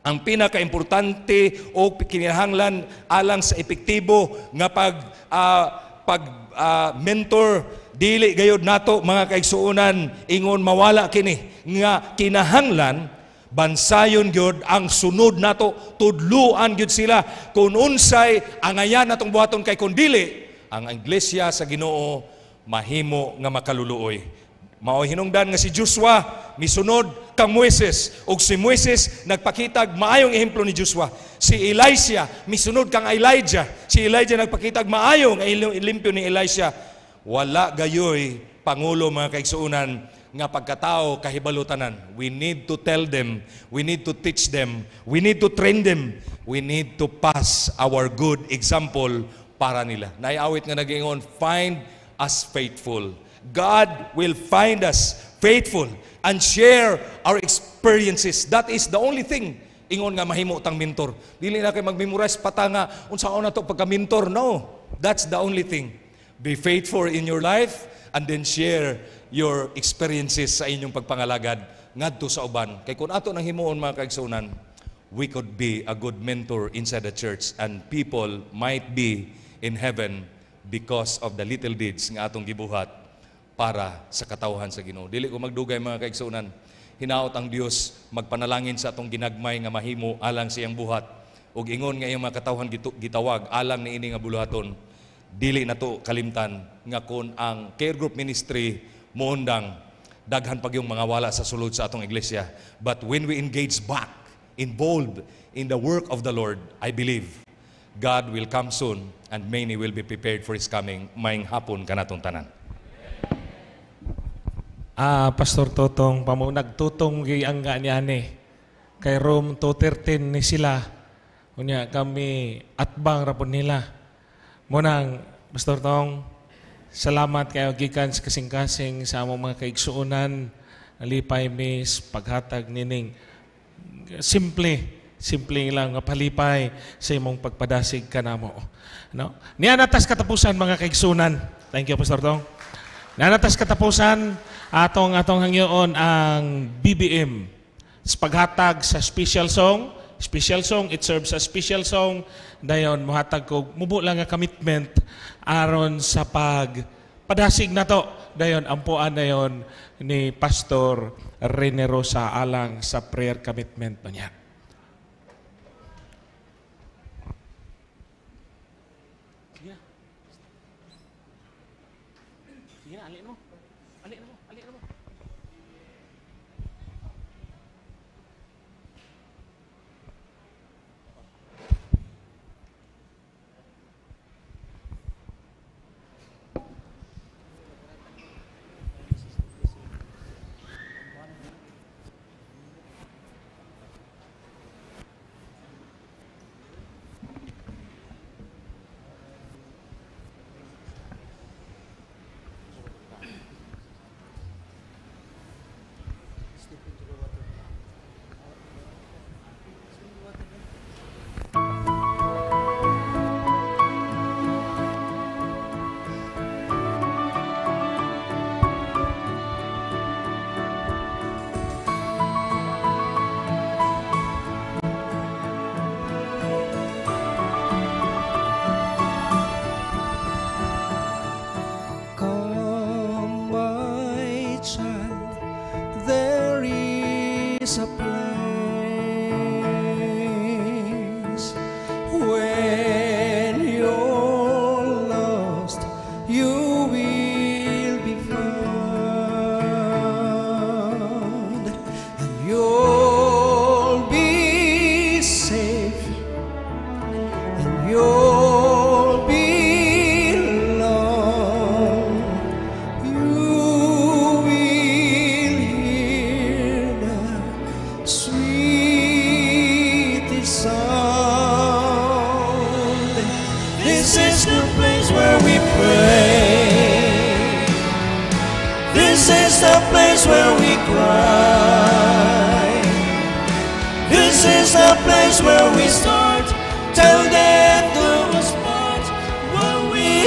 Speaker 5: ang pinakaimportante o kinahanglan alang sa epektibo nga pag uh, pag uh, mentor dili gayod nato mga kaigsuonan ingon mawala kini nga kinahanglan bansayon gyud ang sunod nato tudluan gyud sila kun unsay ang aya natong buhaton kay kun dili ang iglesia sa Ginoo mahimo nga makaluluoy Mao hinungdan nga si Joshua misunod kang Moises ug si Moises nagpakitag maayong ehemplo ni Joshua. Si Elisha misunod kang Elijah. Si Elijah nagpakitag maayo nga limpyo ni Elisha. Wala gayoy pangulo mga kaigsuonan nga pagkatao kahibalutanan We need to tell them, we need to teach them, we need to train them. We need to pass our good example para nila. Naiawit nga nagingon, find us faithful. God will find us faithful and share our experiences. That is the only thing ingon nga mahimo tang mentor. Dili na kay magmemorize patanga pata nga to pagka mentor. No. That's the only thing. Be faithful in your life and then share your experiences sa inyong pagpangalagad ngadto sa uban. Kay kun ato nang himuon mga kaigsunan, we could be a good mentor inside the church and people might be in heaven because of the little deeds nga atong gibuhat para sa katauhan sa Ginoo. Dili ko magdugay mga kaigsoonan. Hinaot ang Dios magpanalangin sa atong ginagmay nga mahimo alang sa iyang buhat ug ingon nga iyang mga katawhan gitawag alang niini nga buluhaton. Dili na to kalimtan nga kun ang care group ministry moondang daghan pag yung mga wala sa sulod sa atong iglesia. But when we engage back, involved in the work of the Lord, I believe God will come soon and many will be prepared for His coming. Maing hapon natong tanan.
Speaker 3: Ah, Pastor Totong, pamunag tutong ang ani-ani. Kay Rome 2.13 ni sila. Unya kami atbang rapon nila. Munang, Pastor Tong, salamat kayo gikan sa kasing-kasing sa among mga kaigsuunan. Nalipay mis, paghatag nining. Simple, simple lang palipay sa imong pagpadasig kanamo. No? Niya natas katapusan mga kaigsuunan. Thank you, Pastor Tong. Nanatas katapusan, atong atong hangyoon ang BBM sa paghatag sa special song special song it serves as special song dayon muhatag kog mubo lang nga commitment aron sa pag padasig nato dayon dayon ampuan dayon ni Pastor Rene Rosa alang sa prayer commitment niya.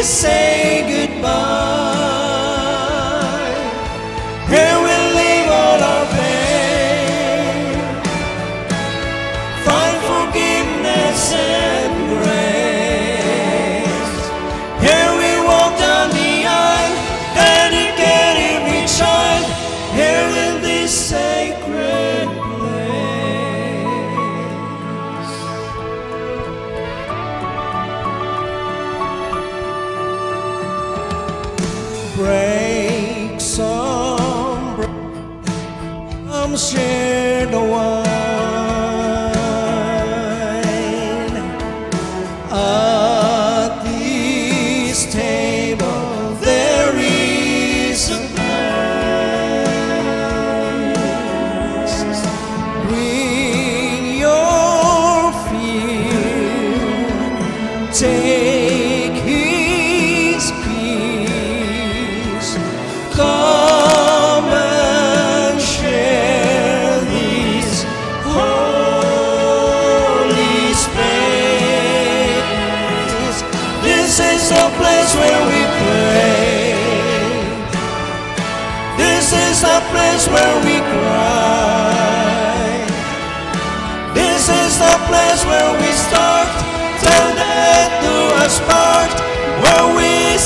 Speaker 2: say goodbye.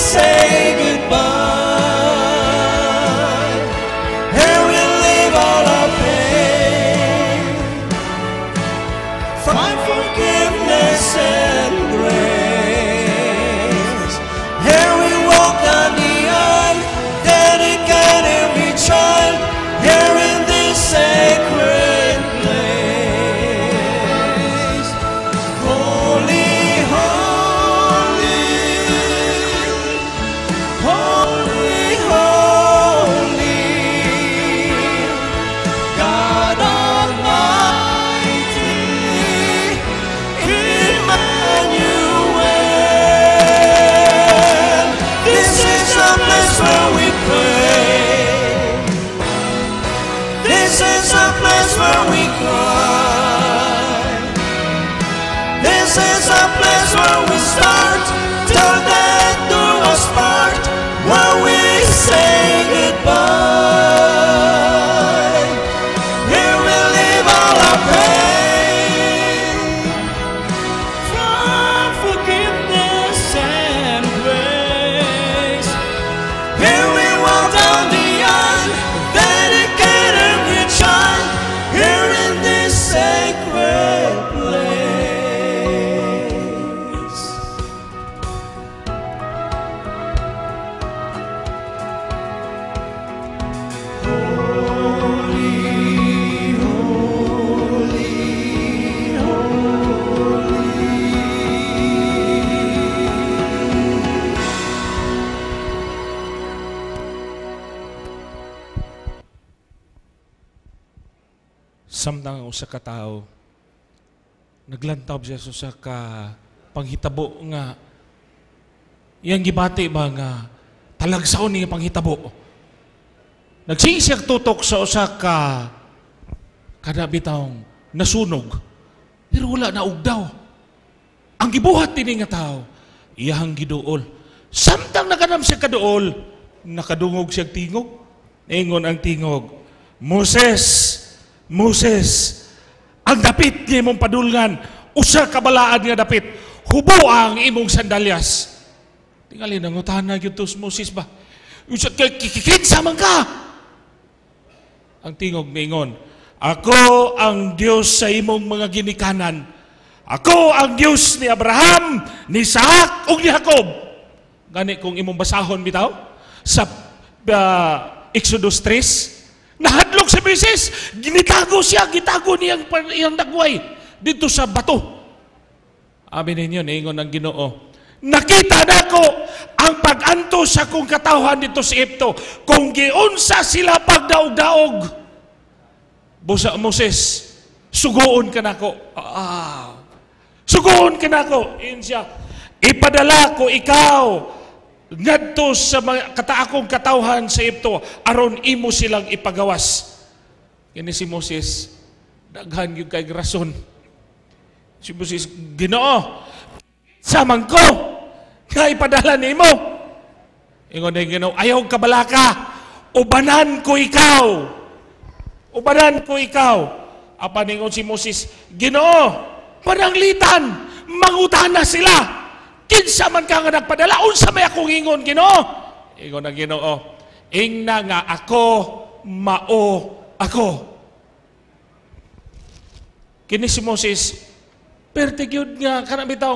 Speaker 2: say stars.
Speaker 3: sa katao. Naglantaw si Jesus sa ka panghitabo nga Yang gibati ba nga talagsaon niya panghitabo. Nagsisiyak tutok sa usa kada bitawng nasunog pero wala na ugdaw. Ang gibuhat ni nga tao iyang giduol. Samtang naganam siya kaduol, nakadungog siya tingog. Ingon ang tingog, Moses, Moses, ang dapit niya imong padulgan, usa kabalaan nga dapit, hubo ang imong sandalyas. Tingali nang utana gyud to Moses ba. Usat kay kikinsa man ka. Ang tingog mingon, ako ang Dios sa imong mga ginikanan. Ako ang Dios ni Abraham, ni Isaac ug ni Jacob. Gani kung imong basahon bitaw sa uh, Exodus 3, nahat Pasok si Mrs. Ginitago siya, gitago niyang iyang dagway dito sa bato. Amin ninyo, niingon ng ginoo. Nakita nako ang pag-anto sa kong katawhan dito sa Epto. Kung giunsa sila pagdaog-daog, Busa Moses, sugoon ka nako. Ah, sugoon ka nako. Iyon siya. Ipadala ko ikaw ngadto sa mga kataakong katawhan sa Epto aron imo silang ipagawas Kini si Moses, daghan yung kay rason. Si Moses, ginoo, samang ko, nga ipadala ni mo. Ingon na ginoo, ayaw ka kabalaka, ubanan ko ikaw. Ubanan ko ikaw. Apa ningon si Moses, ginoo, pananglitan, mangutana sila. Kinsa man ka nga nagpadala, unsa may akong ingon, ginoo. Ingon na ginoo, oh, ingna nga ako, mao ako. Kini si Moses, pertigod nga, kanang bitaw,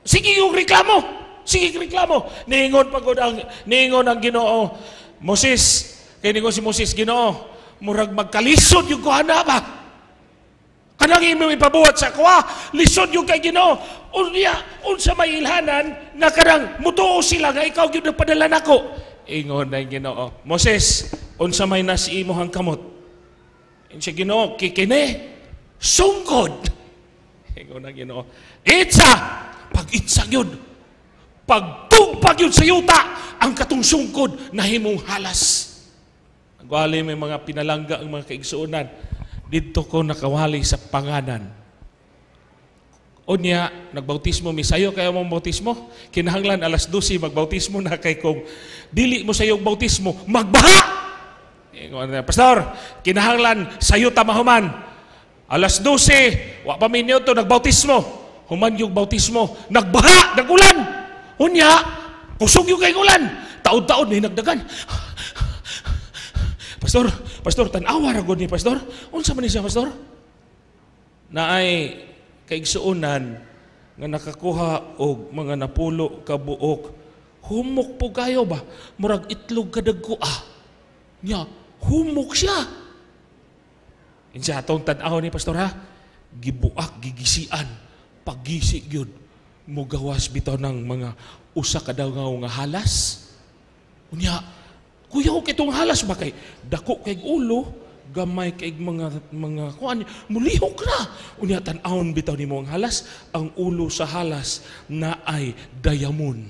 Speaker 3: sige yung reklamo, sige reklamo. Ningon pagod ang, ningon ang ginoo, Moses, kini ko si Moses, ginoo, murag magkalisod yung kuhana ba? Kanang imo ipabuhat sa kuha, lisod yung kay ginoo. Unya, unsa may ilhanan, na kanang mutuo sila nga ikaw gyud yung napadala nako. Ingon na ginoo, Moses, unsa may nasi imo hang kamot. Insa ginoo, kikini, sungkod. Ingon ang Ginoo, itsa pag-itsa gyud. Pagtugpag yun sa yuta ang katong sungkod na himong halas. Nagwali may mga pinalangga ang mga kaigsuonan. Dito ko nakawali sa panganan. O niya, nagbautismo mi sayo kaya mo bautismo? Kinahanglan alas 12 magbautismo na kay kung dili mo sayo bautismo, magbaha. Pastor, kinahanglan sayo ta mahuman Alas 12, wa pa minyo to, nagbautismo. Human yung bautismo. Nagbaha, nagulan. Unya, kusog yung kay ulan. Taod-taod na nagdagan. pastor, pastor, tanawa ragod ni pastor. Unsa man siya, pastor? Na ay kaigsuunan nga nakakuha og mga napulo ka buok. Humok po kayo ba? Murag itlog kadagko ah. Nya, humok siya. Insa atong tanaw ni pastor ha? Gibuak gigisian pagisi gyud mugawas bitaw ng mga usa ka daw nga halas. Unya, kuya ko kitong halas ba kay dako kay ulo gamay kay mga mga kuan mulihok na unya tan aon bitaw ni mo ang halas ang ulo sa halas na ay dayamon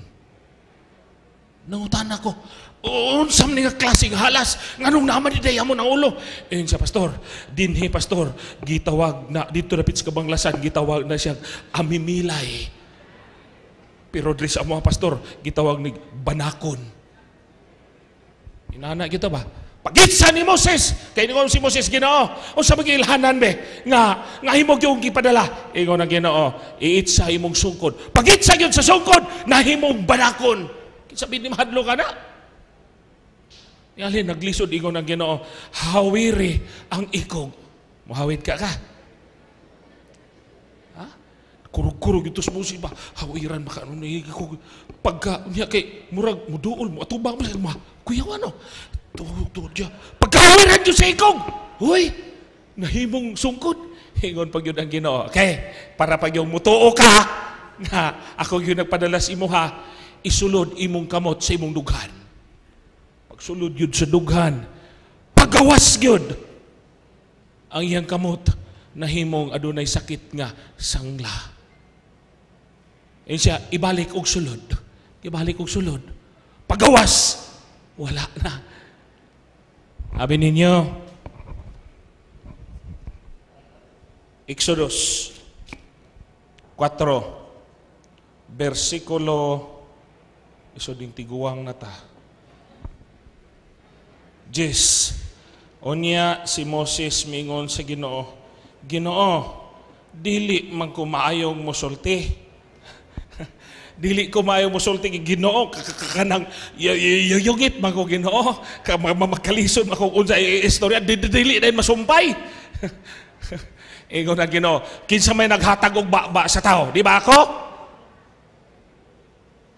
Speaker 3: nangutan ako unsa man nga klaseng halas nganong naman di mo na ulo ingon siya pastor dinhi pastor gitawag na dito dapit sa kabanglasan gitawag na siya amimilay pero diri sa mga pastor gitawag ni banakon inana kita ba Pagitsa ni Moses. Kay ni si Moses Ginoo, unsa ba ilhanan be nga nga himo gyud gipadala? Ingon ang Ginoo, iitsa imong sungkod. Pagitsa gyud sa sungkod nahimong banakon. Kinsa bid ni mahadlo ka na? Ngali, naglisod ingon ang ginoo, hawiri ang ikog. Muhawid ka ka. Ha? Kurug-kurug ito sa musiba. Hawiran, baka ano na ikong. Pagka, niya kay, murag, muduol mo, atubang mo, ma, kuya ano, tuho dya. Pagkahawiran dyo sa ikong! Uy! Nahimong sungkod. Ingon pag yun ang ginoo. Okay, para pag yung mutuo ka, na ako yung nagpadalas imo ha, isulod imong kamot sa imong dughan. Pagsulod yun sa dughan. Pagawas yun. Ang iyang kamot na himong adunay sakit nga sangla. Yun siya, ibalik og sulod. Ibalik og sulod. Pagawas! Wala na. Sabi ninyo, Exodus 4, versikulo, iso ding tiguang nata. ta. Jis. Onya si Moses mingon sa Ginoo, Ginoo, dili man kumaayong musulti. dili kumaayong musulti kay Ginoo kanang yugit man ko Ginoo, ka mamakalisod man ko unsa istorya dili dai masumpay. Ingon na Ginoo, kinsa may naghatag og baba sa tao, di ba ako?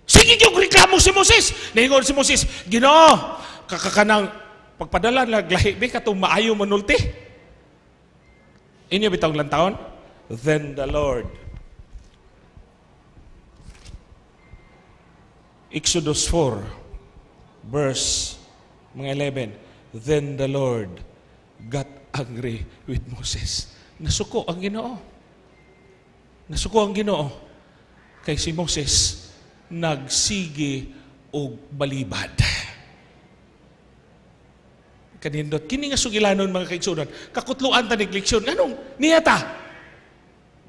Speaker 3: Sige, yung reklamo si Moses. Naingon si Moses, Ginoo, kakakanang pagpadala naglahi bi katong maayo manulti. Inyo bitaw lang taon. Then the Lord. Exodus 4 verse mga 11. Then the Lord got angry with Moses. Nasuko ang Ginoo. Nasuko ang Ginoo. Kay si Moses nagsigi og balibad kanindot. Kini nga sugilanon mga kaigsunan, kakutluan ta negliksyon. Anong niya ta?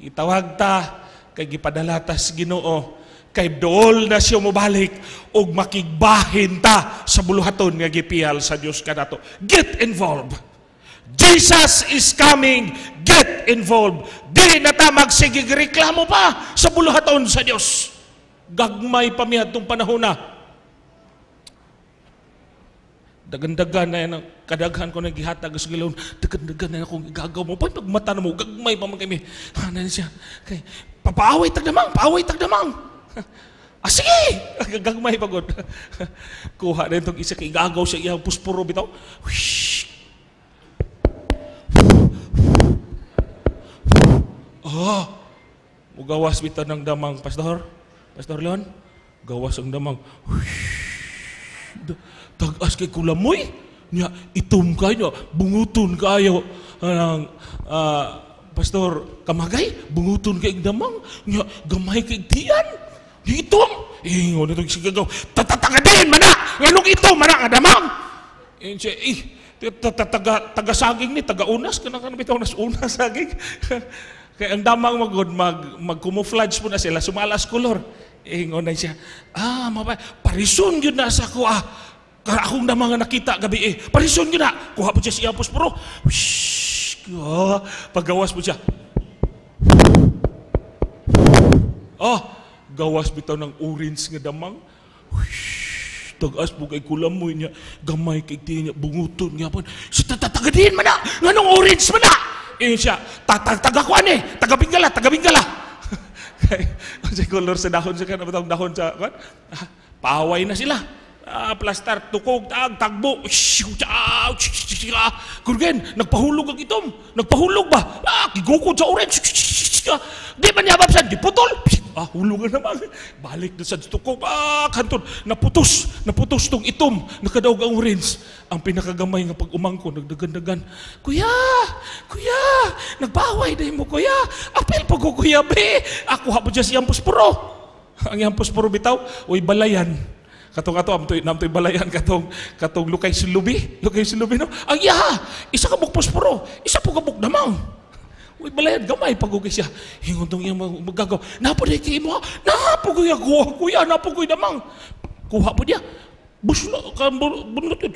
Speaker 3: Gitawag ta, kay gipadalatas ginoo, kay dool na siya mubalik, og makigbahin ta sa buluhaton nga gipihal sa Dios kanato. Get involved. Jesus is coming. Get involved. Di na ta magsigig reklamo pa sa buluhaton sa Dios. Gagmay pa miadtong panahon na Dagandagan na yan ang kadaghan ko na gihatag sa gilaw Dagandagan na yan akong igagaw mo. Pag magmata na mo, gagmay pa man kami. Ano na siya? Kay, papaaway tagdamang, paaway tagdamang. ah, sige! Gagmay pagod. Kuha na itong isa kay igagaw siya iyang puspuro bitaw. Whoosh! Ah! Mugawas bitaw ng damang, Pastor. Pastor Leon, gawas ang damang. Whoosh! tagas kay kulamoy. Nya, itum kayo, bunguton kayo. Anang, uh, Pastor, kamagay, bungutun kay damang. Nya, gamay kay tiyan. Itom. Ingo eh, na itong sigagaw, tatatagadihin man na! Anong ito, man ang adamang? And eh, siya, eh, taga, taga saging ni, taga unas, ka na ka unas saging. Kaya ang damang magod, mag, magkumuflage po na sila, sumalas kolor. Ingon eh, na siya, ah, mabay, parison yun na sa ko ah akong na mga nakita gabi eh. Parison yun na. Kuha mo siya si Apos Puro. Whoosh! Oh, pagawas mo siya. Oh, gawas bitaw ng orange nga damang. Whoosh! Tagas mo kay kulam mo niya. Gamay kay tiyan niya. Bunguton nga po. So tatagadin man na. Nga nung orange man na. Iyon siya. Tagakuan eh. Tagabingala, tagabingala. Kaya, ang color sa dahon siya ka, nabatang dahon sa, kan? Paway na sila aplastar, ah, tukog, tag, ah, tagbo, ah, kurgen, nagpahulog ang itom, nagpahulog ba? Ah, kigukod sa orange, di man yabab sa, di putol, ah, hulugan naman, balik na sa tukog, ah, kanton, naputos, naputos tong itom, nakadaog ang orange, ang pinakagamay nga pag umangko, nagdagandagan, kuya, kuya, nagbaway na mo, kuya, apel pag kuya, be, ako habo dyan si ang Yampos Puro bitaw, uy, balayan, Katong ato, amtoy, namtoy balayan, katong, katong lukay silubi, lukay silubi, no? Ang iya, isa ka bukposporo, isa po ka bukdamang. Uy, balayan, gamay, pagugay siya. Hingon tong iya magagaw, napaday kay mo, napagoy ako, kuya, napagoy damang. Kuha po niya, buslo, bunot yun,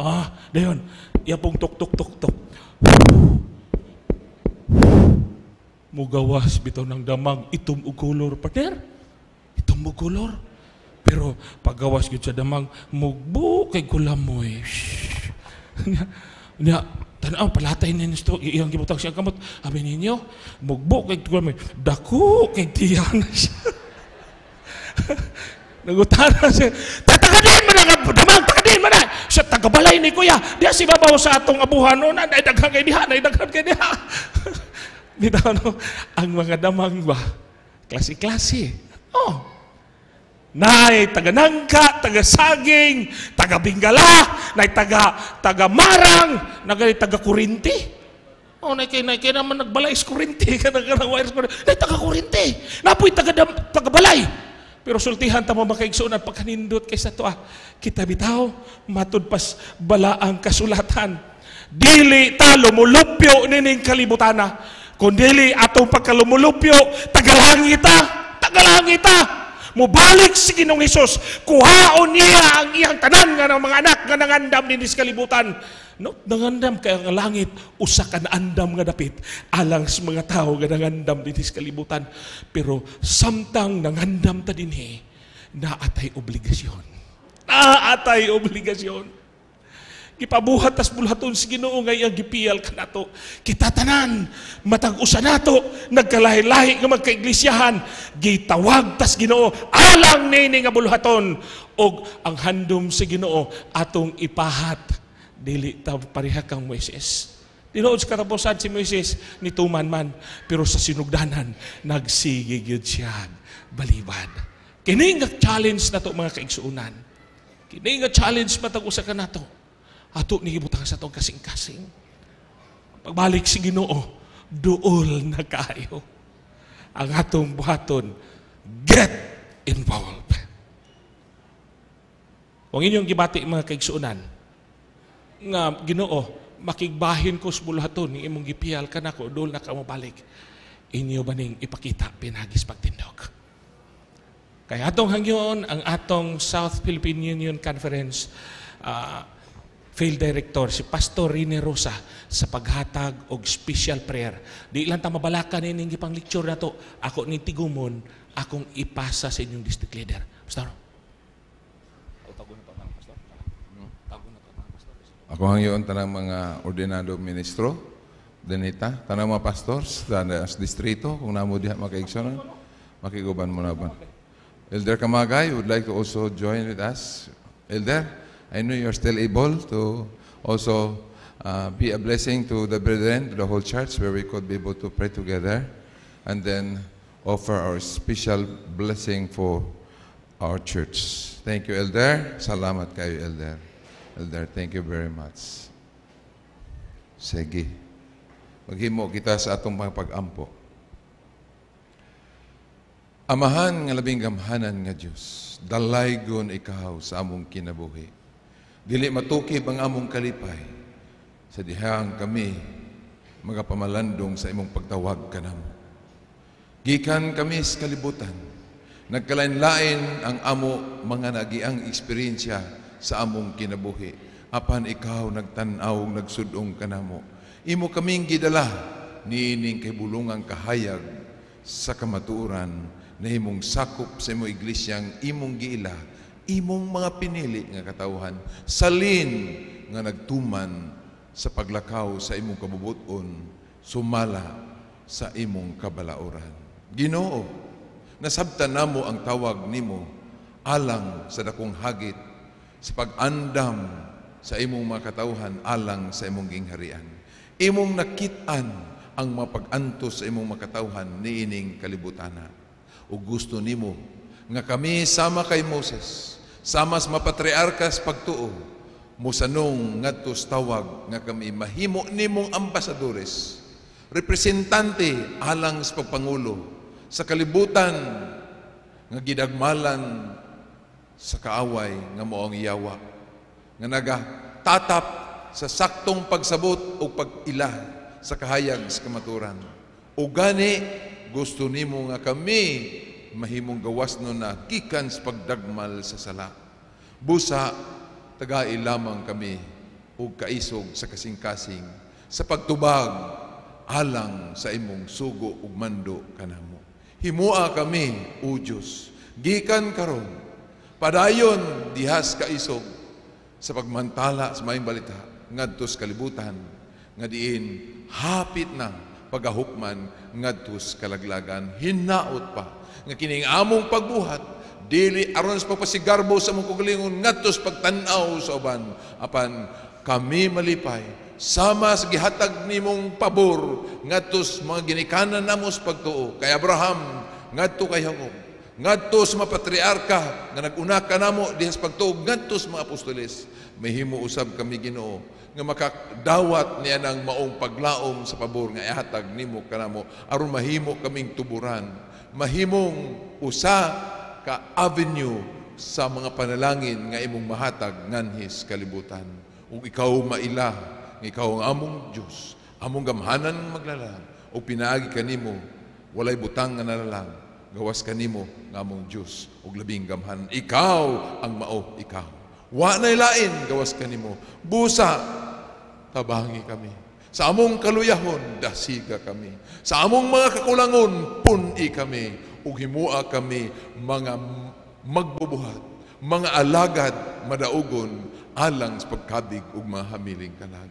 Speaker 3: Ah, dayon, iya pong tok, tok, tok, tok. Mugawas bitaw ng damang, itum ukulor, partner. Itum ukulor. Pero pagawas gid sa damag, mugbo kay kulamoy. Nya, nya tanaw palatay ni nisto iyang gibutang siya kamot. Abi ninyo, mugbo kay kulamoy, dako kay tiyan siya. Nagutana siya, tatakanin mo nga, damag, takadin man na. Siya tagabalay ni kuya, diya si babaw sa atong abuhan, no, na, naidaghan kay diha, naidaghan kay diha. Bitaw no, ang mga damang ba, klase-klase. Oh, Nay taga-nangka, taga-saging, taga-bingala, nay taga taga-marang, nagay taga-kurinti. Oh, nay kay nay kay naman nagbalais kurinti kanang kanang wires kurinti. Nay taga-kurinti. Napoy taga taga-balay. Pero sultihan ta mo makaigsoon at pagkanindot kaysa to ah. Kita bitaw matud pas bala ang kasulatan. Dili ta lumulupyo nining kalibutana. Ah. Kundili atong pagkalumulupyo, tagalangita, ah. tagalangita. Ah mubalik si Ginoong Hesus, kuhaon niya ang iyang tanan nga ng mga anak nga nangandam din sa kalibutan. No, nangandam kay ang langit, usa ka andam nga dapit, alang sa mga tao nga nangandam din sa kalibutan. Pero samtang nangandam ta din he, naatay obligasyon. Naatay obligasyon. Gipabuhat tas bulhaton si Ginoo ngay ang gipiyal kanato. Kita tanan matag usa nato nagkalahi-lahi nga magkaiglisyahan gitawag tas Ginoo alang nini nga bulhaton og ang handom si Ginoo atong ipahat dili ta pareha kang Moises. Tinuod sa katapusan si Moises ni tuman man pero sa sinugdanan nagsige siya balibad. Kini nga challenge nato mga kaigsuonan. Kini nga challenge matag usa ka nato ato ni gibutang sa tong kasing-kasing. Pagbalik si Ginoo, duol na kayo. Ang atong buhaton, get involved. Kung inyong gibati mga kaigsuunan, nga Ginoo, makigbahin ko sa bulaton, ni imong gipiyal ka nako, duol na ka mabalik. Inyo ba ning ipakita pinagis pagtindog? Kaya atong hangyon, ang atong South Philippine Union Conference, uh, field director si Pastor Rene Rosa sa paghatag og special prayer. Di lang ta mabalaka ni ning gipang lecture nato. Ako ni tigumon akong ipasa sa inyong district leader. Pastor.
Speaker 7: Ako ang iyon tanang mga ordinado ministro, Danita, tanang mga pastors, tanang distrito, kung namo diha makaigsonan, makiguban mo na ba? Elder Kamagay would like to also join with us. Elder, I know you're still able to also uh, be a blessing to the brethren, to the whole church, where we could be able to pray together and then offer our special blessing for our church. Thank you, Elder. Salamat kayo, Elder. Elder, thank you very much. Sige. Maghimo kita sa atong mga pag-ampo. Amahan nga labing gamhanan nga Diyos, dalaygon ikaw sa among kinabuhi Dili matukib ang among kalipay sa dihang kami magapamalandong sa imong pagtawag kanamo. Gikan kami sa kalibutan, nagkalain-lain ang amo mga nagiang eksperyensya sa among kinabuhi. Apan ikaw nagtanaw, nagsudong kanamo. Imo kaming gidala, niining kay bulungang kahayag sa kamaturan na imong sakop sa imong iglesyang imong giila imong mga pinili nga katawhan salin nga nagtuman sa paglakaw sa imong kabubuton sumala sa imong kabalaoran Ginoo nasabtan namo ang tawag nimo alang sa dakong hagit sa pag-andam sa imong mga katawhan alang sa imong gingharian imong nakitan ang mapag-antos sa imong makatawhan niining kalibutana o gusto nimo nga kami sama kay Moses, samas mapatriarkas pagtuo, musanong ngadto tawag nga kami mahimo nimong ambasadores, representante alang sa pagpangulo sa kalibutan nga gidagmalan sa kaaway nga mao ang iyawa nga nagatatap sa saktong pagsabot o pagila sa kahayag sa kamaturan. O gani, gusto nimo nga kami mahimong gawas no na kikan sa pagdagmal sa sala. Busa, tagai lamang kami ug kaisog sa kasing-kasing sa pagtubag alang sa imong sugo ug mando kanamo. Himua kami, O Diyos, gikan karon, padayon dihas kaisog sa pagmantala sa may balita ngadto sa kalibutan nga diin hapit na pagahukman ngadto sa kalaglagan hinaot pa nga kining among pagbuhat dili aron sa pagpasigarbo sa mong kagalingon ngadto sa pagtan-aw sa uban apan kami malipay sama sa gihatag nimong pabor ngadto sa mga ginikanan namo sa pagtuo kay Abraham ngadto kay Jacob ngadto sa mga patriarka nga naguna ka namo diha sa pagtuog ngadto sa mga apostoles mahimo usab kami Ginoo nga makadawat niya ng maong paglaom sa pabor nga ihatag nimo kanamo aron mahimo kaming tuburan mahimong usa ka avenue sa mga panalangin nga imong mahatag nganhis kalibutan. Ug ikaw maila, nga ikaw ang among Dios, among gamhanan maglalang, o pinaagi kanimo walay butang nga nalalang, gawas kanimo nga among Dios ug labing gamhanan. Ikaw ang mao, ikaw. Wa nay lain gawas kanimo. Busa tabangi kami. Sa among kaluyahon, dasiga kami. Sa among mga kakulangon, puni kami. Ug kami mga magbubuhat, mga alagad madaugon alang sa pagkadig ug mahamiling kanag.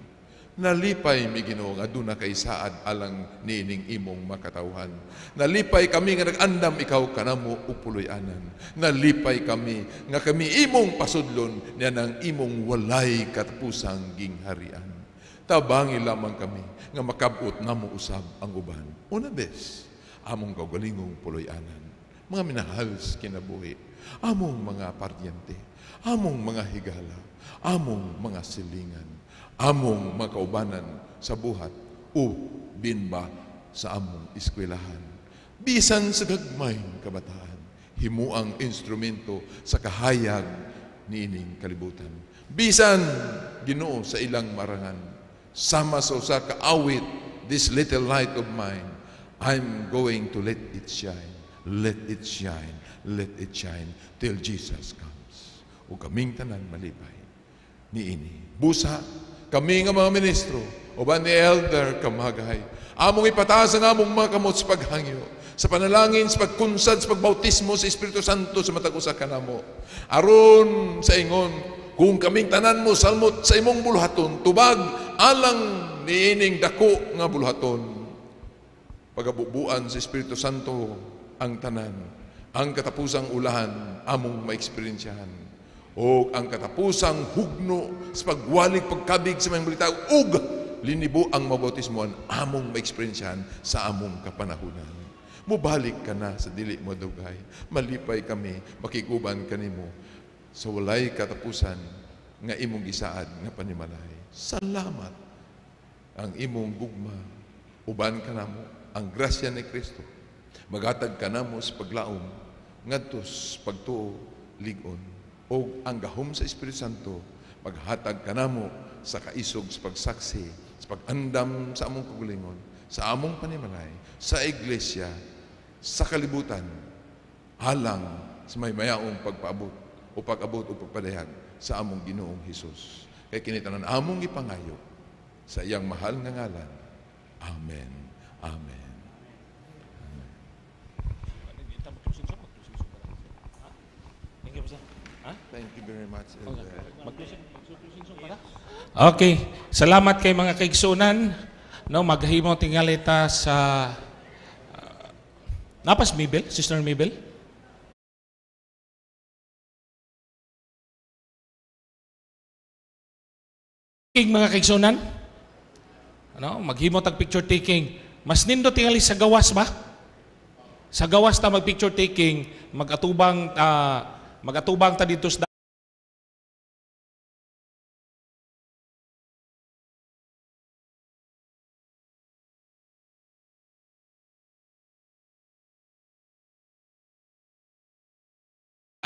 Speaker 7: Nalipay mi Ginoo aduna kay saad alang nining imong makatawhan. Nalipay kami nga nagandam ikaw kanamo ug anan Nalipay kami nga kami imong pasudlon niya ng imong walay katapusang gingharian. Tabangi lamang kami nga makabot na mo usab ang uban. Una bes, among kagalingong puloy-anan, mga minahals kinabuhi, among mga paryente, among mga higala, among mga silingan, among mga kaubanan sa buhat o binba sa among eskwelahan. Bisan sa gagmayng kabataan, ang instrumento sa kahayag niining kalibutan. Bisan ginoo sa ilang marangan, sama sa usa ka awit this little light of mine I'm going to let it shine let it shine let it shine till Jesus comes o kaming tanan malipay ni ini busa kami nga mga ministro o ba ni elder kamagay among ipataas ang among mga kamot sa paghangyo sa panalangin, sa pagkunsad, sa pagbautismo sa Espiritu Santo sa matag usa kanamo. Aron sa ingon, kung kaming tanan mo salmot sa imong bulhaton, tubag alang niining dako nga bulhaton. Pagabubuan sa si Espiritu Santo ang tanan, ang katapusang ulahan among maeksperiensyahan. O ang katapusang hugno sa pagwalig pagkabig sa mga balita ug linibo ang mabotismuan among maeksperiensyahan sa among kapanahunan. Mubalik ka na sa dili mo dugay. Malipay kami, makiguban kanimo sa walay katapusan nga imong gisaad nga panimalay salamat ang imong gugma. Uban ka na mo ang grasya ni Kristo. Magatag ka na mo sa paglaom, ngadtos pagtuo, ligon. O ang gahom sa Espiritu Santo, maghatag ka na mo sa kaisog sa pagsaksi, sa pagandam sa among kagulingon, sa among panimalay, sa iglesia, sa kalibutan, halang sa may mayaong pagpaabot o pagabot o pagpadayag sa among ginoong Hesus. Kay eh, kinitanan among ipangayo sa iyang mahal nga ngalan. Amen. Amen.
Speaker 3: Thank you very much. Okay. Salamat kay mga kaigsunan. No, maghimo tingalita sa
Speaker 1: uh, Napas Mabel, Sister Mabel. King mga kaigsunan? Ano? Maghimo tag picture taking. Mas nindo tingali sa
Speaker 3: gawas ba? Sa gawas ta mag picture taking, magatubang uh,
Speaker 1: magatubang ta dito sa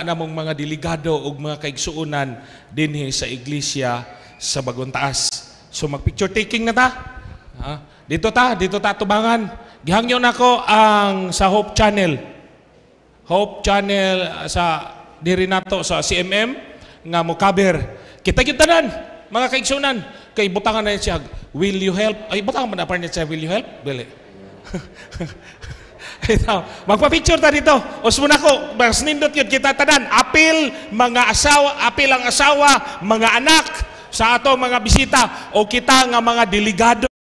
Speaker 1: anamong mga delegado o mga kaigsuunan dinhi sa iglesia sa bagong
Speaker 3: taas. So magpicture taking na ta. Ha? Dito ta, dito ta tubangan. Gihangyo na ko ang sa Hope Channel. Hope Channel ah, sa diri nato sa CMM nga mokaber. Kita gitanan mga kaigsunan kay butangan na siya. Will you help? Ay butangan man na siya. Will you help? Bele. Ito, magpa-picture ta dito. Os muna ko, mas nindot yun kita tanan. Apil, mga asawa, apil ang asawa, mga anak, sa ato mga bisita
Speaker 1: o kita nga mga delegado